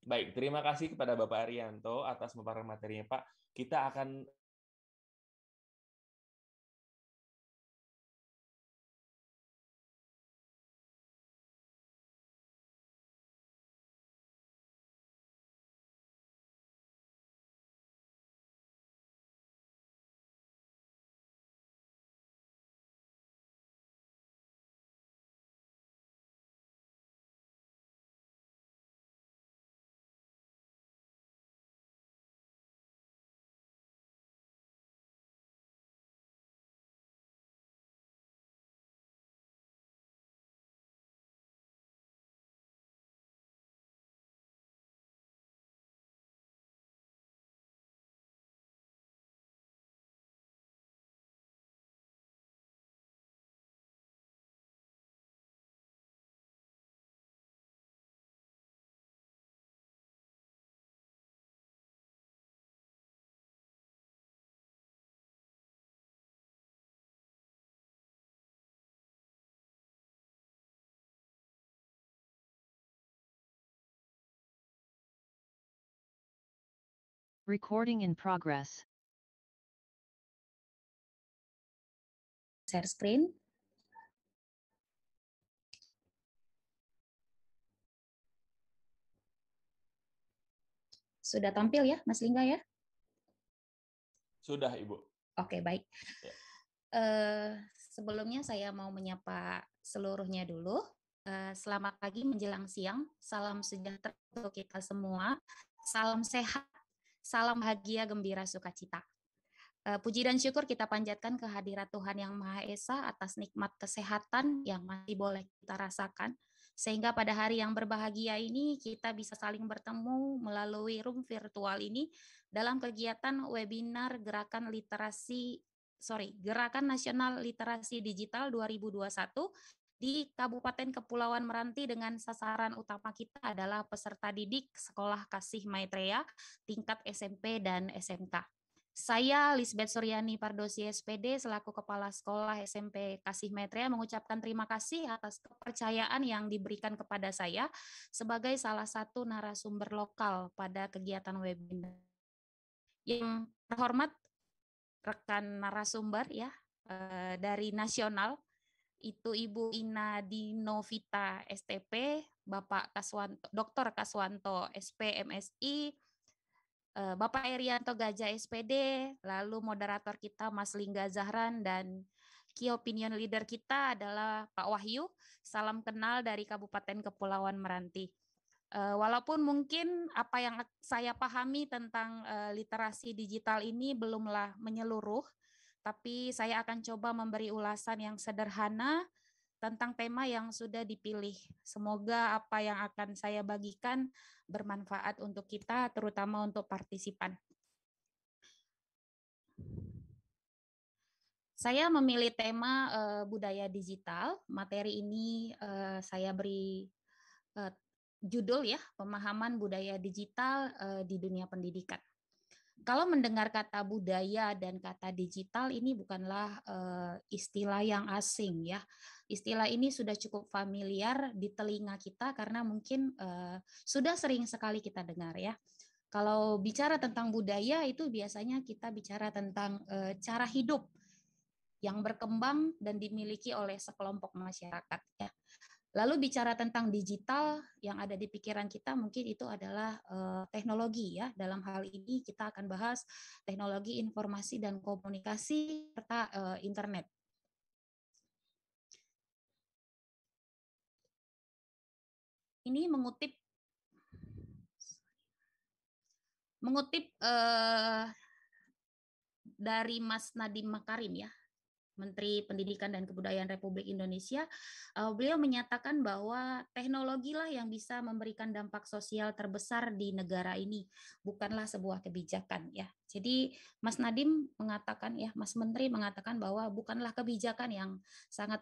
Baik, terima kasih kepada Bapak Arianto atas pemaparan materinya, Pak. Kita akan Recording in progress. Share screen. Sudah tampil ya, Mas Lingga ya? Sudah, Ibu. Oke, baik. Ya. Uh, sebelumnya saya mau menyapa seluruhnya dulu. Uh, selamat pagi menjelang siang. Salam sejahtera untuk kita semua. Salam sehat Salam bahagia, gembira, sukacita. Eh, puji dan syukur kita panjatkan kehadiran Tuhan Yang Maha Esa atas nikmat kesehatan yang masih boleh kita rasakan. Sehingga pada hari yang berbahagia ini kita bisa saling bertemu melalui room virtual ini dalam kegiatan webinar Gerakan Literasi sorry, Gerakan Nasional Literasi Digital 2021 di Kabupaten Kepulauan Meranti dengan sasaran utama kita adalah peserta didik Sekolah Kasih Maitreya tingkat SMP dan SMK. Saya Lisbeth Suryani Pardosi SPD selaku Kepala Sekolah SMP Kasih Maitreya mengucapkan terima kasih atas kepercayaan yang diberikan kepada saya sebagai salah satu narasumber lokal pada kegiatan webinar. Yang terhormat rekan narasumber ya eh, dari nasional itu Ibu Ina Dinovita STP, Bapak Kaswanto, Dr. Kaswanto SP MSI, eh, Bapak Erianto Gajah SPD, lalu moderator kita Mas Lingga Zahran dan key opinion leader kita adalah Pak Wahyu. Salam kenal dari Kabupaten Kepulauan Meranti. Eh, walaupun mungkin apa yang saya pahami tentang eh, literasi digital ini belumlah menyeluruh, tapi saya akan coba memberi ulasan yang sederhana tentang tema yang sudah dipilih. Semoga apa yang akan saya bagikan bermanfaat untuk kita, terutama untuk partisipan. Saya memilih tema e, budaya digital. Materi ini e, saya beri e, judul ya, pemahaman budaya digital di dunia pendidikan kalau mendengar kata budaya dan kata digital ini bukanlah uh, istilah yang asing ya. Istilah ini sudah cukup familiar di telinga kita karena mungkin uh, sudah sering sekali kita dengar ya. Kalau bicara tentang budaya itu biasanya kita bicara tentang uh, cara hidup yang berkembang dan dimiliki oleh sekelompok masyarakat ya. Lalu bicara tentang digital yang ada di pikiran kita mungkin itu adalah uh, teknologi ya. Dalam hal ini kita akan bahas teknologi informasi dan komunikasi serta uh, internet. Ini mengutip mengutip uh, dari Mas Nadiem Makarim ya Menteri Pendidikan dan Kebudayaan Republik Indonesia, uh, beliau menyatakan bahwa teknologilah yang bisa memberikan dampak sosial terbesar di negara ini, bukanlah sebuah kebijakan ya. Jadi Mas Nadim mengatakan ya, Mas Menteri mengatakan bahwa bukanlah kebijakan yang sangat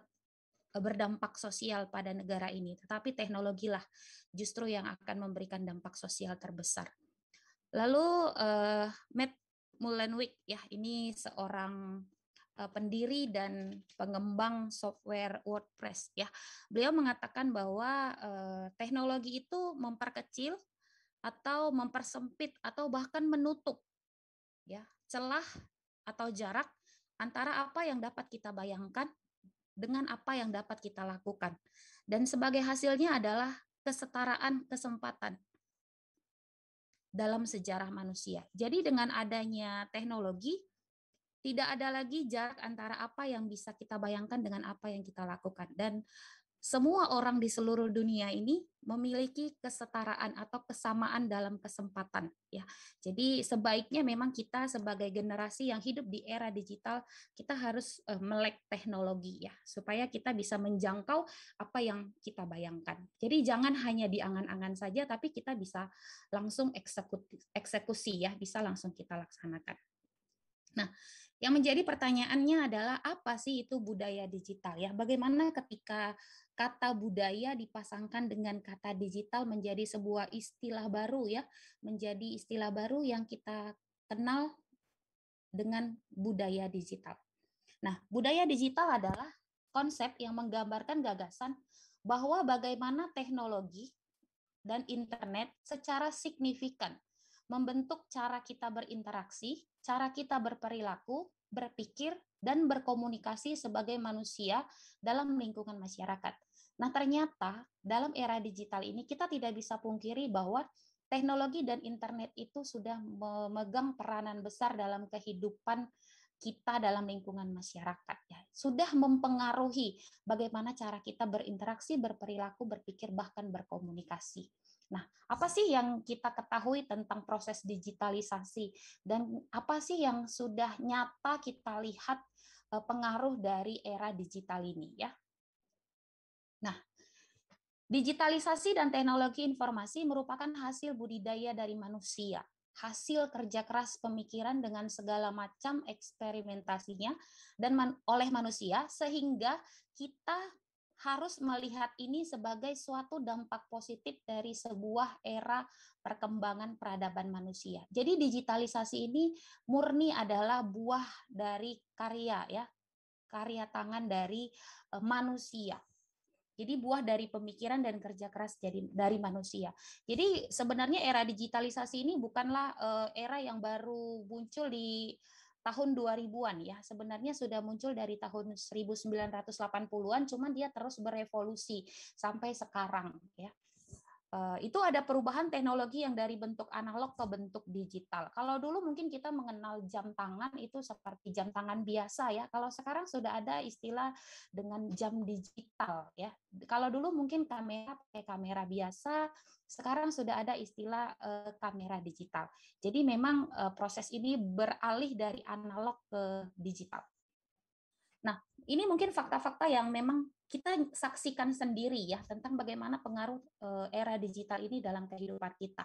eh, berdampak sosial pada negara ini, tetapi teknologilah justru yang akan memberikan dampak sosial terbesar. Lalu uh, Matt Mullenweg ya ini seorang Eh, pendiri dan pengembang software WordPress ya. Beliau mengatakan bahwa eh, teknologi itu memperkecil atau mempersempit atau bahkan menutup ya celah atau jarak antara apa yang dapat kita bayangkan dengan apa yang dapat kita lakukan. Dan sebagai hasilnya adalah kesetaraan kesempatan dalam sejarah manusia. Jadi dengan adanya teknologi tidak ada lagi jarak antara apa yang bisa kita bayangkan dengan apa yang kita lakukan. Dan semua orang di seluruh dunia ini memiliki kesetaraan atau kesamaan dalam kesempatan ya. Jadi sebaiknya memang kita sebagai generasi yang hidup di era digital kita harus eh, melek teknologi ya supaya kita bisa menjangkau apa yang kita bayangkan. Jadi jangan hanya diangan angan saja tapi kita bisa langsung eksekusi, eksekusi ya, bisa langsung kita laksanakan. Nah, yang menjadi pertanyaannya adalah apa sih itu budaya digital ya? Bagaimana ketika kata budaya dipasangkan dengan kata digital menjadi sebuah istilah baru ya, menjadi istilah baru yang kita kenal dengan budaya digital. Nah, budaya digital adalah konsep yang menggambarkan gagasan bahwa bagaimana teknologi dan internet secara signifikan membentuk cara kita berinteraksi cara kita berperilaku, berpikir, dan berkomunikasi sebagai manusia dalam lingkungan masyarakat. Nah, ternyata dalam era digital ini kita tidak bisa pungkiri bahwa teknologi dan internet itu sudah memegang peranan besar dalam kehidupan kita dalam lingkungan masyarakat ya. Sudah mempengaruhi bagaimana cara kita berinteraksi, berperilaku, berpikir bahkan berkomunikasi. Nah, apa sih yang kita ketahui tentang proses digitalisasi dan apa sih yang sudah nyata kita lihat eh, pengaruh dari era digital ini ya? Nah, digitalisasi dan teknologi informasi merupakan hasil budidaya dari manusia hasil kerja keras pemikiran dengan segala macam eksperimentasinya dan man, oleh manusia sehingga kita harus melihat ini sebagai suatu dampak positif dari sebuah era perkembangan peradaban manusia. Jadi digitalisasi ini murni adalah buah dari karya ya, karya tangan dari e, manusia. Jadi buah dari pemikiran dan kerja keras jadi dari manusia. Jadi sebenarnya era digitalisasi ini bukanlah e, era yang baru muncul di tahun 2000-an ya. Sebenarnya sudah muncul dari tahun 1980-an cuman dia terus berevolusi sampai sekarang ya. Eh, itu ada perubahan teknologi yang dari bentuk analog ke bentuk digital. Kalau dulu mungkin kita mengenal jam tangan itu seperti jam tangan biasa ya. Kalau sekarang sudah ada istilah dengan jam digital ya. Kalau dulu mungkin kamera pakai kamera biasa, sekarang sudah ada istilah eh, kamera digital. Jadi memang eh, proses ini beralih dari analog ke digital ini mungkin fakta-fakta yang memang kita saksikan sendiri ya tentang bagaimana pengaruh eh, era digital ini dalam kehidupan kita.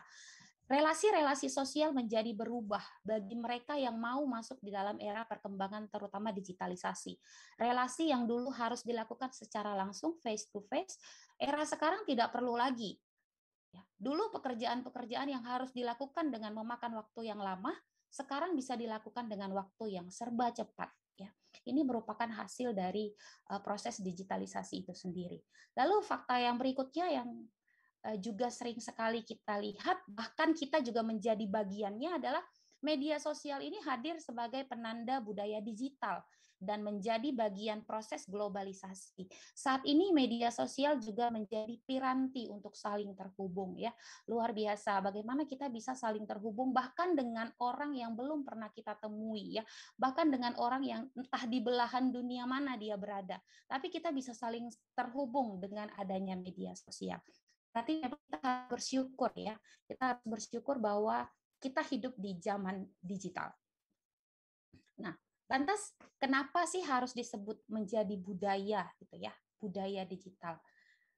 Relasi-relasi sosial menjadi berubah bagi mereka yang mau masuk di dalam era perkembangan terutama digitalisasi. Relasi yang dulu harus dilakukan secara langsung face to face, era sekarang tidak perlu lagi. Ya, dulu pekerjaan-pekerjaan yang harus dilakukan dengan memakan waktu yang lama, sekarang bisa dilakukan dengan waktu yang serba cepat ini merupakan hasil dari eh, proses digitalisasi itu sendiri. Lalu fakta yang berikutnya yang eh, juga sering sekali kita lihat, bahkan kita juga menjadi bagiannya adalah media sosial ini hadir sebagai penanda budaya digital dan menjadi bagian proses globalisasi. Saat ini media sosial juga menjadi piranti untuk saling terhubung ya. Luar biasa bagaimana kita bisa saling terhubung bahkan dengan orang yang belum pernah kita temui ya. Bahkan dengan orang yang entah di belahan dunia mana dia berada. Tapi kita bisa saling terhubung dengan adanya media sosial. Berarti kita harus bersyukur ya. Kita harus bersyukur bahwa kita hidup di zaman digital. Lantas kenapa sih harus disebut menjadi budaya gitu ya, budaya digital?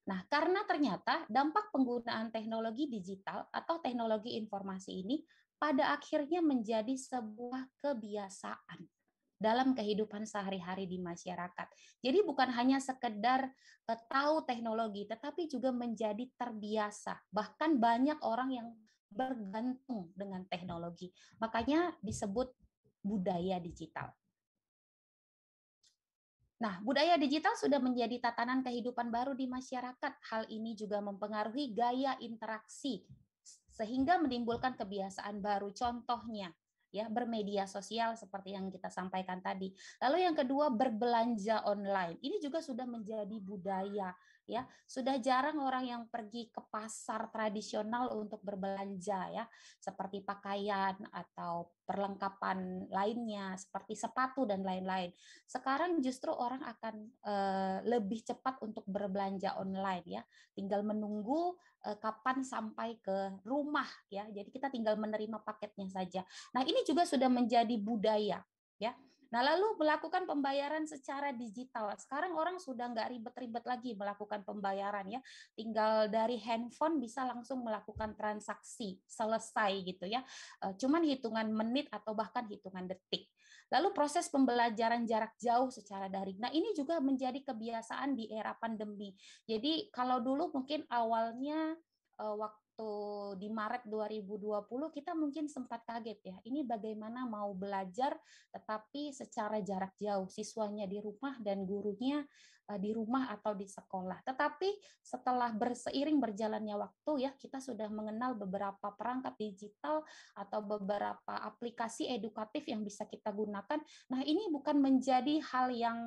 Nah, karena ternyata dampak penggunaan teknologi digital atau teknologi informasi ini pada akhirnya menjadi sebuah kebiasaan dalam kehidupan sehari-hari di masyarakat. Jadi bukan hanya sekedar eh, tahu teknologi, tetapi juga menjadi terbiasa. Bahkan banyak orang yang bergantung dengan teknologi. Makanya disebut budaya digital. Nah, budaya digital sudah menjadi tatanan kehidupan baru di masyarakat. Hal ini juga mempengaruhi gaya interaksi sehingga menimbulkan kebiasaan baru. Contohnya, ya bermedia sosial seperti yang kita sampaikan tadi. Lalu yang kedua berbelanja online. Ini juga sudah menjadi budaya ya sudah jarang orang yang pergi ke pasar tradisional untuk berbelanja ya seperti pakaian atau perlengkapan lainnya seperti sepatu dan lain-lain sekarang justru orang akan e, lebih cepat untuk berbelanja online ya tinggal menunggu e, kapan sampai ke rumah ya jadi kita tinggal menerima paketnya saja nah ini juga sudah menjadi budaya ya Nah, lalu melakukan pembayaran secara digital. Sekarang orang sudah nggak ribet-ribet lagi melakukan pembayaran ya. Tinggal dari handphone bisa langsung melakukan transaksi, selesai gitu ya. E, cuman hitungan menit atau bahkan hitungan detik. Lalu proses pembelajaran jarak jauh secara daring. Nah, ini juga menjadi kebiasaan di era pandemi. Jadi, kalau dulu mungkin awalnya uh, waktu di Maret 2020 kita mungkin sempat kaget ya. Ini bagaimana mau belajar tetapi secara jarak jauh, siswanya di rumah dan gurunya uh, di rumah atau di sekolah. Tetapi setelah berseiring berjalannya waktu ya, kita sudah mengenal beberapa perangkat digital atau beberapa aplikasi edukatif yang bisa kita gunakan. Nah, ini bukan menjadi hal yang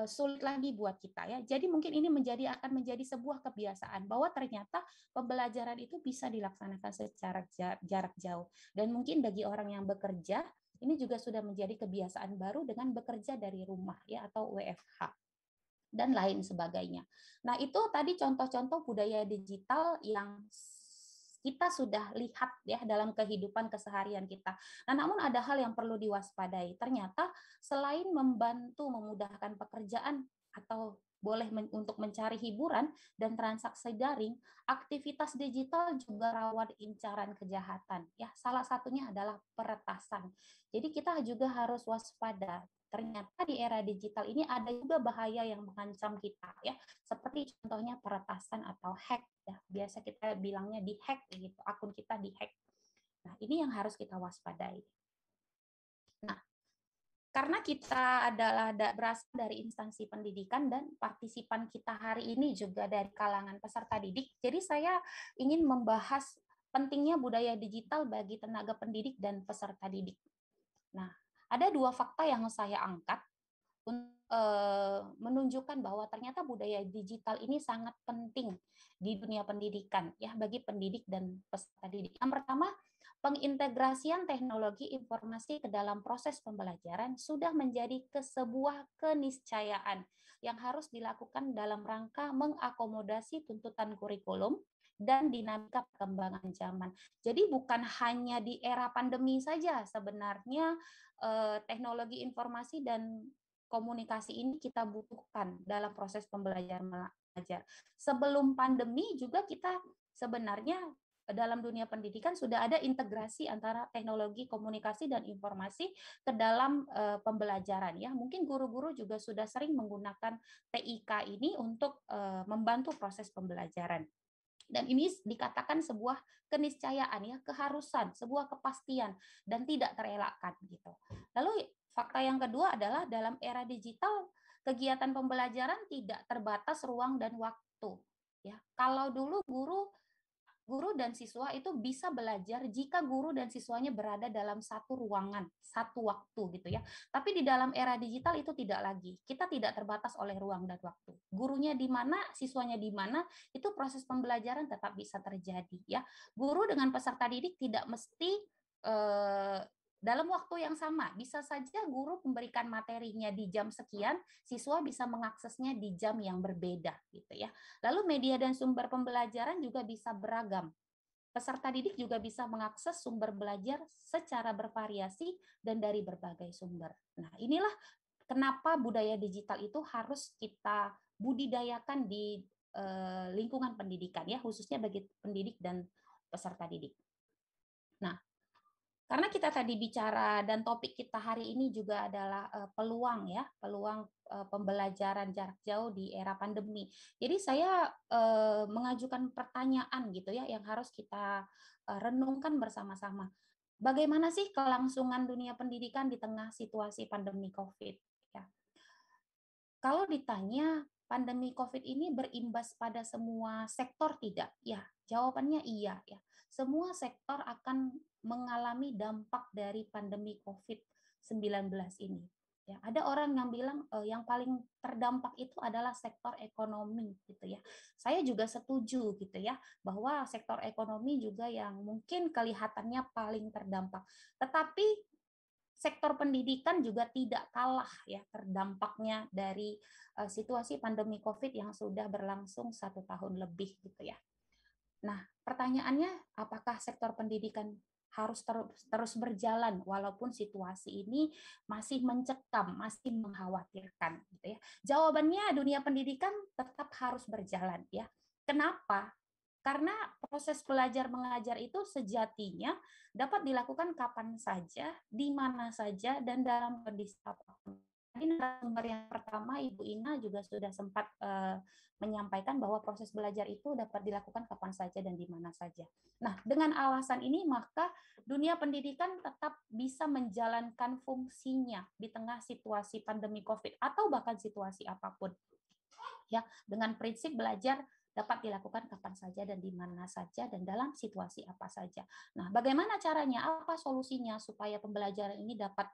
Eh, sulit lagi buat kita ya. Jadi mungkin ini menjadi akan menjadi sebuah kebiasaan bahwa ternyata pembelajaran itu bisa dilaksanakan secara jarak jauh dan mungkin bagi orang yang bekerja ini juga sudah menjadi kebiasaan baru dengan bekerja dari rumah ya atau WFH dan lain sebagainya. Nah, itu tadi contoh-contoh budaya digital yang kita sudah lihat ya dalam kehidupan keseharian kita. Nah, namun ada hal yang perlu diwaspadai. Ternyata selain membantu memudahkan pekerjaan atau boleh men untuk mencari hiburan dan transaksi daring, aktivitas digital juga rawan incaran kejahatan. Ya, salah satunya adalah peretasan. Jadi kita juga harus waspada ternyata di era digital ini ada juga bahaya yang mengancam kita ya seperti contohnya peretasan atau hack ya biasa kita bilangnya dihack gitu akun kita dihack nah ini yang harus kita waspadai nah karena kita adalah berasal dari instansi pendidikan dan partisipan kita hari ini juga dari kalangan peserta didik jadi saya ingin membahas pentingnya budaya digital bagi tenaga pendidik dan peserta didik nah ada dua fakta yang saya angkat untuk Eh, menunjukkan bahwa ternyata budaya digital ini sangat penting di dunia pendidikan ya bagi pendidik dan peserta didik. Yang pertama, pengintegrasian teknologi informasi ke dalam proses pembelajaran sudah menjadi sebuah keniscayaan yang harus dilakukan dalam rangka mengakomodasi tuntutan kurikulum dan dinamika perkembangan zaman. Jadi bukan hanya di era pandemi saja sebenarnya eh, teknologi informasi dan komunikasi ini kita butuhkan dalam proses pembelajaran mengajar. Sebelum pandemi juga kita sebenarnya eh, dalam dunia pendidikan sudah ada integrasi antara teknologi komunikasi dan informasi ke dalam e, pembelajaran ya. Mungkin guru-guru juga sudah sering menggunakan TIK ini untuk e, membantu proses pembelajaran. Dan ini dikatakan sebuah keniscayaan ya, keharusan, sebuah kepastian dan tidak terelakkan gitu. Lalu Fakta yang kedua adalah dalam era digital kegiatan pembelajaran tidak terbatas ruang dan waktu. Ya, kalau dulu guru guru dan siswa itu bisa belajar jika guru dan siswanya berada dalam satu ruangan, satu waktu gitu ya. Tapi di dalam era digital itu tidak lagi. Kita tidak terbatas oleh ruang dan waktu. Gurunya di mana, siswanya di mana, itu proses pembelajaran tetap bisa terjadi ya. Guru dengan peserta didik tidak mesti eh, dalam waktu yang sama. Bisa saja guru memberikan materinya di jam sekian, siswa bisa mengaksesnya di jam yang berbeda gitu ya. Lalu media dan sumber pembelajaran juga bisa beragam. Peserta didik juga bisa mengakses sumber belajar secara bervariasi dan dari berbagai sumber. Nah, inilah kenapa budaya digital itu harus kita budidayakan di eh, lingkungan pendidikan ya, khususnya bagi pendidik dan peserta didik. Nah, karena kita tadi bicara dan topik kita hari ini juga adalah uh, peluang ya, peluang uh, pembelajaran jarak jauh di era pandemi. Jadi saya uh, mengajukan pertanyaan gitu ya yang harus kita uh, renungkan bersama-sama. Bagaimana sih kelangsungan dunia pendidikan di tengah situasi pandemi Covid ya? Kalau ditanya pandemi Covid ini berimbas pada semua sektor tidak? Ya, jawabannya iya ya. Semua sektor akan mengalami dampak dari pandemi COVID-19 ini. Ya, ada orang yang bilang eh, yang paling terdampak itu adalah sektor ekonomi gitu ya. Saya juga setuju gitu ya bahwa sektor ekonomi juga yang mungkin kelihatannya paling terdampak. Tetapi sektor pendidikan juga tidak kalah ya terdampaknya dari uh, situasi pandemi COVID yang sudah berlangsung satu tahun lebih gitu ya. Nah, pertanyaannya apakah sektor pendidikan harus terus terus berjalan walaupun situasi ini masih mencekam, masih mengkhawatirkan gitu ya. Jawabannya dunia pendidikan tetap harus berjalan ya. Kenapa? Karena proses belajar mengajar itu sejatinya dapat dilakukan kapan saja, di mana saja dan dalam kondisi apapun. Tadi narasumber yang pertama Ibu Ina juga sudah sempat uh, menyampaikan bahwa proses belajar itu dapat dilakukan kapan saja dan di mana saja. Nah, dengan alasan ini maka dunia pendidikan tetap bisa menjalankan fungsinya di tengah situasi pandemi Covid atau bahkan situasi apapun. Ya, dengan prinsip belajar dapat dilakukan kapan saja dan di mana saja dan dalam situasi apa saja. Nah, bagaimana caranya? Apa solusinya supaya pembelajaran ini dapat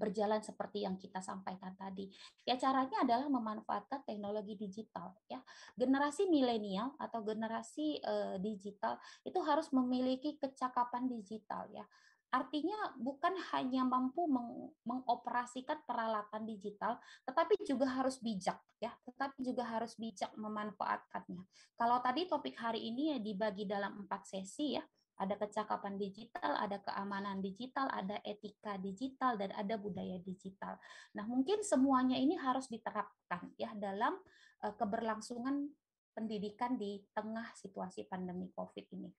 berjalan seperti yang kita sampaikan tadi. Ya caranya adalah memanfaatkan teknologi digital ya. Generasi milenial atau generasi uh, digital itu harus memiliki kecakapan digital ya. Artinya bukan hanya mampu meng mengoperasikan peralatan digital, tetapi juga harus bijak ya, tetapi juga harus bijak memanfaatkannya. Kalau tadi topik hari ini ya dibagi dalam empat sesi ya. Ada kecakapan digital, ada keamanan digital, ada etika digital, dan ada budaya digital. Nah, mungkin semuanya ini harus diterapkan ya dalam eh, keberlangsungan pendidikan di tengah situasi pandemi COVID ini.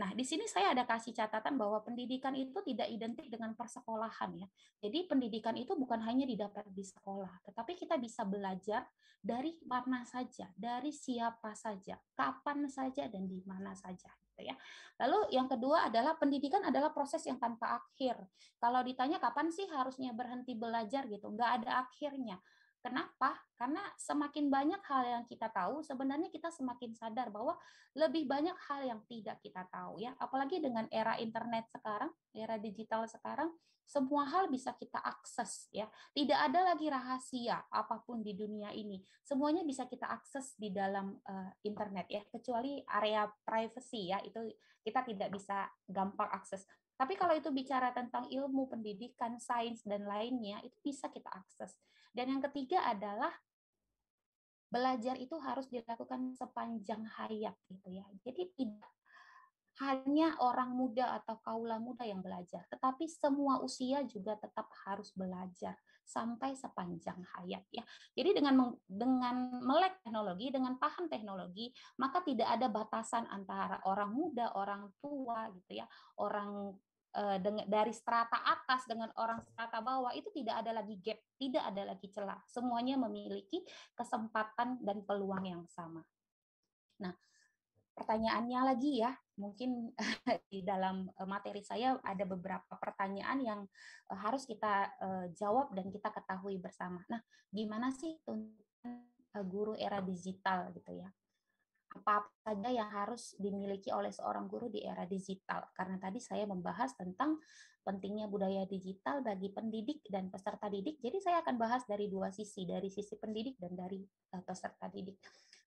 Nah, di sini saya ada kasih catatan bahwa pendidikan itu tidak identik dengan persekolahan ya. Jadi pendidikan itu bukan hanya didapat di sekolah, tetapi kita bisa belajar dari mana saja, dari siapa saja, kapan saja dan di mana saja. Gitu ya. Lalu yang kedua adalah pendidikan adalah proses yang tanpa akhir. Kalau ditanya kapan sih harusnya berhenti belajar gitu, nggak ada akhirnya. Kenapa? Karena semakin banyak hal yang kita tahu, sebenarnya kita semakin sadar bahwa lebih banyak hal yang tidak kita tahu ya. Apalagi dengan era internet sekarang, era digital sekarang, semua hal bisa kita akses ya. Tidak ada lagi rahasia apapun di dunia ini. Semuanya bisa kita akses di dalam uh, internet ya, kecuali area privacy ya, itu kita tidak bisa gampang akses. Tapi kalau itu bicara tentang ilmu, pendidikan, sains, dan lainnya, itu bisa kita akses. Dan yang ketiga adalah belajar itu harus dilakukan sepanjang hayat gitu ya. Jadi tidak hanya orang muda atau kaula muda yang belajar, tetapi semua usia juga tetap harus belajar sampai sepanjang hayat ya. Jadi dengan dengan melek teknologi, dengan paham teknologi, maka tidak ada batasan antara orang muda, orang tua gitu ya, orang Eh, dari strata atas dengan orang strata bawah itu tidak ada lagi gap, tidak ada lagi celah. Semuanya memiliki kesempatan dan peluang yang sama. Nah, pertanyaannya lagi ya, mungkin [laughs] di dalam eh, materi saya ada beberapa pertanyaan yang eh, harus kita jawab dan kita ketahui bersama. Nah, gimana sih tuntutan guru era digital gitu ya? apa saja yang harus dimiliki oleh seorang guru di era digital. Karena tadi saya membahas tentang pentingnya budaya digital bagi pendidik dan peserta didik. Jadi saya akan bahas dari dua sisi, dari sisi pendidik dan dari eh, peserta didik.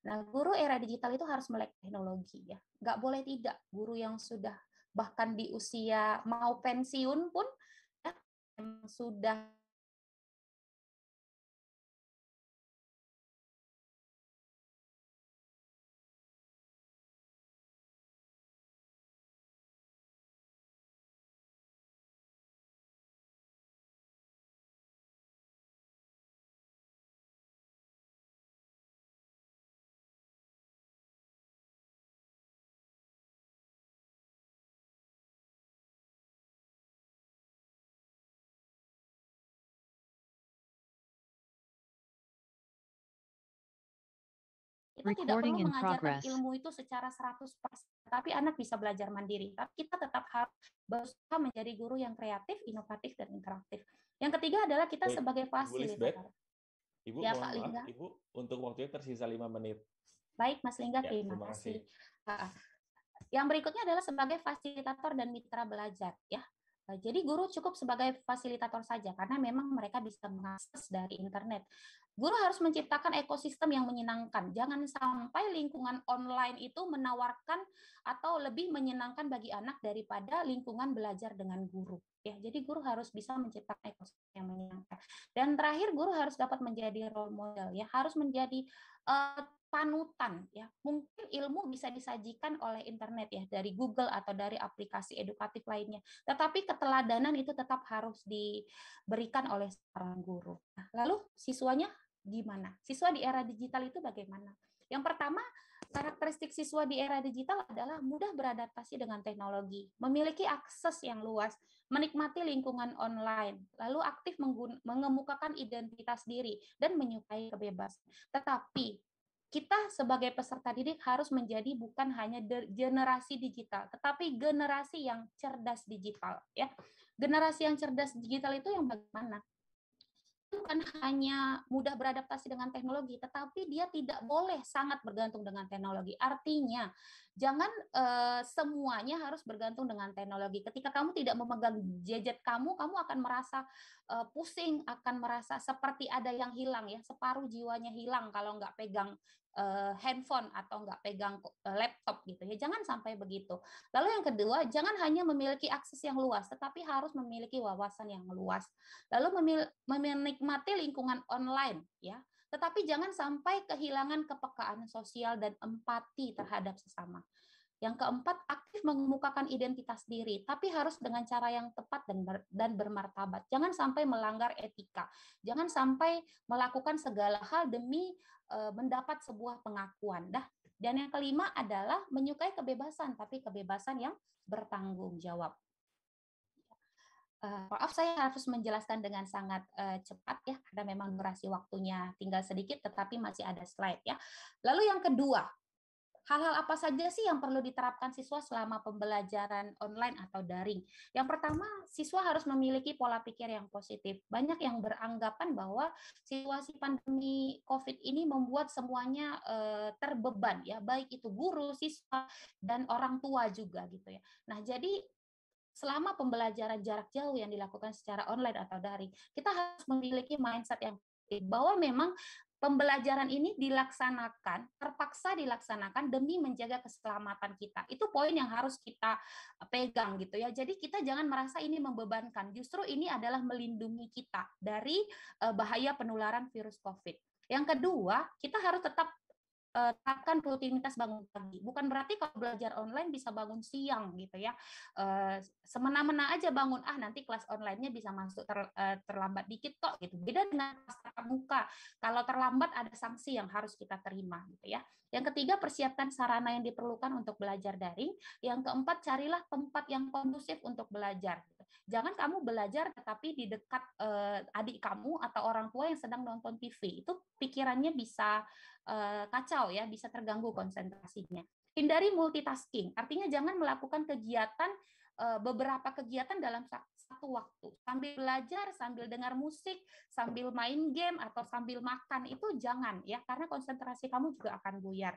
Nah, guru era digital itu harus melek teknologi ya. Nggak boleh tidak guru yang sudah bahkan di usia mau pensiun pun ya, sudah kita tidak perlu mengajarkan ilmu itu secara 100%, tapi anak bisa belajar mandiri. Tapi kita tetap harus berusaha menjadi guru yang kreatif, inovatif, dan interaktif. Yang ketiga adalah kita sebagai fasilitator. Ibu, ya, Pak Lingga. Ibu, untuk waktunya tersisa lima menit. Baik, Mas Lingga, ya, terima, terima kasih. kasih. Ah, yang berikutnya adalah sebagai fasilitator dan mitra belajar. ya. Jadi guru cukup sebagai fasilitator saja karena memang mereka bisa mengakses dari internet. Guru harus menciptakan ekosistem yang menyenangkan. Jangan sampai lingkungan online itu menawarkan atau lebih menyenangkan bagi anak daripada lingkungan belajar dengan guru. Ya, jadi guru harus bisa menciptakan ekosistem yang menyenangkan. Dan terakhir guru harus dapat menjadi role model ya, harus menjadi uh, panutan ya. Mungkin ilmu bisa disajikan oleh internet ya dari Google atau dari aplikasi edukatif lainnya. Tetapi keteladanan itu tetap harus diberikan oleh seorang guru. Nah, lalu siswanya gimana? Siswa di era digital itu bagaimana? Yang pertama, karakteristik siswa di era digital adalah mudah beradaptasi dengan teknologi, memiliki akses yang luas, menikmati lingkungan online, lalu aktif mengemukakan identitas diri, dan menyukai kebebasan. Tetapi, kita sebagai peserta didik harus menjadi bukan hanya generasi digital, tetapi generasi yang cerdas digital. Ya, generasi yang cerdas digital itu yang bagaimana? bukan hanya mudah beradaptasi dengan teknologi, tetapi dia tidak boleh sangat bergantung dengan teknologi. Artinya, jangan uh, semuanya harus bergantung dengan teknologi. Ketika kamu tidak memegang gadget kamu, kamu akan merasa uh, pusing, akan merasa seperti ada yang hilang ya, separuh jiwanya hilang kalau nggak pegang uh, handphone atau nggak pegang eh, laptop gitu ya jangan sampai begitu lalu yang kedua jangan hanya memiliki akses yang luas tetapi harus memiliki wawasan yang luas lalu memil menikmati lingkungan online ya tetapi jangan sampai kehilangan kepekaan sosial dan empati terhadap sesama yang keempat, aktif mengemukakan identitas diri, tapi harus dengan cara yang tepat dan ber, dan bermartabat. Jangan sampai melanggar etika. Jangan sampai melakukan segala hal demi e, mendapat sebuah pengakuan. Dah. Dan yang kelima adalah menyukai kebebasan, tapi kebebasan yang bertanggung jawab. Uh, maaf saya harus menjelaskan dengan sangat uh, cepat ya karena memang durasi waktunya tinggal sedikit tetapi masih ada slide ya. Lalu yang kedua, Hal-hal apa saja sih yang perlu diterapkan siswa selama pembelajaran online atau daring? Yang pertama, siswa harus memiliki pola pikir yang positif. Banyak yang beranggapan bahwa situasi pandemi COVID ini membuat semuanya eh, terbeban ya, baik itu guru, siswa, dan orang tua juga gitu ya. Nah, jadi selama pembelajaran jarak jauh yang dilakukan secara online atau daring, kita harus memiliki mindset yang bahwa memang Pembelajaran ini dilaksanakan, terpaksa dilaksanakan demi menjaga keselamatan kita. Itu poin yang harus kita pegang gitu ya. Jadi kita jangan merasa ini membebankan. Justru ini adalah melindungi kita dari eh, bahaya penularan virus COVID. Yang kedua, kita harus tetap Eh, terapkan rutinitas bangun pagi. Bukan berarti kalau belajar online bisa bangun siang gitu ya. Eh, semena-mena aja bangun ah nanti kelas online-nya bisa masuk ter, eh, terlambat dikit kok gitu. Beda dengan kelas tatap muka. Kalau terlambat ada sanksi yang harus kita terima gitu ya. Yang ketiga persiapkan sarana yang diperlukan untuk belajar daring. Yang keempat carilah tempat yang kondusif untuk belajar. Jangan kamu belajar tetapi di dekat uh, adik kamu atau orang tua yang sedang nonton TV. Itu pikirannya bisa uh, kacau ya, bisa terganggu iya. konsentrasinya. Hindari multitasking, artinya jangan melakukan kegiatan eh, beberapa kegiatan dalam satu waktu. Sambil belajar, sambil dengar musik, sambil main game atau sambil makan itu jangan ya karena konsentrasi kamu juga akan buyar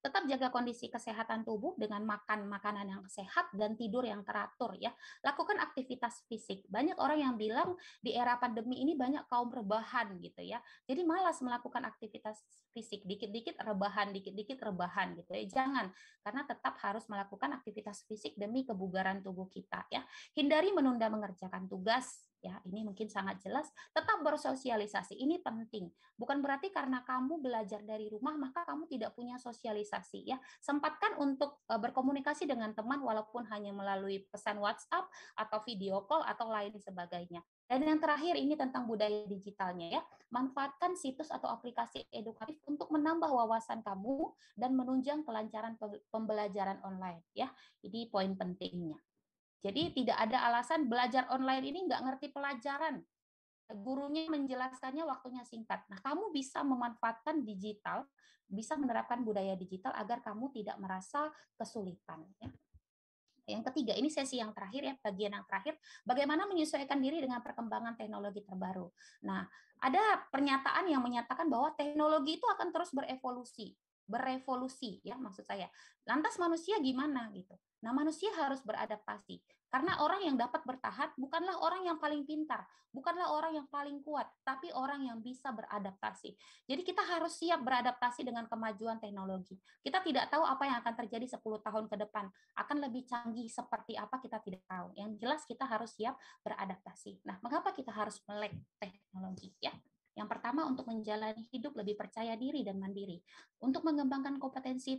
tetap jaga kondisi kesehatan tubuh dengan makan makanan yang sehat dan tidur yang teratur ya. Lakukan aktivitas fisik. Banyak orang yang bilang di era pandemi ini banyak kaum rebahan gitu ya. Jadi malas melakukan aktivitas fisik, dikit-dikit rebahan, dikit-dikit rebahan gitu ya. Jangan karena tetap harus melakukan aktivitas fisik demi kebugaran tubuh kita ya. Hindari menunda mengerjakan tugas ya ini mungkin sangat jelas tetap bersosialisasi ini penting bukan berarti karena kamu belajar dari rumah maka kamu tidak punya sosialisasi ya sempatkan untuk e, berkomunikasi dengan teman walaupun hanya melalui pesan WhatsApp atau video call atau lain sebagainya dan yang terakhir ini tentang budaya digitalnya ya. Manfaatkan situs atau aplikasi edukatif untuk menambah wawasan kamu dan menunjang kelancaran pembelajaran online ya. Ini poin pentingnya. Jadi hmm. tidak ada alasan belajar online ini nggak ngerti pelajaran. Gurunya menjelaskannya waktunya singkat. Nah, kamu bisa memanfaatkan digital, bisa menerapkan budaya digital agar kamu tidak merasa kesulitan. Ya. Yang ketiga, ini sesi yang terakhir ya, bagian yang terakhir, bagaimana menyesuaikan diri dengan perkembangan teknologi terbaru. Nah, ada pernyataan yang menyatakan bahwa teknologi itu akan terus berevolusi, berevolusi ya maksud saya. Lantas manusia gimana gitu? Nah, manusia harus beradaptasi. Karena orang yang dapat bertahan bukanlah orang yang paling pintar, bukanlah orang yang paling kuat, tapi orang yang bisa beradaptasi. Jadi kita harus siap beradaptasi dengan kemajuan teknologi. Kita tidak tahu apa yang akan terjadi 10 tahun ke depan. Akan lebih canggih seperti apa kita tidak tahu. Yang jelas kita harus siap beradaptasi. Nah, mengapa kita harus melek teknologi ya? Yang pertama untuk menjalani hidup lebih percaya diri dan mandiri. Untuk mengembangkan kompetensi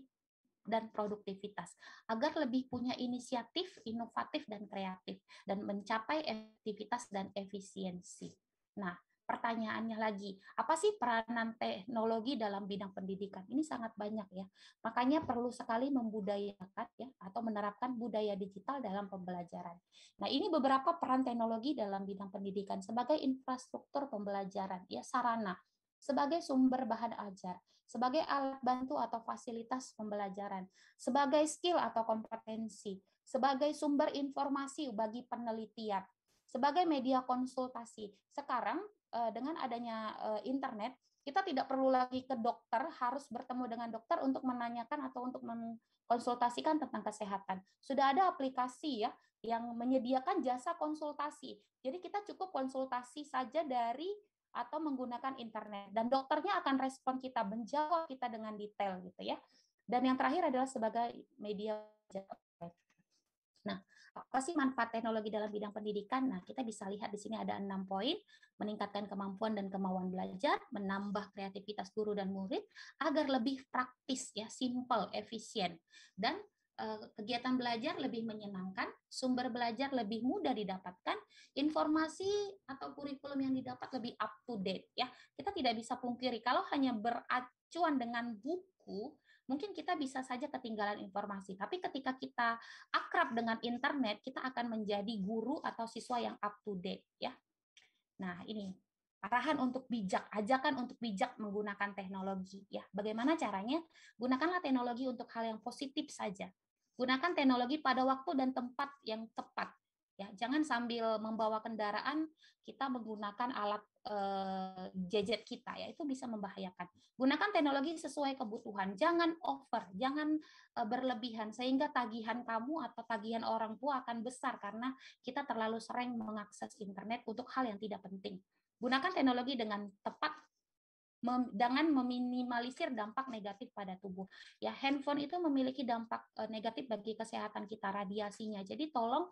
dan produktivitas agar lebih punya inisiatif, inovatif dan kreatif dan mencapai efektivitas dan efisiensi. Nah, pertanyaannya lagi, apa sih peranan teknologi dalam bidang pendidikan? Ini sangat banyak ya. Makanya perlu sekali membudayakan ya atau menerapkan budaya digital dalam pembelajaran. Nah, ini beberapa peran teknologi dalam bidang pendidikan sebagai infrastruktur pembelajaran, ya sarana sebagai sumber bahan ajar, sebagai alat bantu atau fasilitas pembelajaran, sebagai skill atau kompetensi, sebagai sumber informasi bagi penelitian, sebagai media konsultasi. Sekarang eh, dengan adanya eh, internet, kita tidak perlu lagi ke dokter, harus bertemu dengan dokter untuk menanyakan atau untuk mengkonsultasikan tentang kesehatan. Sudah ada aplikasi ya yang menyediakan jasa konsultasi. Jadi kita cukup konsultasi saja dari atau menggunakan internet dan dokternya akan respon kita menjawab kita dengan detail gitu ya dan yang terakhir adalah sebagai media Nah, apa sih manfaat teknologi dalam bidang pendidikan? Nah, kita bisa lihat di sini ada enam poin, meningkatkan kemampuan dan kemauan belajar, menambah kreativitas guru dan murid agar lebih praktis ya, simple, efisien dan eh, kegiatan belajar lebih menyenangkan, sumber belajar lebih mudah didapatkan, Informasi atau kurikulum yang didapat lebih up to date ya. Kita tidak bisa pungkiri kalau hanya beracuan dengan buku, mungkin kita bisa saja ketinggalan informasi. Tapi ketika kita akrab dengan internet, kita akan menjadi guru atau siswa yang up to date ya. Nah, ini arahan untuk bijak, ajakan untuk bijak menggunakan teknologi ya. Bagaimana caranya? Gunakanlah teknologi untuk hal yang positif saja. Gunakan teknologi pada waktu dan tempat yang tepat. Ya, jangan sambil membawa kendaraan kita menggunakan alat eh, gadget kita ya, itu bisa membahayakan. Gunakan teknologi sesuai kebutuhan, jangan over, jangan eh, berlebihan sehingga tagihan kamu atau tagihan orang tua akan besar karena kita terlalu sering mengakses internet untuk hal yang tidak penting. Gunakan teknologi dengan tepat mem, dengan meminimalisir dampak negatif pada tubuh. Ya, handphone itu memiliki dampak eh, negatif bagi kesehatan kita radiasinya. Jadi tolong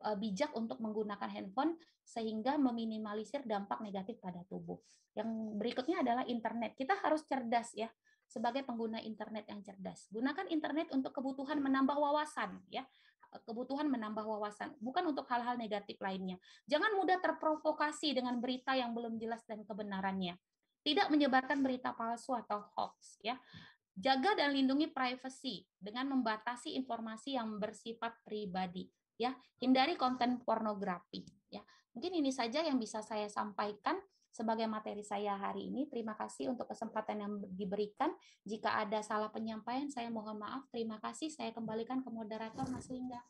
Eh, bijak untuk menggunakan handphone sehingga meminimalisir dampak negatif pada tubuh. Yang berikutnya adalah internet. Kita harus cerdas ya sebagai pengguna internet yang cerdas. Gunakan internet untuk kebutuhan menambah wawasan ya, kebutuhan menambah wawasan, bukan untuk hal-hal negatif lainnya. Jangan mudah terprovokasi dengan berita yang belum jelas dan kebenarannya. Tidak menyebarkan berita palsu atau hoax ya. Jaga dan lindungi privasi dengan membatasi informasi yang bersifat pribadi ya hindari konten pornografi ya mungkin ini saja yang bisa saya sampaikan sebagai materi saya hari ini terima kasih untuk kesempatan yang diberikan jika ada salah penyampaian saya mohon maaf terima kasih saya kembalikan ke moderator Mas Lingga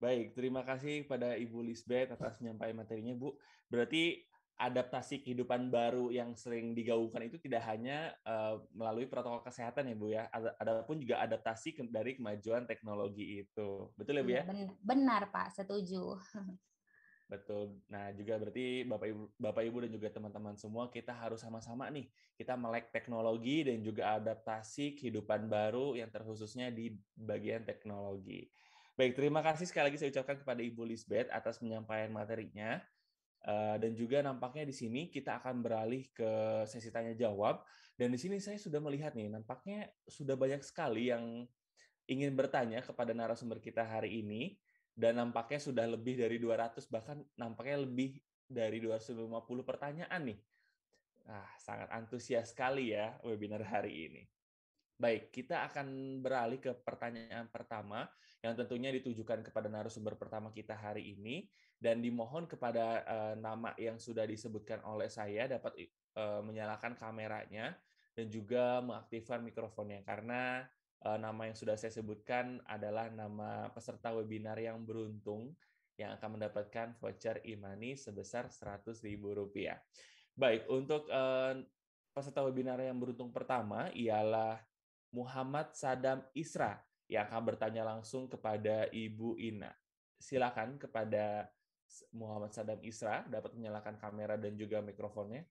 Baik, terima kasih pada Ibu Lisbeth atas menyampaikan materinya, Bu. Berarti adaptasi kehidupan baru yang sering digaungkan itu tidak hanya uh, melalui protokol kesehatan ya Bu ya, ada, pun juga adaptasi dari kemajuan teknologi itu. Betul ya Bu iya, ya? Benar, Pak, setuju. Betul. Nah, juga berarti Bapak Ibu, Bapak Ibu dan juga teman-teman semua kita harus sama-sama nih kita melek teknologi dan juga adaptasi kehidupan baru yang terkhususnya di bagian teknologi. Baik, terima kasih sekali lagi saya ucapkan kepada Ibu Lisbeth atas penyampaian materinya. Eh, dan juga nampaknya di sini kita akan beralih ke sesi tanya jawab. Dan di sini saya sudah melihat nih, nampaknya sudah banyak sekali yang ingin bertanya kepada narasumber kita hari ini. Dan nampaknya sudah lebih dari 200, bahkan nampaknya lebih dari 250 pertanyaan nih. Ah, sangat antusias sekali ya webinar hari ini. Baik, kita akan beralih ke pertanyaan pertama yang tentunya ditujukan kepada narasumber pertama kita hari ini dan dimohon kepada uh, nama yang sudah disebutkan oleh saya dapat uh, menyalakan kameranya dan juga mengaktifkan mikrofonnya karena uh, nama yang sudah saya sebutkan adalah nama peserta webinar yang beruntung yang akan mendapatkan voucher imani sebesar Rp100.000. Baik, untuk peserta webinar yang beruntung pertama ialah Muhammad Sadam Isra yang akan bertanya langsung kepada Ibu Ina. Silakan kepada Muhammad Sadam Isra dapat menyalakan kamera dan juga mikrofonnya.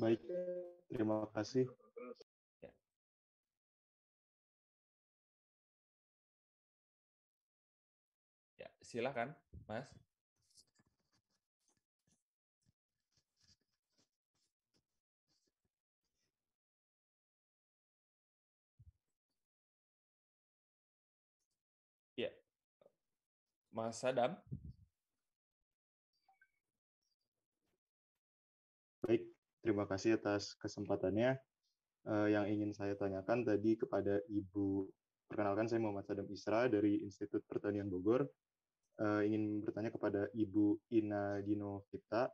Baik, terima kasih. Ya. Ya, silakan, Mas. Mas Adam. Baik, terima kasih atas kesempatannya. Uh, yang ingin saya tanyakan tadi kepada Ibu, perkenalkan saya Muhammad Sadam Isra dari Institut Pertanian Bogor. Uh, ingin bertanya kepada Ibu Ina Dino Vita uh,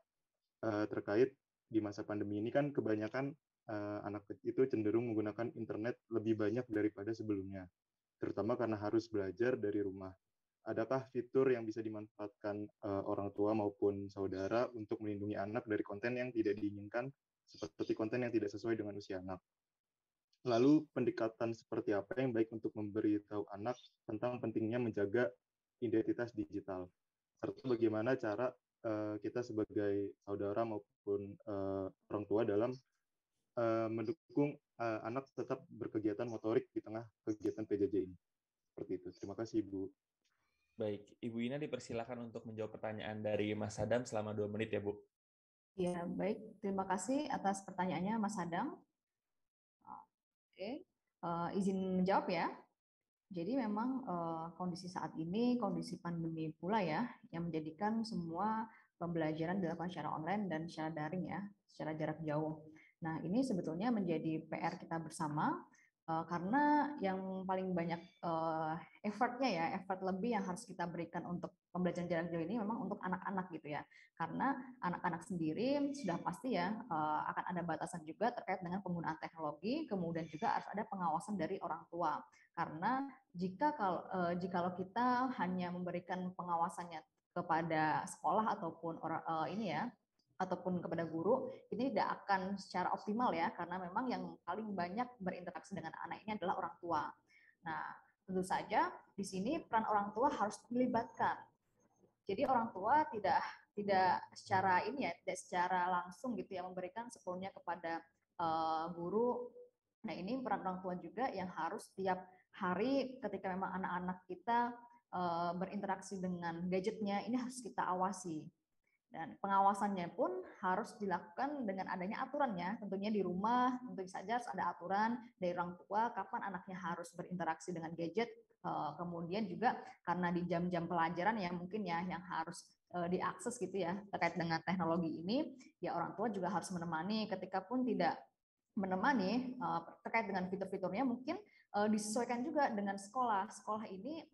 eh, terkait di masa pandemi ini kan kebanyakan uh, anak itu cenderung menggunakan internet lebih banyak daripada sebelumnya, terutama karena harus belajar dari rumah adakah fitur yang bisa dimanfaatkan uh, orang tua maupun saudara untuk melindungi anak dari konten yang tidak diinginkan, seperti konten yang tidak sesuai dengan usia anak. Lalu, pendekatan seperti apa yang baik untuk memberi tahu anak tentang pentingnya menjaga identitas digital, serta bagaimana cara uh, kita sebagai saudara maupun uh, orang tua dalam uh, mendukung uh, anak tetap berkegiatan motorik di tengah kegiatan PJJ ini. Seperti itu. Terima kasih, Bu. Baik, Ibu Ina dipersilakan untuk menjawab pertanyaan dari Mas Adam selama dua menit ya, Bu. Ya, baik. Terima kasih atas pertanyaannya, Mas Adam. Oke, uh, izin menjawab ya. Jadi memang uh, kondisi saat ini, kondisi pandemi pula ya, yang menjadikan semua pembelajaran dilakukan secara online dan secara daring ya, secara jarak jauh. Nah, ini sebetulnya menjadi PR kita bersama Eh, karena yang paling banyak uh, effortnya ya, effort lebih yang harus kita berikan untuk pembelajaran jarak jauh ini memang untuk anak-anak gitu ya. Karena anak-anak sendiri sudah pasti ya uh, akan ada batasan juga terkait dengan penggunaan teknologi, kemudian juga harus ada pengawasan dari orang tua. Karena jika kalau uh, lo kita hanya memberikan pengawasannya kepada sekolah ataupun orang uh, ini ya ataupun kepada guru ini tidak akan secara optimal ya karena memang yang paling banyak berinteraksi dengan anak ini adalah orang tua. Nah, tentu saja di sini peran orang tua harus dilibatkan. Jadi orang tua tidak tidak secara ini ya, tidak secara langsung gitu ya memberikan sepenuhnya kepada uh, guru. Nah, ini peran orang tua juga yang harus tiap hari ketika memang anak-anak kita uh, berinteraksi dengan gadgetnya ini harus kita awasi dan pengawasannya pun harus dilakukan dengan adanya aturannya, tentunya di rumah, tentu saja harus ada aturan dari orang tua kapan anaknya harus berinteraksi dengan gadget, eh, kemudian juga karena di jam-jam pelajaran yang mungkin ya yang harus eh, diakses gitu ya terkait dengan teknologi ini, ya orang tua juga harus menemani ketika pun tidak menemani eh, terkait dengan fitur-fiturnya mungkin disesuaikan juga dengan sekolah. Sekolah ini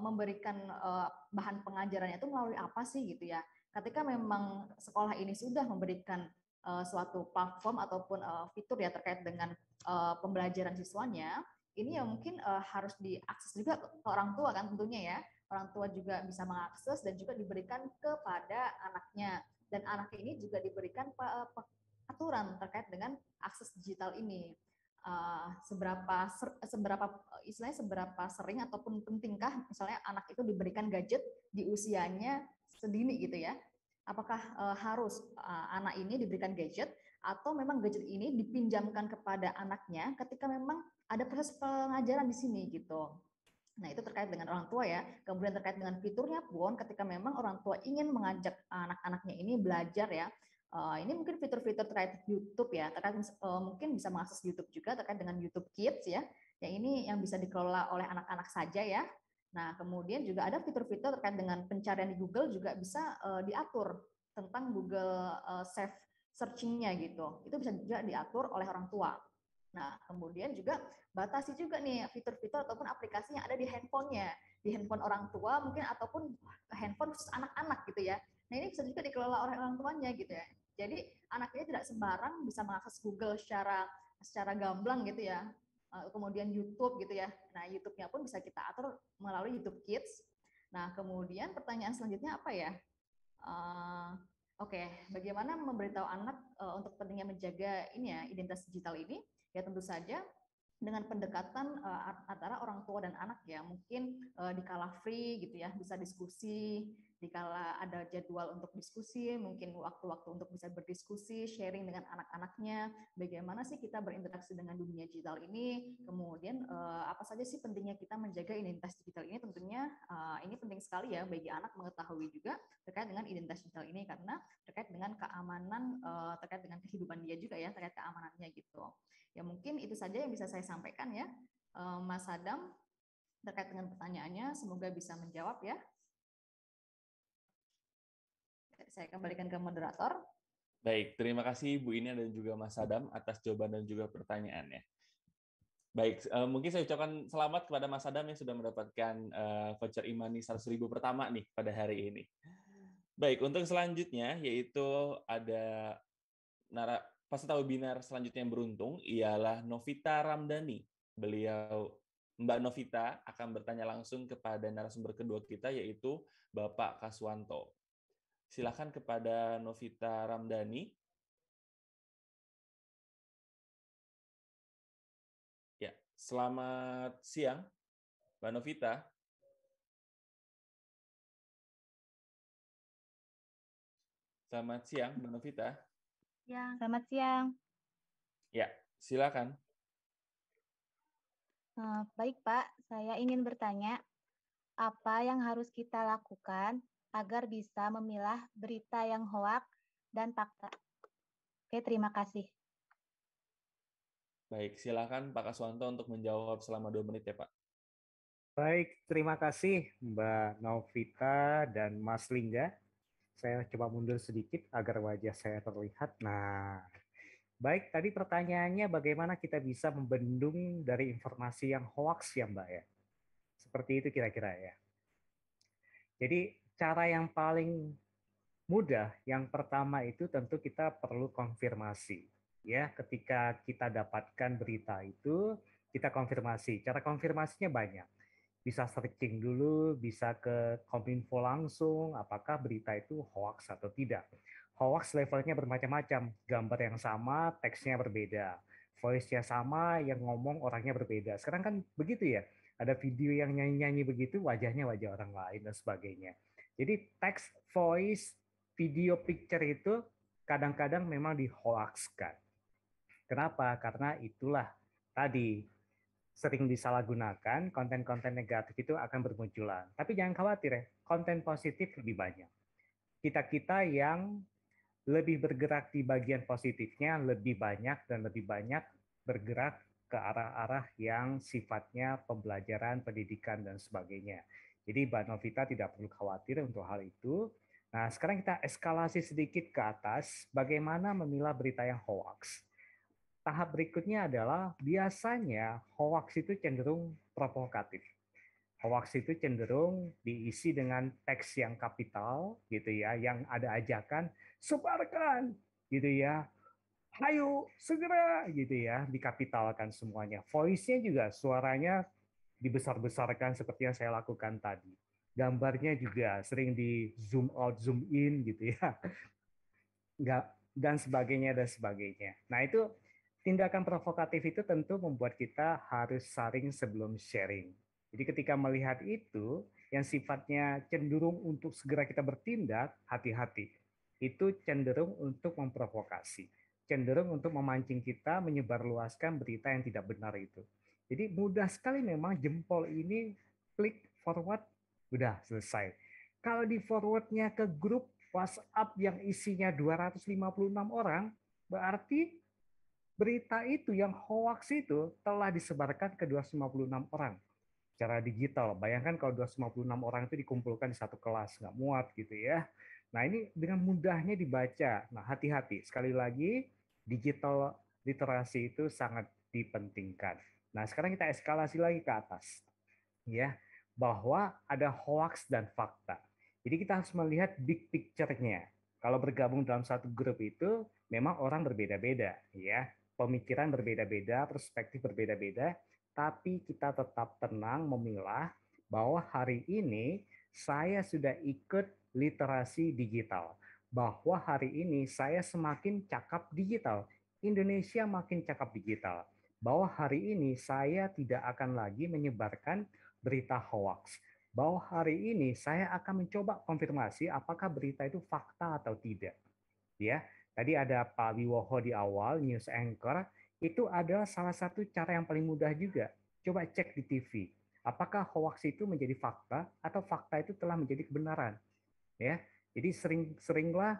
memberikan bahan pengajarannya itu melalui apa sih gitu ya ketika memang sekolah ini sudah memberikan uh, suatu platform ataupun uh, fitur ya terkait dengan uh, pembelajaran siswanya, ini ya mungkin uh, harus diakses juga ke orang tua kan tentunya ya. Orang tua juga bisa mengakses dan juga diberikan kepada anaknya. Dan anak ini juga diberikan aturan terkait dengan akses digital ini. Uh, seberapa ser, seberapa istilahnya seberapa sering ataupun pentingkah misalnya anak itu diberikan gadget di usianya sedini gitu ya. Apakah uh, harus uh, anak ini diberikan gadget atau memang gadget ini dipinjamkan kepada anaknya ketika memang ada proses pengajaran di sini gitu. Nah, itu terkait dengan orang tua ya. Kemudian terkait dengan fiturnya pun ketika memang orang tua ingin mengajak anak-anaknya ini belajar ya. Uh, ini mungkin fitur-fitur terkait YouTube ya, terkait uh, mungkin bisa mengakses YouTube juga terkait dengan YouTube Kids ya. Yang ini yang bisa dikelola oleh anak-anak saja ya. Nah, kemudian juga ada fitur-fitur terkait dengan pencarian di Google juga bisa uh, diatur tentang Google uh, Safe searching-nya gitu. Itu bisa juga diatur oleh orang tua. Nah, kemudian juga batasi juga nih fitur-fitur ataupun aplikasi yang ada di handphonenya. Di handphone orang tua mungkin ataupun handphone anak-anak gitu ya. Nah, ini bisa juga dikelola oleh orang tuanya gitu ya. Jadi, anaknya tidak sembarang bisa mengakses Google secara secara gamblang gitu ya. Eh, kemudian YouTube gitu ya. Nah, YouTube-nya pun bisa kita atur melalui YouTube Kids. Nah, kemudian pertanyaan selanjutnya apa ya? Uh, Oke, okay. bagaimana memberitahu anak uh, untuk pentingnya menjaga ini ya identitas digital ini? Ya tentu saja dengan pendekatan uh, antara orang tua dan anak ya mungkin uh, di kala free gitu ya bisa diskusi dikala ada jadwal untuk diskusi, mungkin waktu-waktu untuk bisa berdiskusi, sharing dengan anak-anaknya, bagaimana sih kita berinteraksi dengan dunia digital ini, kemudian uh, apa saja sih pentingnya kita menjaga identitas digital ini, tentunya uh, ini penting sekali ya bagi anak mengetahui juga terkait dengan identitas digital ini, karena terkait dengan keamanan, uh, terkait dengan kehidupan dia juga ya, terkait keamanannya gitu. Ya mungkin itu saja yang bisa saya sampaikan ya, Mas Adam terkait dengan pertanyaannya, semoga bisa menjawab ya. Saya kembalikan ke moderator. Baik, terima kasih Bu Ina dan juga Mas Adam atas jawaban dan juga pertanyaannya. Baik, uh, mungkin saya ucapkan selamat kepada Mas Adam yang sudah mendapatkan uh, voucher Imani ribu pertama nih pada hari ini. Baik, untuk selanjutnya yaitu ada nara peserta webinar selanjutnya yang beruntung ialah Novita Ramdhani. Beliau Mbak Novita akan bertanya langsung kepada narasumber kedua kita yaitu Bapak Kaswanto silakan kepada Novita Ramdhani. Ya, selamat siang, Mbak Novita. Selamat siang, Mbak Novita. Ya, selamat siang. Ya, silakan. Eh, baik, Pak. Saya ingin bertanya, apa yang harus kita lakukan agar bisa memilah berita yang hoak dan fakta. Oke, terima kasih. Baik, silakan Pak Kaswanto untuk menjawab selama dua menit ya Pak. Baik, terima kasih Mbak Novita dan Mas Lingga. Saya coba mundur sedikit agar wajah saya terlihat. Nah, baik tadi pertanyaannya bagaimana kita bisa membendung dari informasi yang hoaks ya Mbak ya? Seperti itu kira-kira ya. Jadi cara yang paling mudah yang pertama itu tentu kita perlu konfirmasi ya ketika kita dapatkan berita itu kita konfirmasi cara konfirmasinya banyak bisa searching dulu bisa ke kominfo langsung apakah berita itu hoax atau tidak hoax levelnya bermacam-macam gambar yang sama teksnya berbeda voice-nya sama yang ngomong orangnya berbeda sekarang kan begitu ya ada video yang nyanyi-nyanyi begitu wajahnya wajah orang lain dan sebagainya jadi text, voice, video, picture itu kadang-kadang memang dihoakskan. Kenapa? Karena itulah tadi sering disalahgunakan, konten-konten negatif itu akan bermunculan. Tapi jangan khawatir ya, konten positif lebih banyak. Kita-kita yang lebih bergerak di bagian positifnya lebih banyak dan lebih banyak bergerak ke arah-arah yang sifatnya pembelajaran, pendidikan, dan sebagainya. Jadi Mbak Novita tidak perlu khawatir untuk hal itu. Nah, sekarang kita eskalasi sedikit ke atas bagaimana memilah berita yang hoax. Tahap berikutnya adalah biasanya hoax itu cenderung provokatif. Hoax itu cenderung diisi dengan teks yang kapital gitu ya, yang ada ajakan sebarkan gitu ya. ayo segera gitu ya, dikapitalkan semuanya. Voice-nya juga suaranya dibesar-besarkan seperti yang saya lakukan tadi. Gambarnya juga sering di zoom out, zoom in gitu ya. Nggak, dan sebagainya dan sebagainya. Nah itu tindakan provokatif itu tentu membuat kita harus saring sebelum sharing. Jadi ketika melihat itu yang sifatnya cenderung untuk segera kita bertindak, hati-hati. Itu cenderung untuk memprovokasi, cenderung untuk memancing kita menyebarluaskan berita yang tidak benar itu. Jadi mudah sekali memang jempol ini klik forward, udah selesai. Kalau di forwardnya ke grup WhatsApp yang isinya 256 orang, berarti berita itu yang hoax itu telah disebarkan ke 256 orang secara digital. Bayangkan kalau 256 orang itu dikumpulkan di satu kelas, nggak muat gitu ya. Nah ini dengan mudahnya dibaca. Nah hati-hati, sekali lagi digital literasi itu sangat dipentingkan. Nah, sekarang kita eskalasi lagi ke atas. Ya, bahwa ada hoaks dan fakta. Jadi kita harus melihat big picture-nya. Kalau bergabung dalam satu grup itu memang orang berbeda-beda ya, pemikiran berbeda-beda, perspektif berbeda-beda, tapi kita tetap tenang memilah bahwa hari ini saya sudah ikut literasi digital, bahwa hari ini saya semakin cakap digital. Indonesia makin cakap digital bahwa hari ini saya tidak akan lagi menyebarkan berita hoax. Bahwa hari ini saya akan mencoba konfirmasi apakah berita itu fakta atau tidak. Ya, tadi ada Pak Wiwoho di awal news anchor itu adalah salah satu cara yang paling mudah juga. Coba cek di TV, apakah hoax itu menjadi fakta atau fakta itu telah menjadi kebenaran. Ya, jadi sering seringlah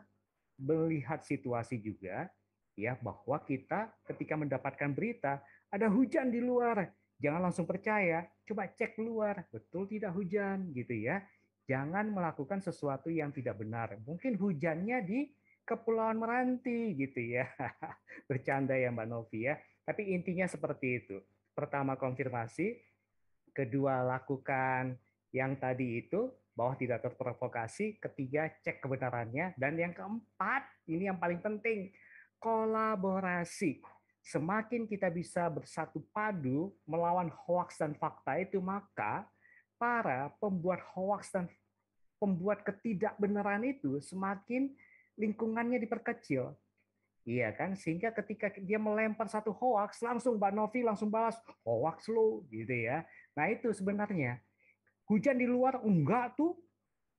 melihat situasi juga ya bahwa kita ketika mendapatkan berita ada hujan di luar, jangan langsung percaya, coba cek luar betul tidak hujan gitu ya. Jangan melakukan sesuatu yang tidak benar. Mungkin hujannya di Kepulauan Meranti gitu ya. [laughs] Bercanda ya Mbak Novi ya. Tapi intinya seperti itu. Pertama konfirmasi, kedua lakukan yang tadi itu bahwa tidak terprovokasi, ketiga cek kebenarannya, dan yang keempat ini yang paling penting kolaborasi. Semakin kita bisa bersatu padu melawan hoaks dan fakta itu, maka para pembuat hoaks dan pembuat ketidakbenaran itu semakin lingkungannya diperkecil. Iya kan? Sehingga ketika dia melempar satu hoaks, langsung Mbak Novi langsung balas, hoaks lo gitu ya. Nah itu sebenarnya. Hujan di luar, enggak tuh.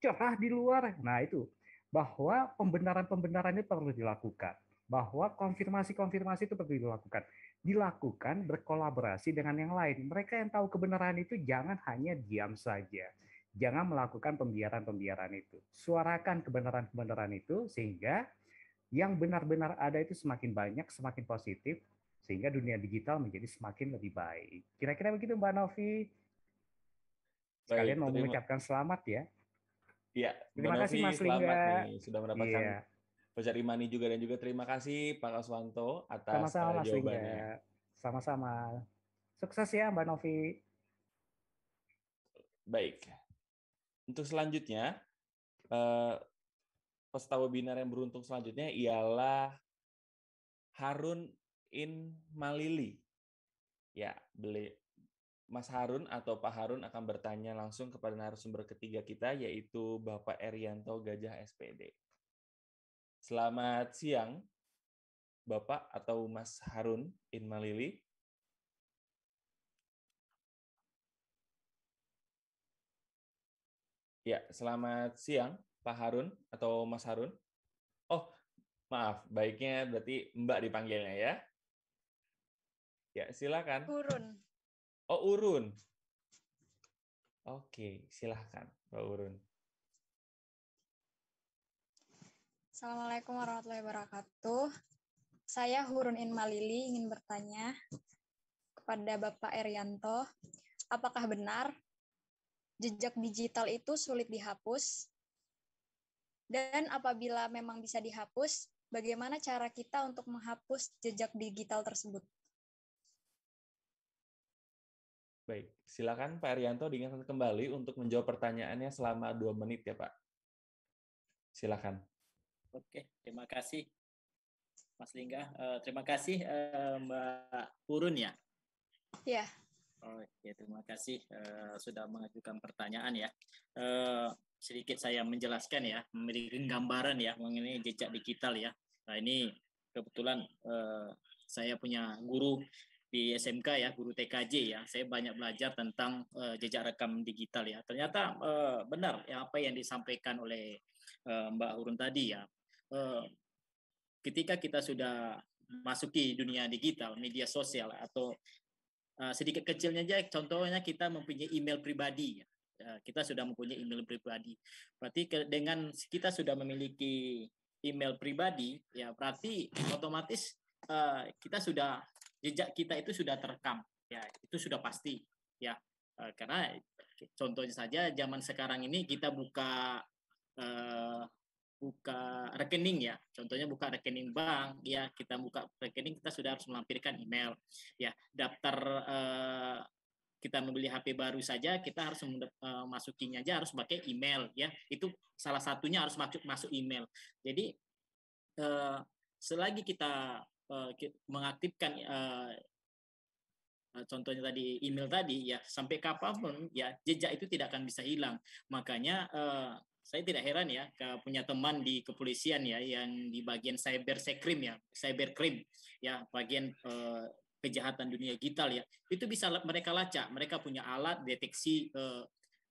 Cerah di luar. Nah itu. Bahwa pembenaran-pembenaran ini perlu dilakukan bahwa konfirmasi-konfirmasi itu perlu dilakukan. Dilakukan berkolaborasi dengan yang lain. Mereka yang tahu kebenaran itu jangan hanya diam saja. Jangan melakukan pembiaran-pembiaran itu. Suarakan kebenaran-kebenaran itu sehingga yang benar-benar ada itu semakin banyak, semakin positif, sehingga dunia digital menjadi semakin lebih baik. Kira-kira begitu Mbak Novi. Sekalian baik, mau mengucapkan selamat ya. Iya. Terima kasih Novi, Mas Lingga. sudah mendapatkan iya. yeah Pencari Imani juga dan juga terima kasih Pak Aswanto atas Sama-sama, uh, jawabannya. Sama-sama. Sukses ya Mbak Novi. Baik. Untuk selanjutnya, uh, eh, peserta webinar yang beruntung selanjutnya ialah Harun In Malili. Ya, beli Mas Harun atau Pak Harun akan bertanya langsung kepada narasumber ketiga kita, yaitu Bapak Erianto Gajah SPD. Selamat siang, Bapak atau Mas Harun Inmalili. Ya, selamat siang Pak Harun atau Mas Harun. Oh, maaf, baiknya berarti Mbak dipanggilnya ya. Ya, silakan. Urun. Oh, Urun. Oke, silakan Pak Urun. Assalamualaikum warahmatullahi wabarakatuh. Saya Hurun In Malili ingin bertanya kepada Bapak Erianto, apakah benar jejak digital itu sulit dihapus? Dan apabila memang bisa dihapus, bagaimana cara kita untuk menghapus jejak digital tersebut? Baik, silakan Pak Erianto diingatkan kembali untuk menjawab pertanyaannya selama dua menit ya Pak. Silakan. Oke, terima kasih Mas Lingga. Uh, terima kasih uh, Mbak Purun ya. Ya. Oke, terima kasih uh, sudah mengajukan pertanyaan ya. Uh, sedikit saya menjelaskan ya, memberikan gambaran ya mengenai jejak digital ya. Nah ini kebetulan uh, saya punya guru di SMK ya, guru TKJ ya. Saya banyak belajar tentang uh, jejak rekam digital ya. Ternyata uh, benar ya apa yang disampaikan oleh uh, Mbak Hurun tadi ya. Eh, ketika kita sudah masuki dunia digital, media sosial atau eh, sedikit kecilnya aja contohnya kita mempunyai email pribadi ya. eh, kita sudah mempunyai email pribadi. Berarti dengan kita sudah memiliki email pribadi ya berarti otomatis kita sudah jejak kita itu sudah terekam ya itu sudah pasti ya karena contohnya saja zaman sekarang ini kita buka buka rekening ya. Contohnya buka rekening bank, ya kita buka rekening kita sudah harus melampirkan email. Ya, daftar eh, kita membeli HP baru saja kita harus memasukinya eh, aja harus pakai email ya. Itu salah satunya harus masuk masuk email. Jadi eh, selagi kita eh, mengaktifkan eh, contohnya tadi email tadi ya sampai kapanpun ya jejak itu tidak akan bisa hilang. Makanya eh, saya tidak heran ya punya teman di kepolisian ya yang di bagian cyber sekrim ya cyber crime ya bagian eh, kejahatan dunia digital ya itu bisa mereka lacak mereka punya alat deteksi eh,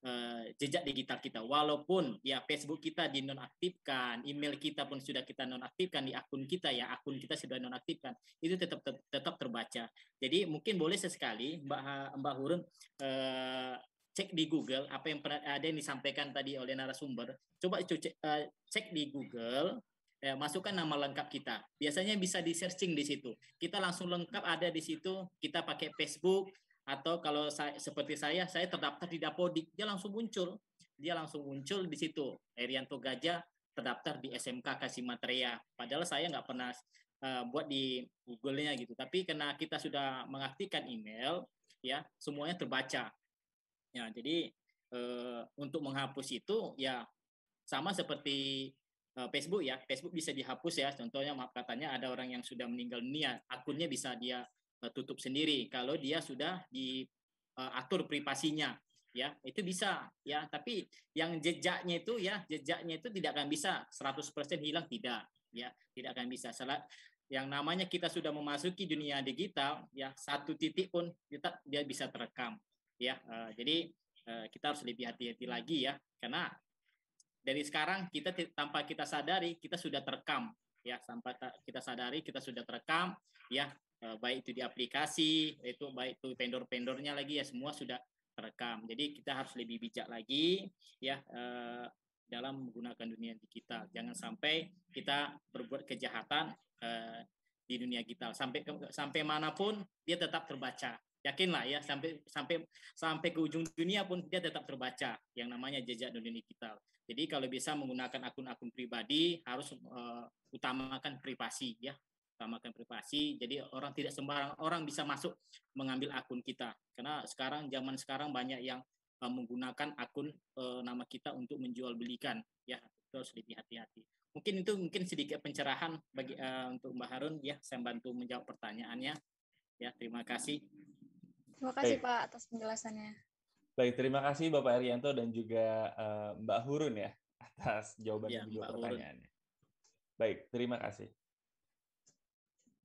eh, jejak digital kita walaupun ya Facebook kita dinonaktifkan email kita pun sudah kita nonaktifkan di akun kita ya akun kita sudah nonaktifkan itu tetap tetap terbaca jadi mungkin boleh sesekali Mbak Mbak Hurun eh, cek di Google apa yang pernah ada yang disampaikan tadi oleh narasumber. Coba cek, uh, eh, cek di Google, ya, masukkan nama lengkap kita. Biasanya bisa di searching di situ. Kita langsung lengkap ada di situ. Kita pakai Facebook atau kalau saya, seperti saya, saya terdaftar di Dapodik, dia langsung muncul. Dia langsung muncul di situ. Erianto Gajah terdaftar di SMK Kasih Materia. Padahal saya nggak pernah uh, buat di Google-nya gitu. Tapi karena kita sudah mengaktifkan email, ya semuanya terbaca Ya, jadi e, untuk menghapus itu ya sama seperti e, Facebook ya. Facebook bisa dihapus ya. Contohnya maaf katanya ada orang yang sudah meninggal dunia, akunnya bisa dia e, tutup sendiri kalau dia sudah diatur privasinya ya itu bisa ya tapi yang jejaknya itu ya jejaknya itu tidak akan bisa 100% hilang tidak ya tidak akan bisa salah yang namanya kita sudah memasuki dunia digital ya satu titik pun kita dia bisa terekam ya. Uh, jadi uh, kita harus lebih hati-hati lagi ya karena dari sekarang kita tanpa kita sadari kita sudah terekam ya tanpa kita sadari kita sudah terekam ya uh, baik itu di aplikasi itu baik itu vendor-vendornya lagi ya semua sudah terekam. Jadi kita harus lebih bijak lagi ya uh, dalam menggunakan dunia digital. Jangan sampai kita berbuat kejahatan eh, di dunia digital. Sampai sampai manapun dia tetap terbaca yakinlah ya sampai sampai sampai ke ujung dunia pun dia tetap terbaca yang namanya jejak dunia digital. Jadi kalau bisa menggunakan akun-akun pribadi harus uh, utamakan privasi ya, utamakan privasi. Jadi orang tidak sembarang orang bisa masuk mengambil akun kita. Karena sekarang zaman sekarang banyak yang uh, menggunakan akun uh, nama kita untuk menjual belikan ya. Itu harus lebih hati-hati. Mungkin itu mungkin sedikit pencerahan bagi uh, untuk Mbak Harun ya, saya bantu menjawab pertanyaannya. Ya, terima kasih. Terima kasih Baik. Pak atas penjelasannya. Baik, terima kasih Bapak Arianto dan juga uh, Mbak Hurun ya atas jawaban ya, iya, juga Mbak pertanyaannya. Hurun. Baik, terima kasih.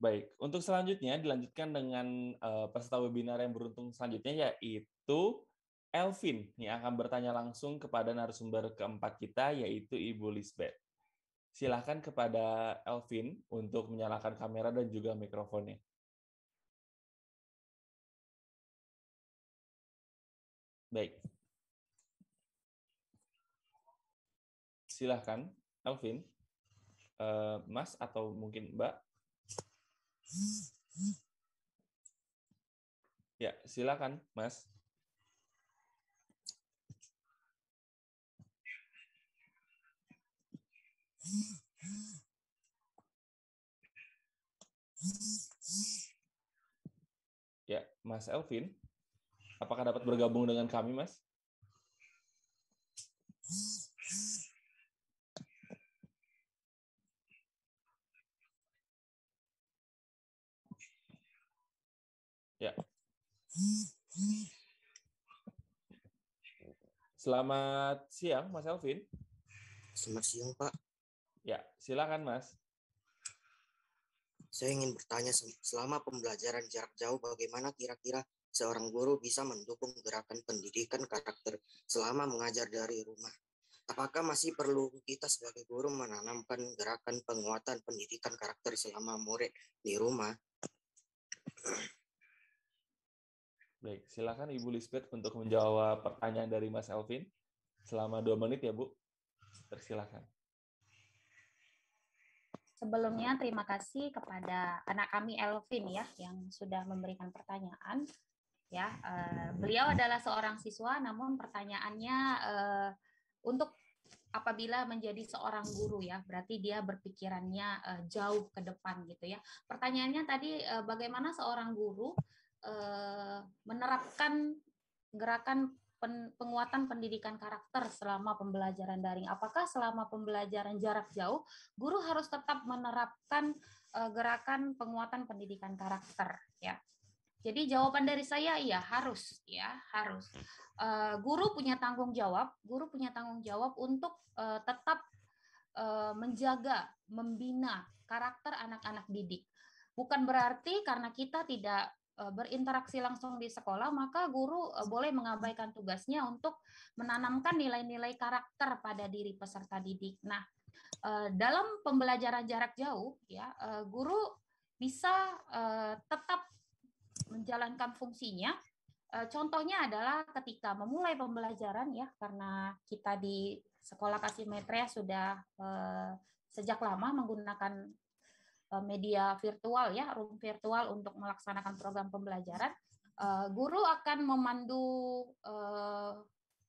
Baik, untuk selanjutnya dilanjutkan dengan uh, peserta webinar yang beruntung selanjutnya yaitu Elvin yang akan bertanya langsung kepada narasumber keempat kita yaitu Ibu Lisbeth. Silahkan kepada Elvin untuk menyalakan kamera dan juga mikrofonnya. Baik. Silahkan, Alvin. Uh, Mas atau mungkin Mbak. Ya, silakan, Mas. Ya, Mas Elvin. Apakah dapat bergabung dengan kami, Mas? Ya. Selamat siang, Mas Elvin. Selamat siang, Pak. Ya, silakan, Mas. Saya ingin bertanya, selama pembelajaran jarak jauh, bagaimana kira-kira seorang guru bisa mendukung gerakan pendidikan karakter selama mengajar dari rumah. Apakah masih perlu kita sebagai guru menanamkan gerakan penguatan pendidikan karakter selama murid di rumah? Baik, silakan Ibu Lisbeth untuk menjawab pertanyaan dari Mas Elvin selama dua menit ya Bu. tersilakan Sebelumnya terima kasih kepada anak kami Elvin ya yang sudah memberikan pertanyaan ya uh, beliau adalah seorang siswa namun pertanyaannya uh, untuk apabila menjadi seorang guru ya berarti dia berpikirannya uh, jauh ke depan gitu ya pertanyaannya tadi uh, bagaimana seorang guru uh, menerapkan gerakan pen, penguatan pendidikan karakter selama pembelajaran daring apakah selama pembelajaran jarak jauh guru harus tetap menerapkan uh, gerakan penguatan pendidikan karakter ya jadi jawaban dari saya iya harus ya harus. Uh, guru punya tanggung jawab, guru punya tanggung jawab untuk uh, tetap uh, menjaga, membina karakter anak-anak didik. Bukan berarti karena kita tidak berinteraksi langsung di sekolah, maka guru boleh mengabaikan tugasnya untuk menanamkan nilai-nilai karakter pada diri peserta didik. Nah, dalam pembelajaran jarak jauh, ya guru bisa tetap menjalankan fungsinya. Eh, contohnya adalah ketika memulai pembelajaran ya karena kita di sekolah kasih metria sudah eh, sejak lama menggunakan eh, media virtual ya room virtual untuk melaksanakan program pembelajaran guru akan memandu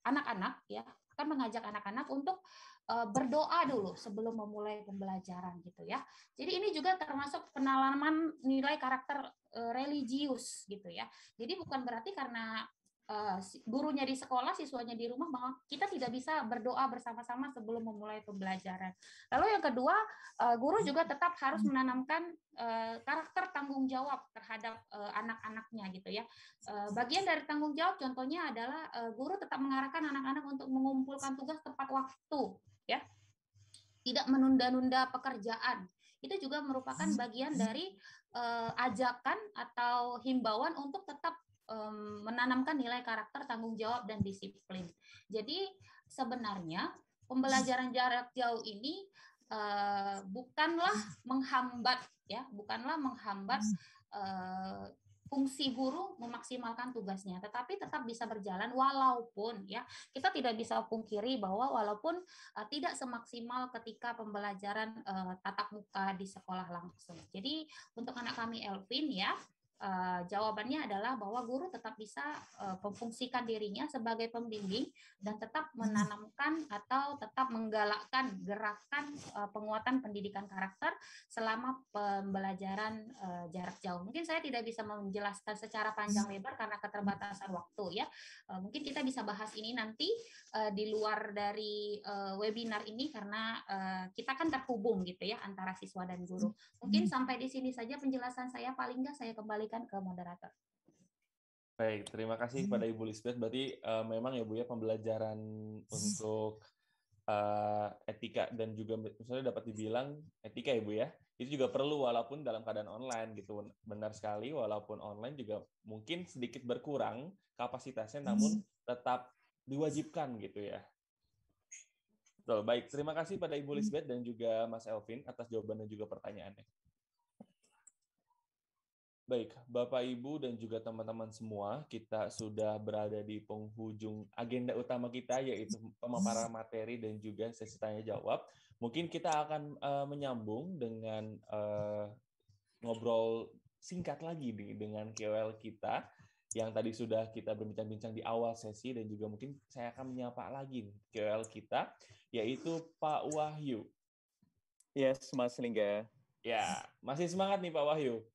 anak-anak ya akan mengajak anak-anak untuk berdoa dulu sebelum memulai pembelajaran gitu ya jadi ini juga termasuk penalaman nilai karakter Eh, religius gitu ya. Jadi bukan berarti karena eh, gurunya di sekolah, siswanya di rumah, bahwa kita tidak bisa berdoa bersama-sama sebelum memulai pembelajaran. Lalu yang kedua, eh, guru juga tetap harus menanamkan karakter tanggung jawab terhadap anak-anaknya gitu ya. Bagian dari tanggung jawab contohnya adalah guru tetap mengarahkan anak-anak untuk mengumpulkan tugas tepat waktu ya. Tidak menunda-nunda pekerjaan. Itu juga merupakan bagian dari uh, ajakan atau himbauan untuk tetap um, menanamkan nilai karakter tanggung jawab dan disiplin. Jadi sebenarnya pembelajaran jarak jauh ini uh, bukanlah menghambat ya, bukanlah menghambat uh, fungsi guru memaksimalkan tugasnya, tetapi tetap bisa berjalan walaupun ya kita tidak bisa pungkiri bahwa walaupun uh, tidak semaksimal ketika pembelajaran uh, tatap muka di sekolah langsung. Jadi untuk anak kami Elvin ya Eh, jawabannya adalah bahwa guru tetap bisa eh, memfungsikan dirinya sebagai pembimbing dan tetap menanamkan atau tetap menggalakkan gerakan eh, penguatan pendidikan karakter selama pembelajaran jarak jauh. Mungkin saya tidak bisa menjelaskan secara panjang lebar karena keterbatasan waktu ya. mungkin kita bisa bahas ini nanti di luar dari webinar ini karena kita kan terhubung gitu ya antara siswa dan guru. Mungkin hmm. sampai di sini saja penjelasan saya paling nggak saya kembali kembalikan ke moderator. Baik, terima kasih hmm. kepada Ibu Lisbeth. Berarti uh, memang ya Bu ya pembelajaran [laughs] untuk uh, etika dan juga misalnya dapat dibilang etika ya Bu ya. Itu juga perlu walaupun dalam keadaan online gitu. Benar sekali walaupun online juga mungkin sedikit berkurang kapasitasnya hmm. namun tetap diwajibkan gitu ya. Betul, baik. Terima kasih pada Ibu hmm. Lisbeth dan juga Mas Elvin atas jawaban dan juga pertanyaannya. Baik, Bapak Ibu dan juga teman-teman semua, kita sudah berada di penghujung agenda utama kita yaitu pemaparan materi dan juga sesi tanya jawab. Mungkin kita akan uh, menyambung dengan uh, ngobrol singkat lagi nih dengan KOL kita yang tadi sudah kita berbincang-bincang di awal sesi dan juga mungkin saya akan menyapa lagi nih KOL kita yaitu Pak Wahyu. Yes, Mas Lingga. Ya, masih semangat nih Pak Wahyu.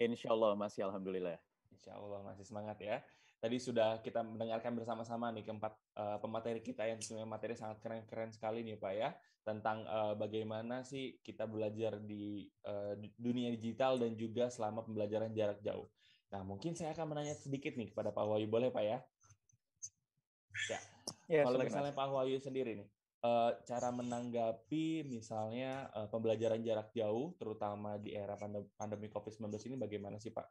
Insya Allah masih ya, Alhamdulillah. Insya Allah masih semangat ya. Tadi sudah kita mendengarkan bersama-sama nih keempat uh, pemateri kita yang sebenarnya materi sangat keren-keren sekali nih Pak ya tentang uh, bagaimana sih kita belajar di uh, dunia digital dan juga selama pembelajaran jarak jauh. Nah mungkin saya akan menanya sedikit nih kepada Pak Wahyu boleh Pak ya? Ya. ya Kalau misalnya Pak Wahyu sendiri nih, uh, cara menanggapi misalnya uh, pembelajaran jarak jauh terutama di era pandemi, Covid-19 ini bagaimana sih Pak?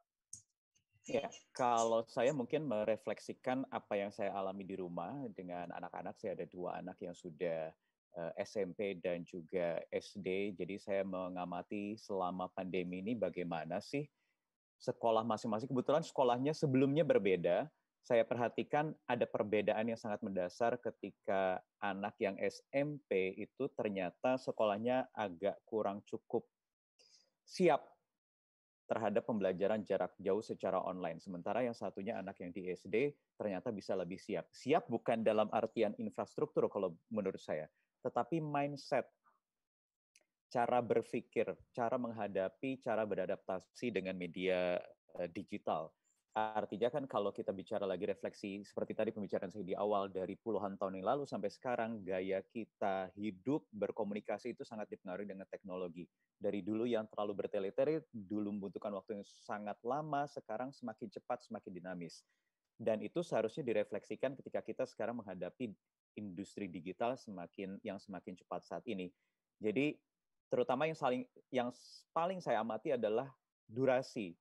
Ya, kalau saya mungkin merefleksikan apa yang saya alami di rumah dengan anak-anak, saya ada dua anak yang sudah eh, SMP dan juga SD. Jadi saya mengamati selama pandemi ini bagaimana sih sekolah masing-masing. Kebetulan sekolahnya sebelumnya berbeda, saya perhatikan ada perbedaan yang sangat mendasar ketika anak yang SMP itu ternyata sekolahnya agak kurang cukup siap terhadap pembelajaran jarak jauh secara online. Sementara yang satunya anak yang di SD ternyata bisa lebih siap. Siap bukan dalam artian infrastruktur kalau menurut saya, tetapi mindset, cara berpikir, cara menghadapi, cara beradaptasi dengan media eh, digital Artinya kan kalau kita bicara lagi refleksi seperti tadi pembicaraan saya di awal dari puluhan tahun yang lalu sampai sekarang gaya kita hidup berkomunikasi itu sangat dipengaruhi dengan teknologi. Dari dulu yang terlalu bertele-tele, dulu membutuhkan waktu yang sangat lama, sekarang semakin cepat, semakin dinamis. Dan itu seharusnya direfleksikan ketika kita sekarang menghadapi industri digital semakin yang semakin cepat saat ini. Jadi terutama yang saling yang paling saya amati adalah durasi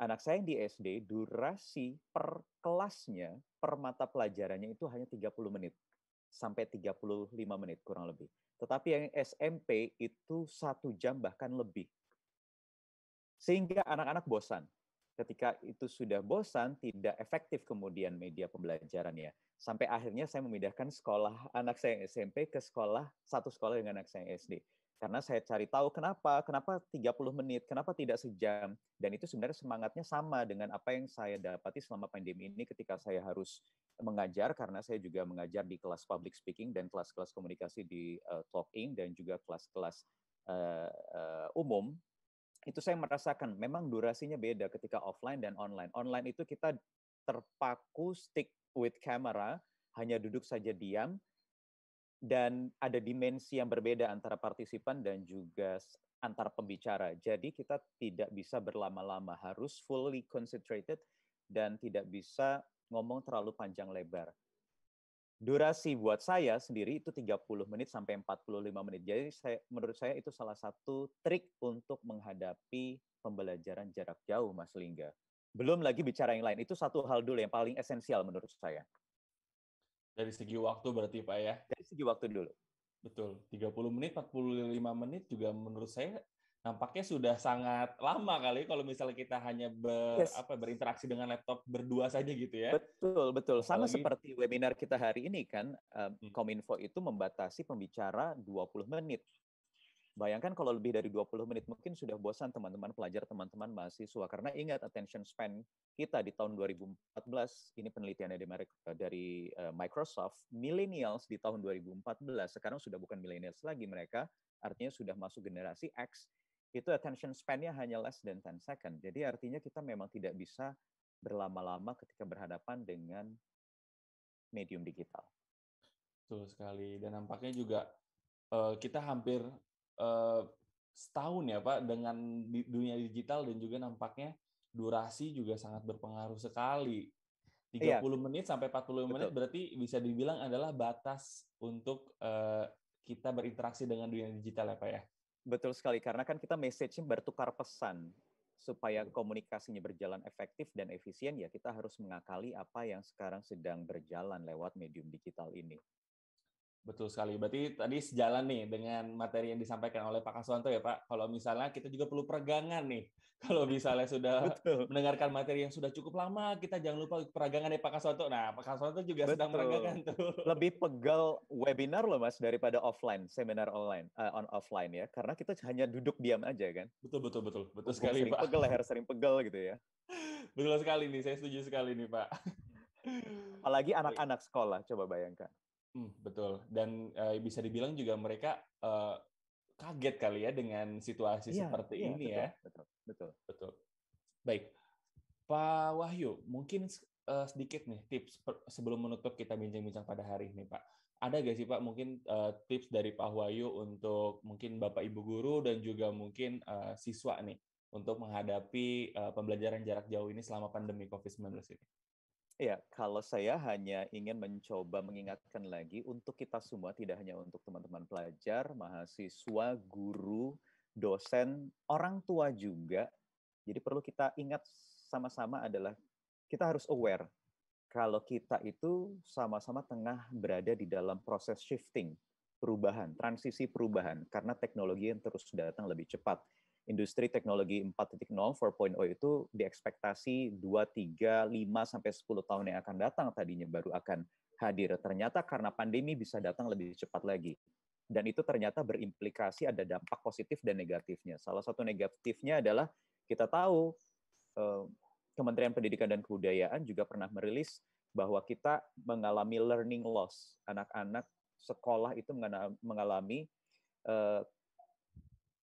anak saya yang di SD durasi per kelasnya per mata pelajarannya itu hanya 30 menit sampai 35 menit kurang lebih. Tetapi yang SMP itu satu jam bahkan lebih. Sehingga anak-anak bosan. Ketika itu sudah bosan, tidak efektif kemudian media pembelajarannya. Sampai akhirnya saya memindahkan sekolah anak saya yang SMP ke sekolah satu sekolah dengan anak saya yang SD karena saya cari tahu kenapa, kenapa 30 menit, kenapa tidak sejam. Dan itu sebenarnya semangatnya sama dengan apa yang saya dapati selama pandemi ini ketika saya harus mengajar, karena saya juga mengajar di kelas public speaking dan kelas-kelas komunikasi di uh, talking dan juga kelas-kelas uh, uh, umum. Itu saya merasakan memang durasinya beda ketika offline dan online. Online itu kita terpaku stick with camera, hanya duduk saja diam, dan ada dimensi yang berbeda antara partisipan dan juga antar pembicara. Jadi kita tidak bisa berlama-lama, harus fully concentrated dan tidak bisa ngomong terlalu panjang lebar. Durasi buat saya sendiri itu 30 menit sampai 45 menit. Jadi saya, menurut saya itu salah satu trik untuk menghadapi pembelajaran jarak jauh, Mas Lingga. Belum lagi bicara yang lain, itu satu hal dulu yang paling esensial menurut saya. Dari segi waktu berarti Pak ya? Dari segi waktu dulu. Betul, 30 menit, 45 menit juga menurut saya nampaknya sudah sangat lama kali ya kalau misalnya kita hanya ber, yes. apa berinteraksi dengan laptop berdua saja gitu ya. Betul, betul. Sama Apalagi, seperti webinar kita hari ini kan, um, hmm. Kominfo itu membatasi pembicara 20 menit. Bayangkan kalau lebih dari 20 menit mungkin sudah bosan teman-teman pelajar, teman-teman mahasiswa. Karena ingat attention span kita di tahun 2014, ini penelitiannya eh, dari, eh, Microsoft, millennials di tahun 2014, sekarang sudah bukan millennials lagi mereka, artinya sudah masuk generasi X, itu attention span-nya hanya less than 10 second. Jadi artinya kita memang tidak bisa berlama-lama ketika berhadapan dengan medium digital. Betul sekali. Dan nampaknya juga eh, kita hampir Eh, setahun ya Pak dengan di dunia digital dan juga nampaknya durasi juga sangat berpengaruh sekali. 30 iya. menit sampai 40 Betul. menit berarti bisa dibilang adalah batas untuk uh, kita berinteraksi dengan dunia digital ya Pak ya. Betul sekali karena kan kita message-nya bertukar pesan supaya komunikasinya berjalan efektif dan efisien ya kita harus mengakali apa yang sekarang sedang berjalan lewat medium digital ini. Betul sekali. Berarti tadi sejalan nih dengan materi yang disampaikan oleh Pak Kaswanto ya Pak. Kalau misalnya kita juga perlu peregangan nih. [laughs] Kalau misalnya sudah Betul. mendengarkan materi yang sudah cukup lama, kita jangan lupa peregangan ya Pak Kaswanto. Nah, Pak Kaswanto juga Betul. sedang peregangan tuh. Lebih pegal webinar loh Mas daripada offline, seminar online uh, on offline ya. Karena kita hanya duduk diam aja kan. Betul betul betul. Betul sekali sering Pak. Pegel leher sering pegel gitu ya. betul sekali nih, saya setuju sekali nih Pak. Apalagi anak-anak sekolah, coba bayangkan. Hmm, betul. Dan uh, bisa dibilang juga mereka uh, kaget kali ya dengan situasi iya, seperti iya, ini ya. betul, ya. Betul, betul, betul. Baik, Pak Wahyu, mungkin uh, sedikit nih tips sebelum menutup kita bincang-bincang pada hari ini, Pak. Ada gak sih Pak mungkin uh, tips dari Pak Wahyu untuk mungkin Bapak Ibu guru dan juga mungkin uh, siswa nih untuk menghadapi uh, pembelajaran jarak jauh ini selama pandemi COVID-19 ini? Ya, kalau saya hanya ingin mencoba mengingatkan lagi untuk kita semua, tidak hanya untuk teman-teman pelajar, mahasiswa, guru, dosen, orang tua juga. Jadi perlu kita ingat sama-sama adalah kita harus aware kalau kita itu sama-sama tengah berada di dalam proses shifting, perubahan, transisi perubahan, karena teknologi yang terus datang lebih cepat industri teknologi 4.0 4.0 itu diekspektasi 2 3 5 sampai 10 tahun yang akan datang tadinya baru akan hadir. Ternyata karena pandemi bisa datang lebih cepat lagi. Dan itu ternyata berimplikasi ada dampak positif dan negatifnya. Salah satu negatifnya adalah kita tahu eh, Kementerian Pendidikan dan Kebudayaan juga pernah merilis bahwa kita mengalami learning loss. Anak-anak sekolah itu mengalami eh,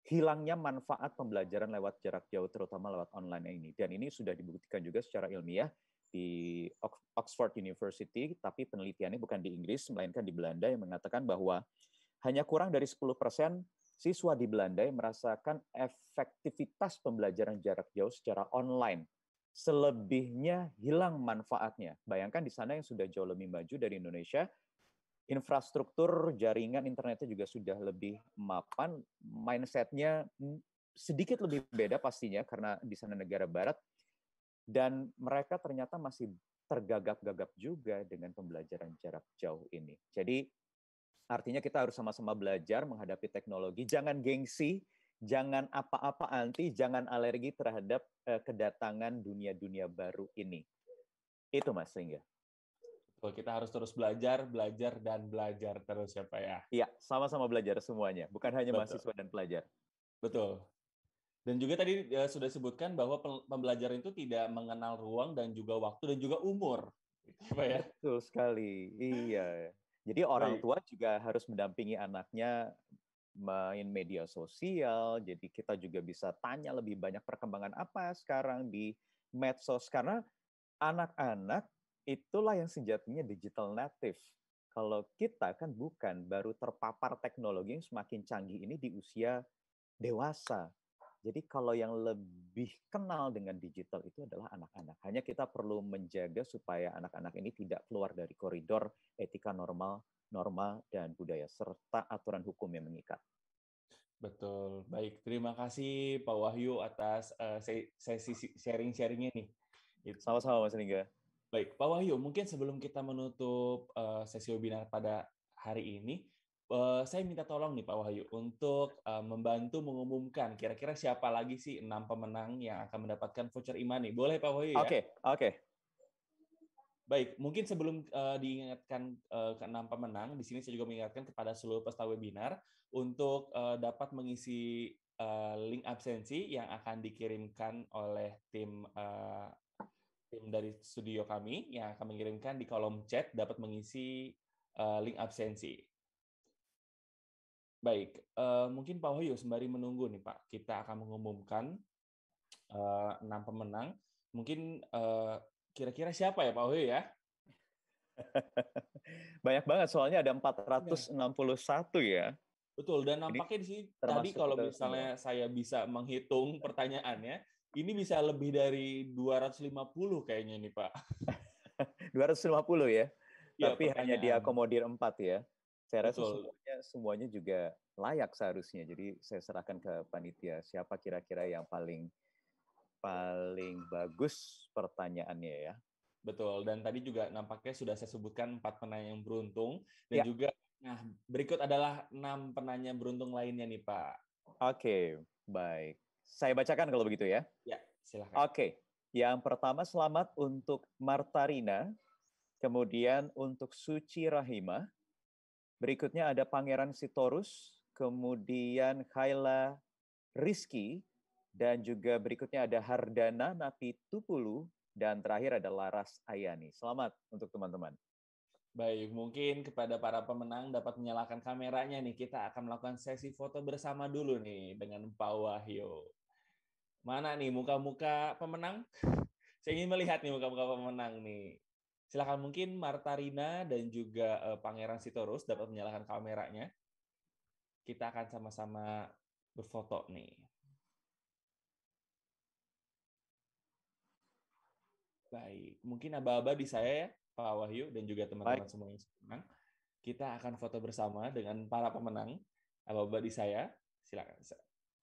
hilangnya manfaat pembelajaran lewat jarak jauh terutama lewat online ini dan ini sudah dibuktikan juga secara ilmiah di Oxford University tapi penelitiannya bukan di Inggris melainkan di Belanda yang mengatakan bahwa hanya kurang dari 10% siswa di Belanda yang merasakan efektivitas pembelajaran jarak jauh secara online selebihnya hilang manfaatnya. Bayangkan di sana yang sudah jauh lebih maju dari Indonesia infrastruktur jaringan internetnya juga sudah lebih mapan, mindsetnya sedikit lebih beda pastinya karena di sana negara barat dan mereka ternyata masih tergagap-gagap juga dengan pembelajaran jarak jauh ini. Jadi artinya kita harus sama-sama belajar menghadapi teknologi, jangan gengsi, jangan apa-apa anti, jangan alergi terhadap eh, kedatangan dunia-dunia baru ini. Itu Mas Sehingga. Betul, kita harus terus belajar, belajar, dan belajar terus ya Pak ya. Iya, sama-sama belajar semuanya, bukan hanya Betul. mahasiswa dan pelajar. Betul. Dan juga tadi ya, sudah sebutkan bahwa pembelajaran itu tidak mengenal ruang dan juga waktu dan juga umur. Gitu, ya, Pak ya. Betul sekali. Iya. Jadi orang tua juga harus mendampingi anaknya main media sosial. Jadi kita juga bisa tanya lebih banyak perkembangan apa sekarang di medsos karena anak-anak Itulah yang sejatinya digital native. Kalau kita kan bukan baru terpapar teknologi yang semakin canggih ini di usia dewasa. Jadi kalau yang lebih kenal dengan digital itu adalah anak-anak. Hanya kita perlu menjaga supaya anak-anak ini tidak keluar dari koridor etika normal, norma dan budaya serta aturan hukum yang mengikat. Betul. Baik, terima kasih Pak Wahyu atas eh, sesi sharing-sharingnya nih. Sama-sama Mas Ningga. Baik, Pak Wahyu, mungkin sebelum kita menutup uh, sesi webinar pada hari ini, uh, saya minta tolong nih Pak Wahyu untuk uh, membantu mengumumkan kira-kira siapa lagi sih enam pemenang yang akan mendapatkan voucher imani. Boleh Pak Wahyu ya? Oke, okay, oke. Okay. Baik, mungkin sebelum uh, diingatkan uh, ke enam pemenang, di sini saya juga mengingatkan kepada seluruh peserta webinar untuk uh, dapat mengisi uh, link absensi yang akan dikirimkan oleh tim uh, tim dari studio kami yang akan mengirimkan di kolom chat dapat mengisi uh, link absensi. Baik, uh, mungkin Pak Wahyu sembari menunggu nih Pak, kita akan mengumumkan eh, enam pemenang. Mungkin kira-kira uh, siapa ya Pak Wahyu ya? [laughs] Banyak banget, soalnya ada 461 ya. Betul, dan nampaknya di sini tadi kalau misalnya saya bisa menghitung pertanyaannya, ini bisa lebih dari 250 kayaknya nih Pak. 250 [laughs] ya? ya Tapi pertanyaan. hanya diakomodir empat ya? Saya rasa semuanya, semuanya juga layak seharusnya. Jadi saya serahkan ke panitia siapa kira-kira yang paling paling bagus pertanyaannya ya. Betul. Dan tadi juga nampaknya sudah saya sebutkan empat penanya yang beruntung dan ya. juga nah berikut adalah enam penanya beruntung lainnya nih Pak. Oke, okay, baik. Saya bacakan kalau begitu ya. Ya, silahkan. Oke. Okay. Yang pertama selamat untuk Martarina, kemudian untuk Suci Rahima. berikutnya ada Pangeran Sitorus, kemudian Khaila Rizky, dan juga berikutnya ada Hardana Napi Tupulu, dan terakhir ada Laras Ayani. Selamat untuk teman-teman. Baik, mungkin kepada para pemenang dapat menyalakan kameranya nih. Kita akan melakukan sesi foto bersama dulu nih dengan Pak Wahyu. Mana nih muka-muka pemenang? [laughs] Saya ingin melihat nih muka-muka pemenang nih. Silakan mungkin Marta Rina dan juga uh, Pangeran Sitorus dapat menyalakan kameranya. Kita akan sama-sama berfoto nih. Baik, mungkin aba-aba di saya ya, Pak Wahyu dan juga teman-teman semuanya senang. Kita akan foto bersama dengan para pemenang. Aba-aba di saya, silakan.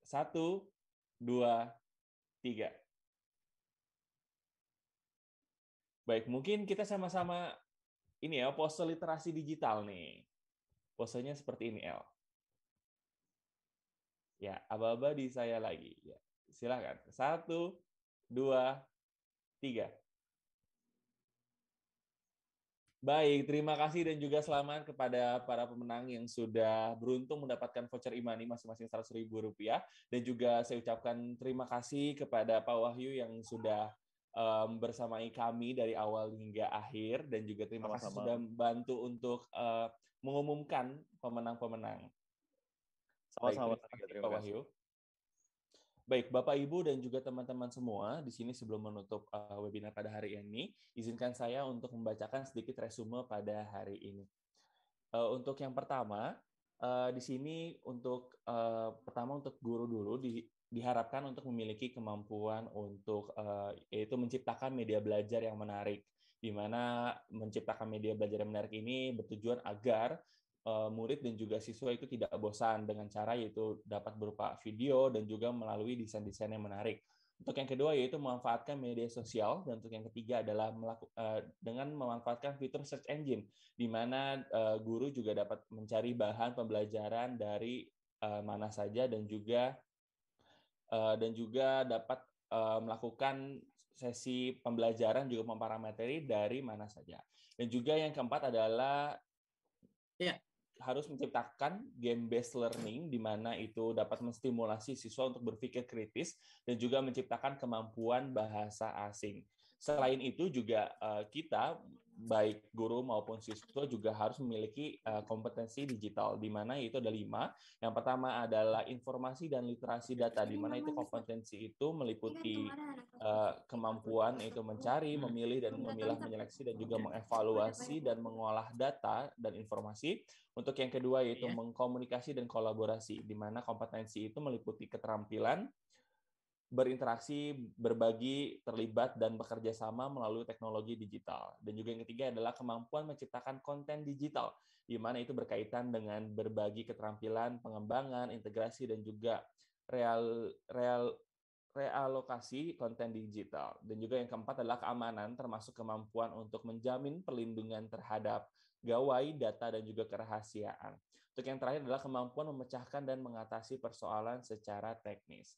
Satu, dua, tiga. Baik, mungkin kita sama-sama ini ya, pose literasi digital nih. Posenya seperti ini, el Ya, aba-aba di saya lagi. Ya, silakan. Satu, dua, tiga. Baik, terima kasih dan juga selamat kepada para pemenang yang sudah beruntung mendapatkan voucher imani masing-masing seratus ribu rupiah. Dan juga saya ucapkan terima kasih kepada Pak Wahyu yang sudah um, bersamai kami dari awal hingga akhir. Dan juga terima Sama-sama. kasih sudah membantu untuk uh, mengumumkan pemenang-pemenang. Sama-sama, terima kasih, Pak Wahyu. Baik, Bapak Ibu dan juga teman-teman semua, di sini sebelum menutup eh, webinar pada hari ini, izinkan saya untuk membacakan sedikit resume pada hari ini. Eh, untuk yang pertama, eh, di sini untuk pertama untuk guru dulu di, diharapkan untuk memiliki kemampuan untuk uh, yaitu menciptakan media belajar yang menarik di mana menciptakan media belajar yang menarik ini bertujuan agar Eh, murid dan juga siswa itu tidak bosan dengan cara yaitu dapat berupa video dan juga melalui desain-desain yang menarik. Untuk yang kedua yaitu memanfaatkan media sosial dan untuk yang ketiga adalah melaku, eh, dengan memanfaatkan fitur search engine di mana eh, guru juga dapat mencari bahan pembelajaran dari mana saja dan juga dan juga dapat melakukan sesi pembelajaran juga memparameteri dari mana saja. Dan juga yang keempat adalah Ya, harus menciptakan game based learning di mana itu dapat menstimulasi siswa untuk berpikir kritis dan juga menciptakan kemampuan bahasa asing. Selain itu juga eh, kita baik guru maupun siswa juga harus memiliki uh, kompetensi digital di mana itu ada lima. Yang pertama adalah informasi dan literasi data di mana itu kompetensi itu meliputi uh, kemampuan itu mencari, memilih dan memilah, menyeleksi dan juga mengevaluasi dan mengolah data dan informasi. Untuk yang kedua yaitu iya. mengkomunikasi dan kolaborasi di mana kompetensi itu meliputi keterampilan, berinteraksi, berbagi, terlibat, dan bekerja sama melalui teknologi digital. Dan juga yang ketiga adalah kemampuan menciptakan konten digital, di mana itu berkaitan dengan berbagi keterampilan, pengembangan, integrasi, dan juga real, real, realokasi konten digital. Dan juga yang keempat adalah keamanan, termasuk kemampuan untuk menjamin perlindungan terhadap gawai, data, dan juga kerahasiaan. Untuk yang terakhir adalah kemampuan memecahkan dan mengatasi persoalan secara teknis.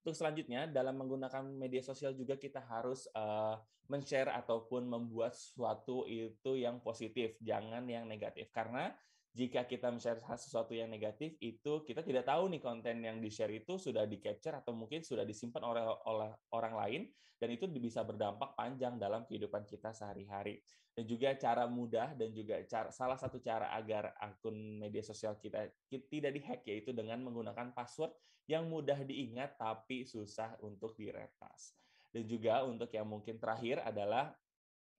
Untuk selanjutnya, dalam menggunakan media sosial juga kita harus uh, men-share ataupun membuat sesuatu itu yang positif, jangan yang negatif. Karena jika kita men share sesuatu yang negatif itu kita tidak tahu nih konten yang di share itu sudah di capture atau mungkin sudah disimpan oleh oleh orang lain dan itu bisa berdampak panjang dalam kehidupan kita sehari-hari dan juga cara mudah dan juga cara salah satu cara agar akun media sosial kita, kita tidak dihack yaitu dengan menggunakan password yang mudah diingat tapi susah untuk diretas. Dan juga untuk yang mungkin terakhir adalah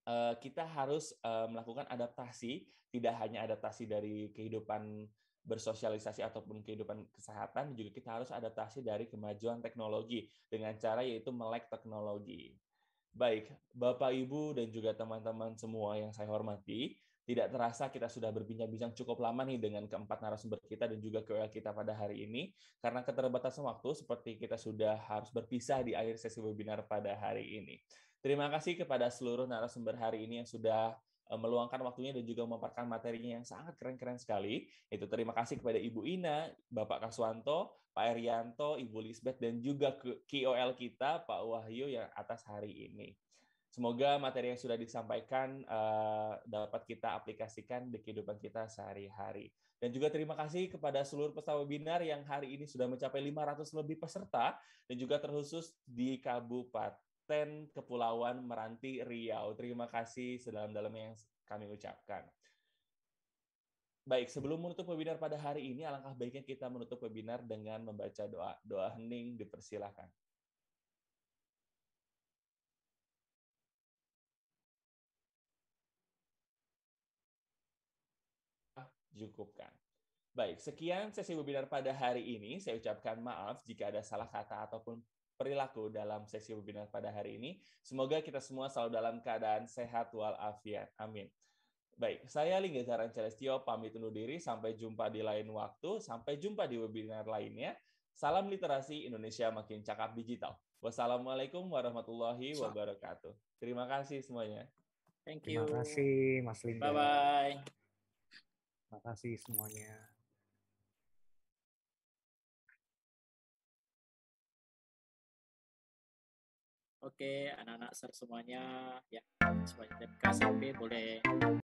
eh, kita harus eh, melakukan adaptasi, tidak hanya adaptasi dari kehidupan bersosialisasi ataupun kehidupan kesehatan, juga kita harus adaptasi dari kemajuan teknologi dengan cara yaitu melek teknologi. Baik, Bapak, Ibu, dan juga teman-teman semua yang saya hormati, tidak terasa kita sudah berbincang-bincang cukup lama nih dengan keempat narasumber kita dan juga KOL kita pada hari ini. Karena keterbatasan waktu, seperti kita sudah harus berpisah di akhir sesi webinar pada hari ini. Terima kasih kepada seluruh narasumber hari ini yang sudah eh, meluangkan waktunya dan juga memaparkan materinya yang sangat keren-keren sekali. Itu terima kasih kepada Ibu Ina, Bapak Kaswanto, Pak Erianto, Ibu Lisbeth, dan juga KOL kita, Pak Wahyu yang atas hari ini. Semoga materi yang sudah disampaikan uh, dapat kita aplikasikan di kehidupan kita sehari-hari. Dan juga terima kasih kepada seluruh peserta webinar yang hari ini sudah mencapai 500 lebih peserta dan juga terkhusus di Kabupaten Kepulauan Meranti Riau. Terima kasih sedalam-dalamnya yang kami ucapkan. Baik, sebelum menutup webinar pada hari ini, alangkah baiknya kita menutup webinar dengan membaca doa. Doa hening dipersilahkan. cukupkan. Baik, sekian sesi webinar pada hari ini. Saya ucapkan maaf jika ada salah kata ataupun perilaku dalam sesi webinar pada hari ini. Semoga kita semua selalu dalam keadaan sehat walafiat. Amin. Baik, saya Lingga Zaran Celestio pamit undur diri. Sampai jumpa di lain waktu. Sampai jumpa di webinar lainnya. Salam literasi Indonesia makin cakap digital. Wassalamualaikum warahmatullahi wabarakatuh. Terima kasih semuanya. Thank you. Terima kasih Mas Lingga. Bye-bye. Terima kasih semuanya. Oke, anak-anak ser semuanya ya semuanya terima kasih boleh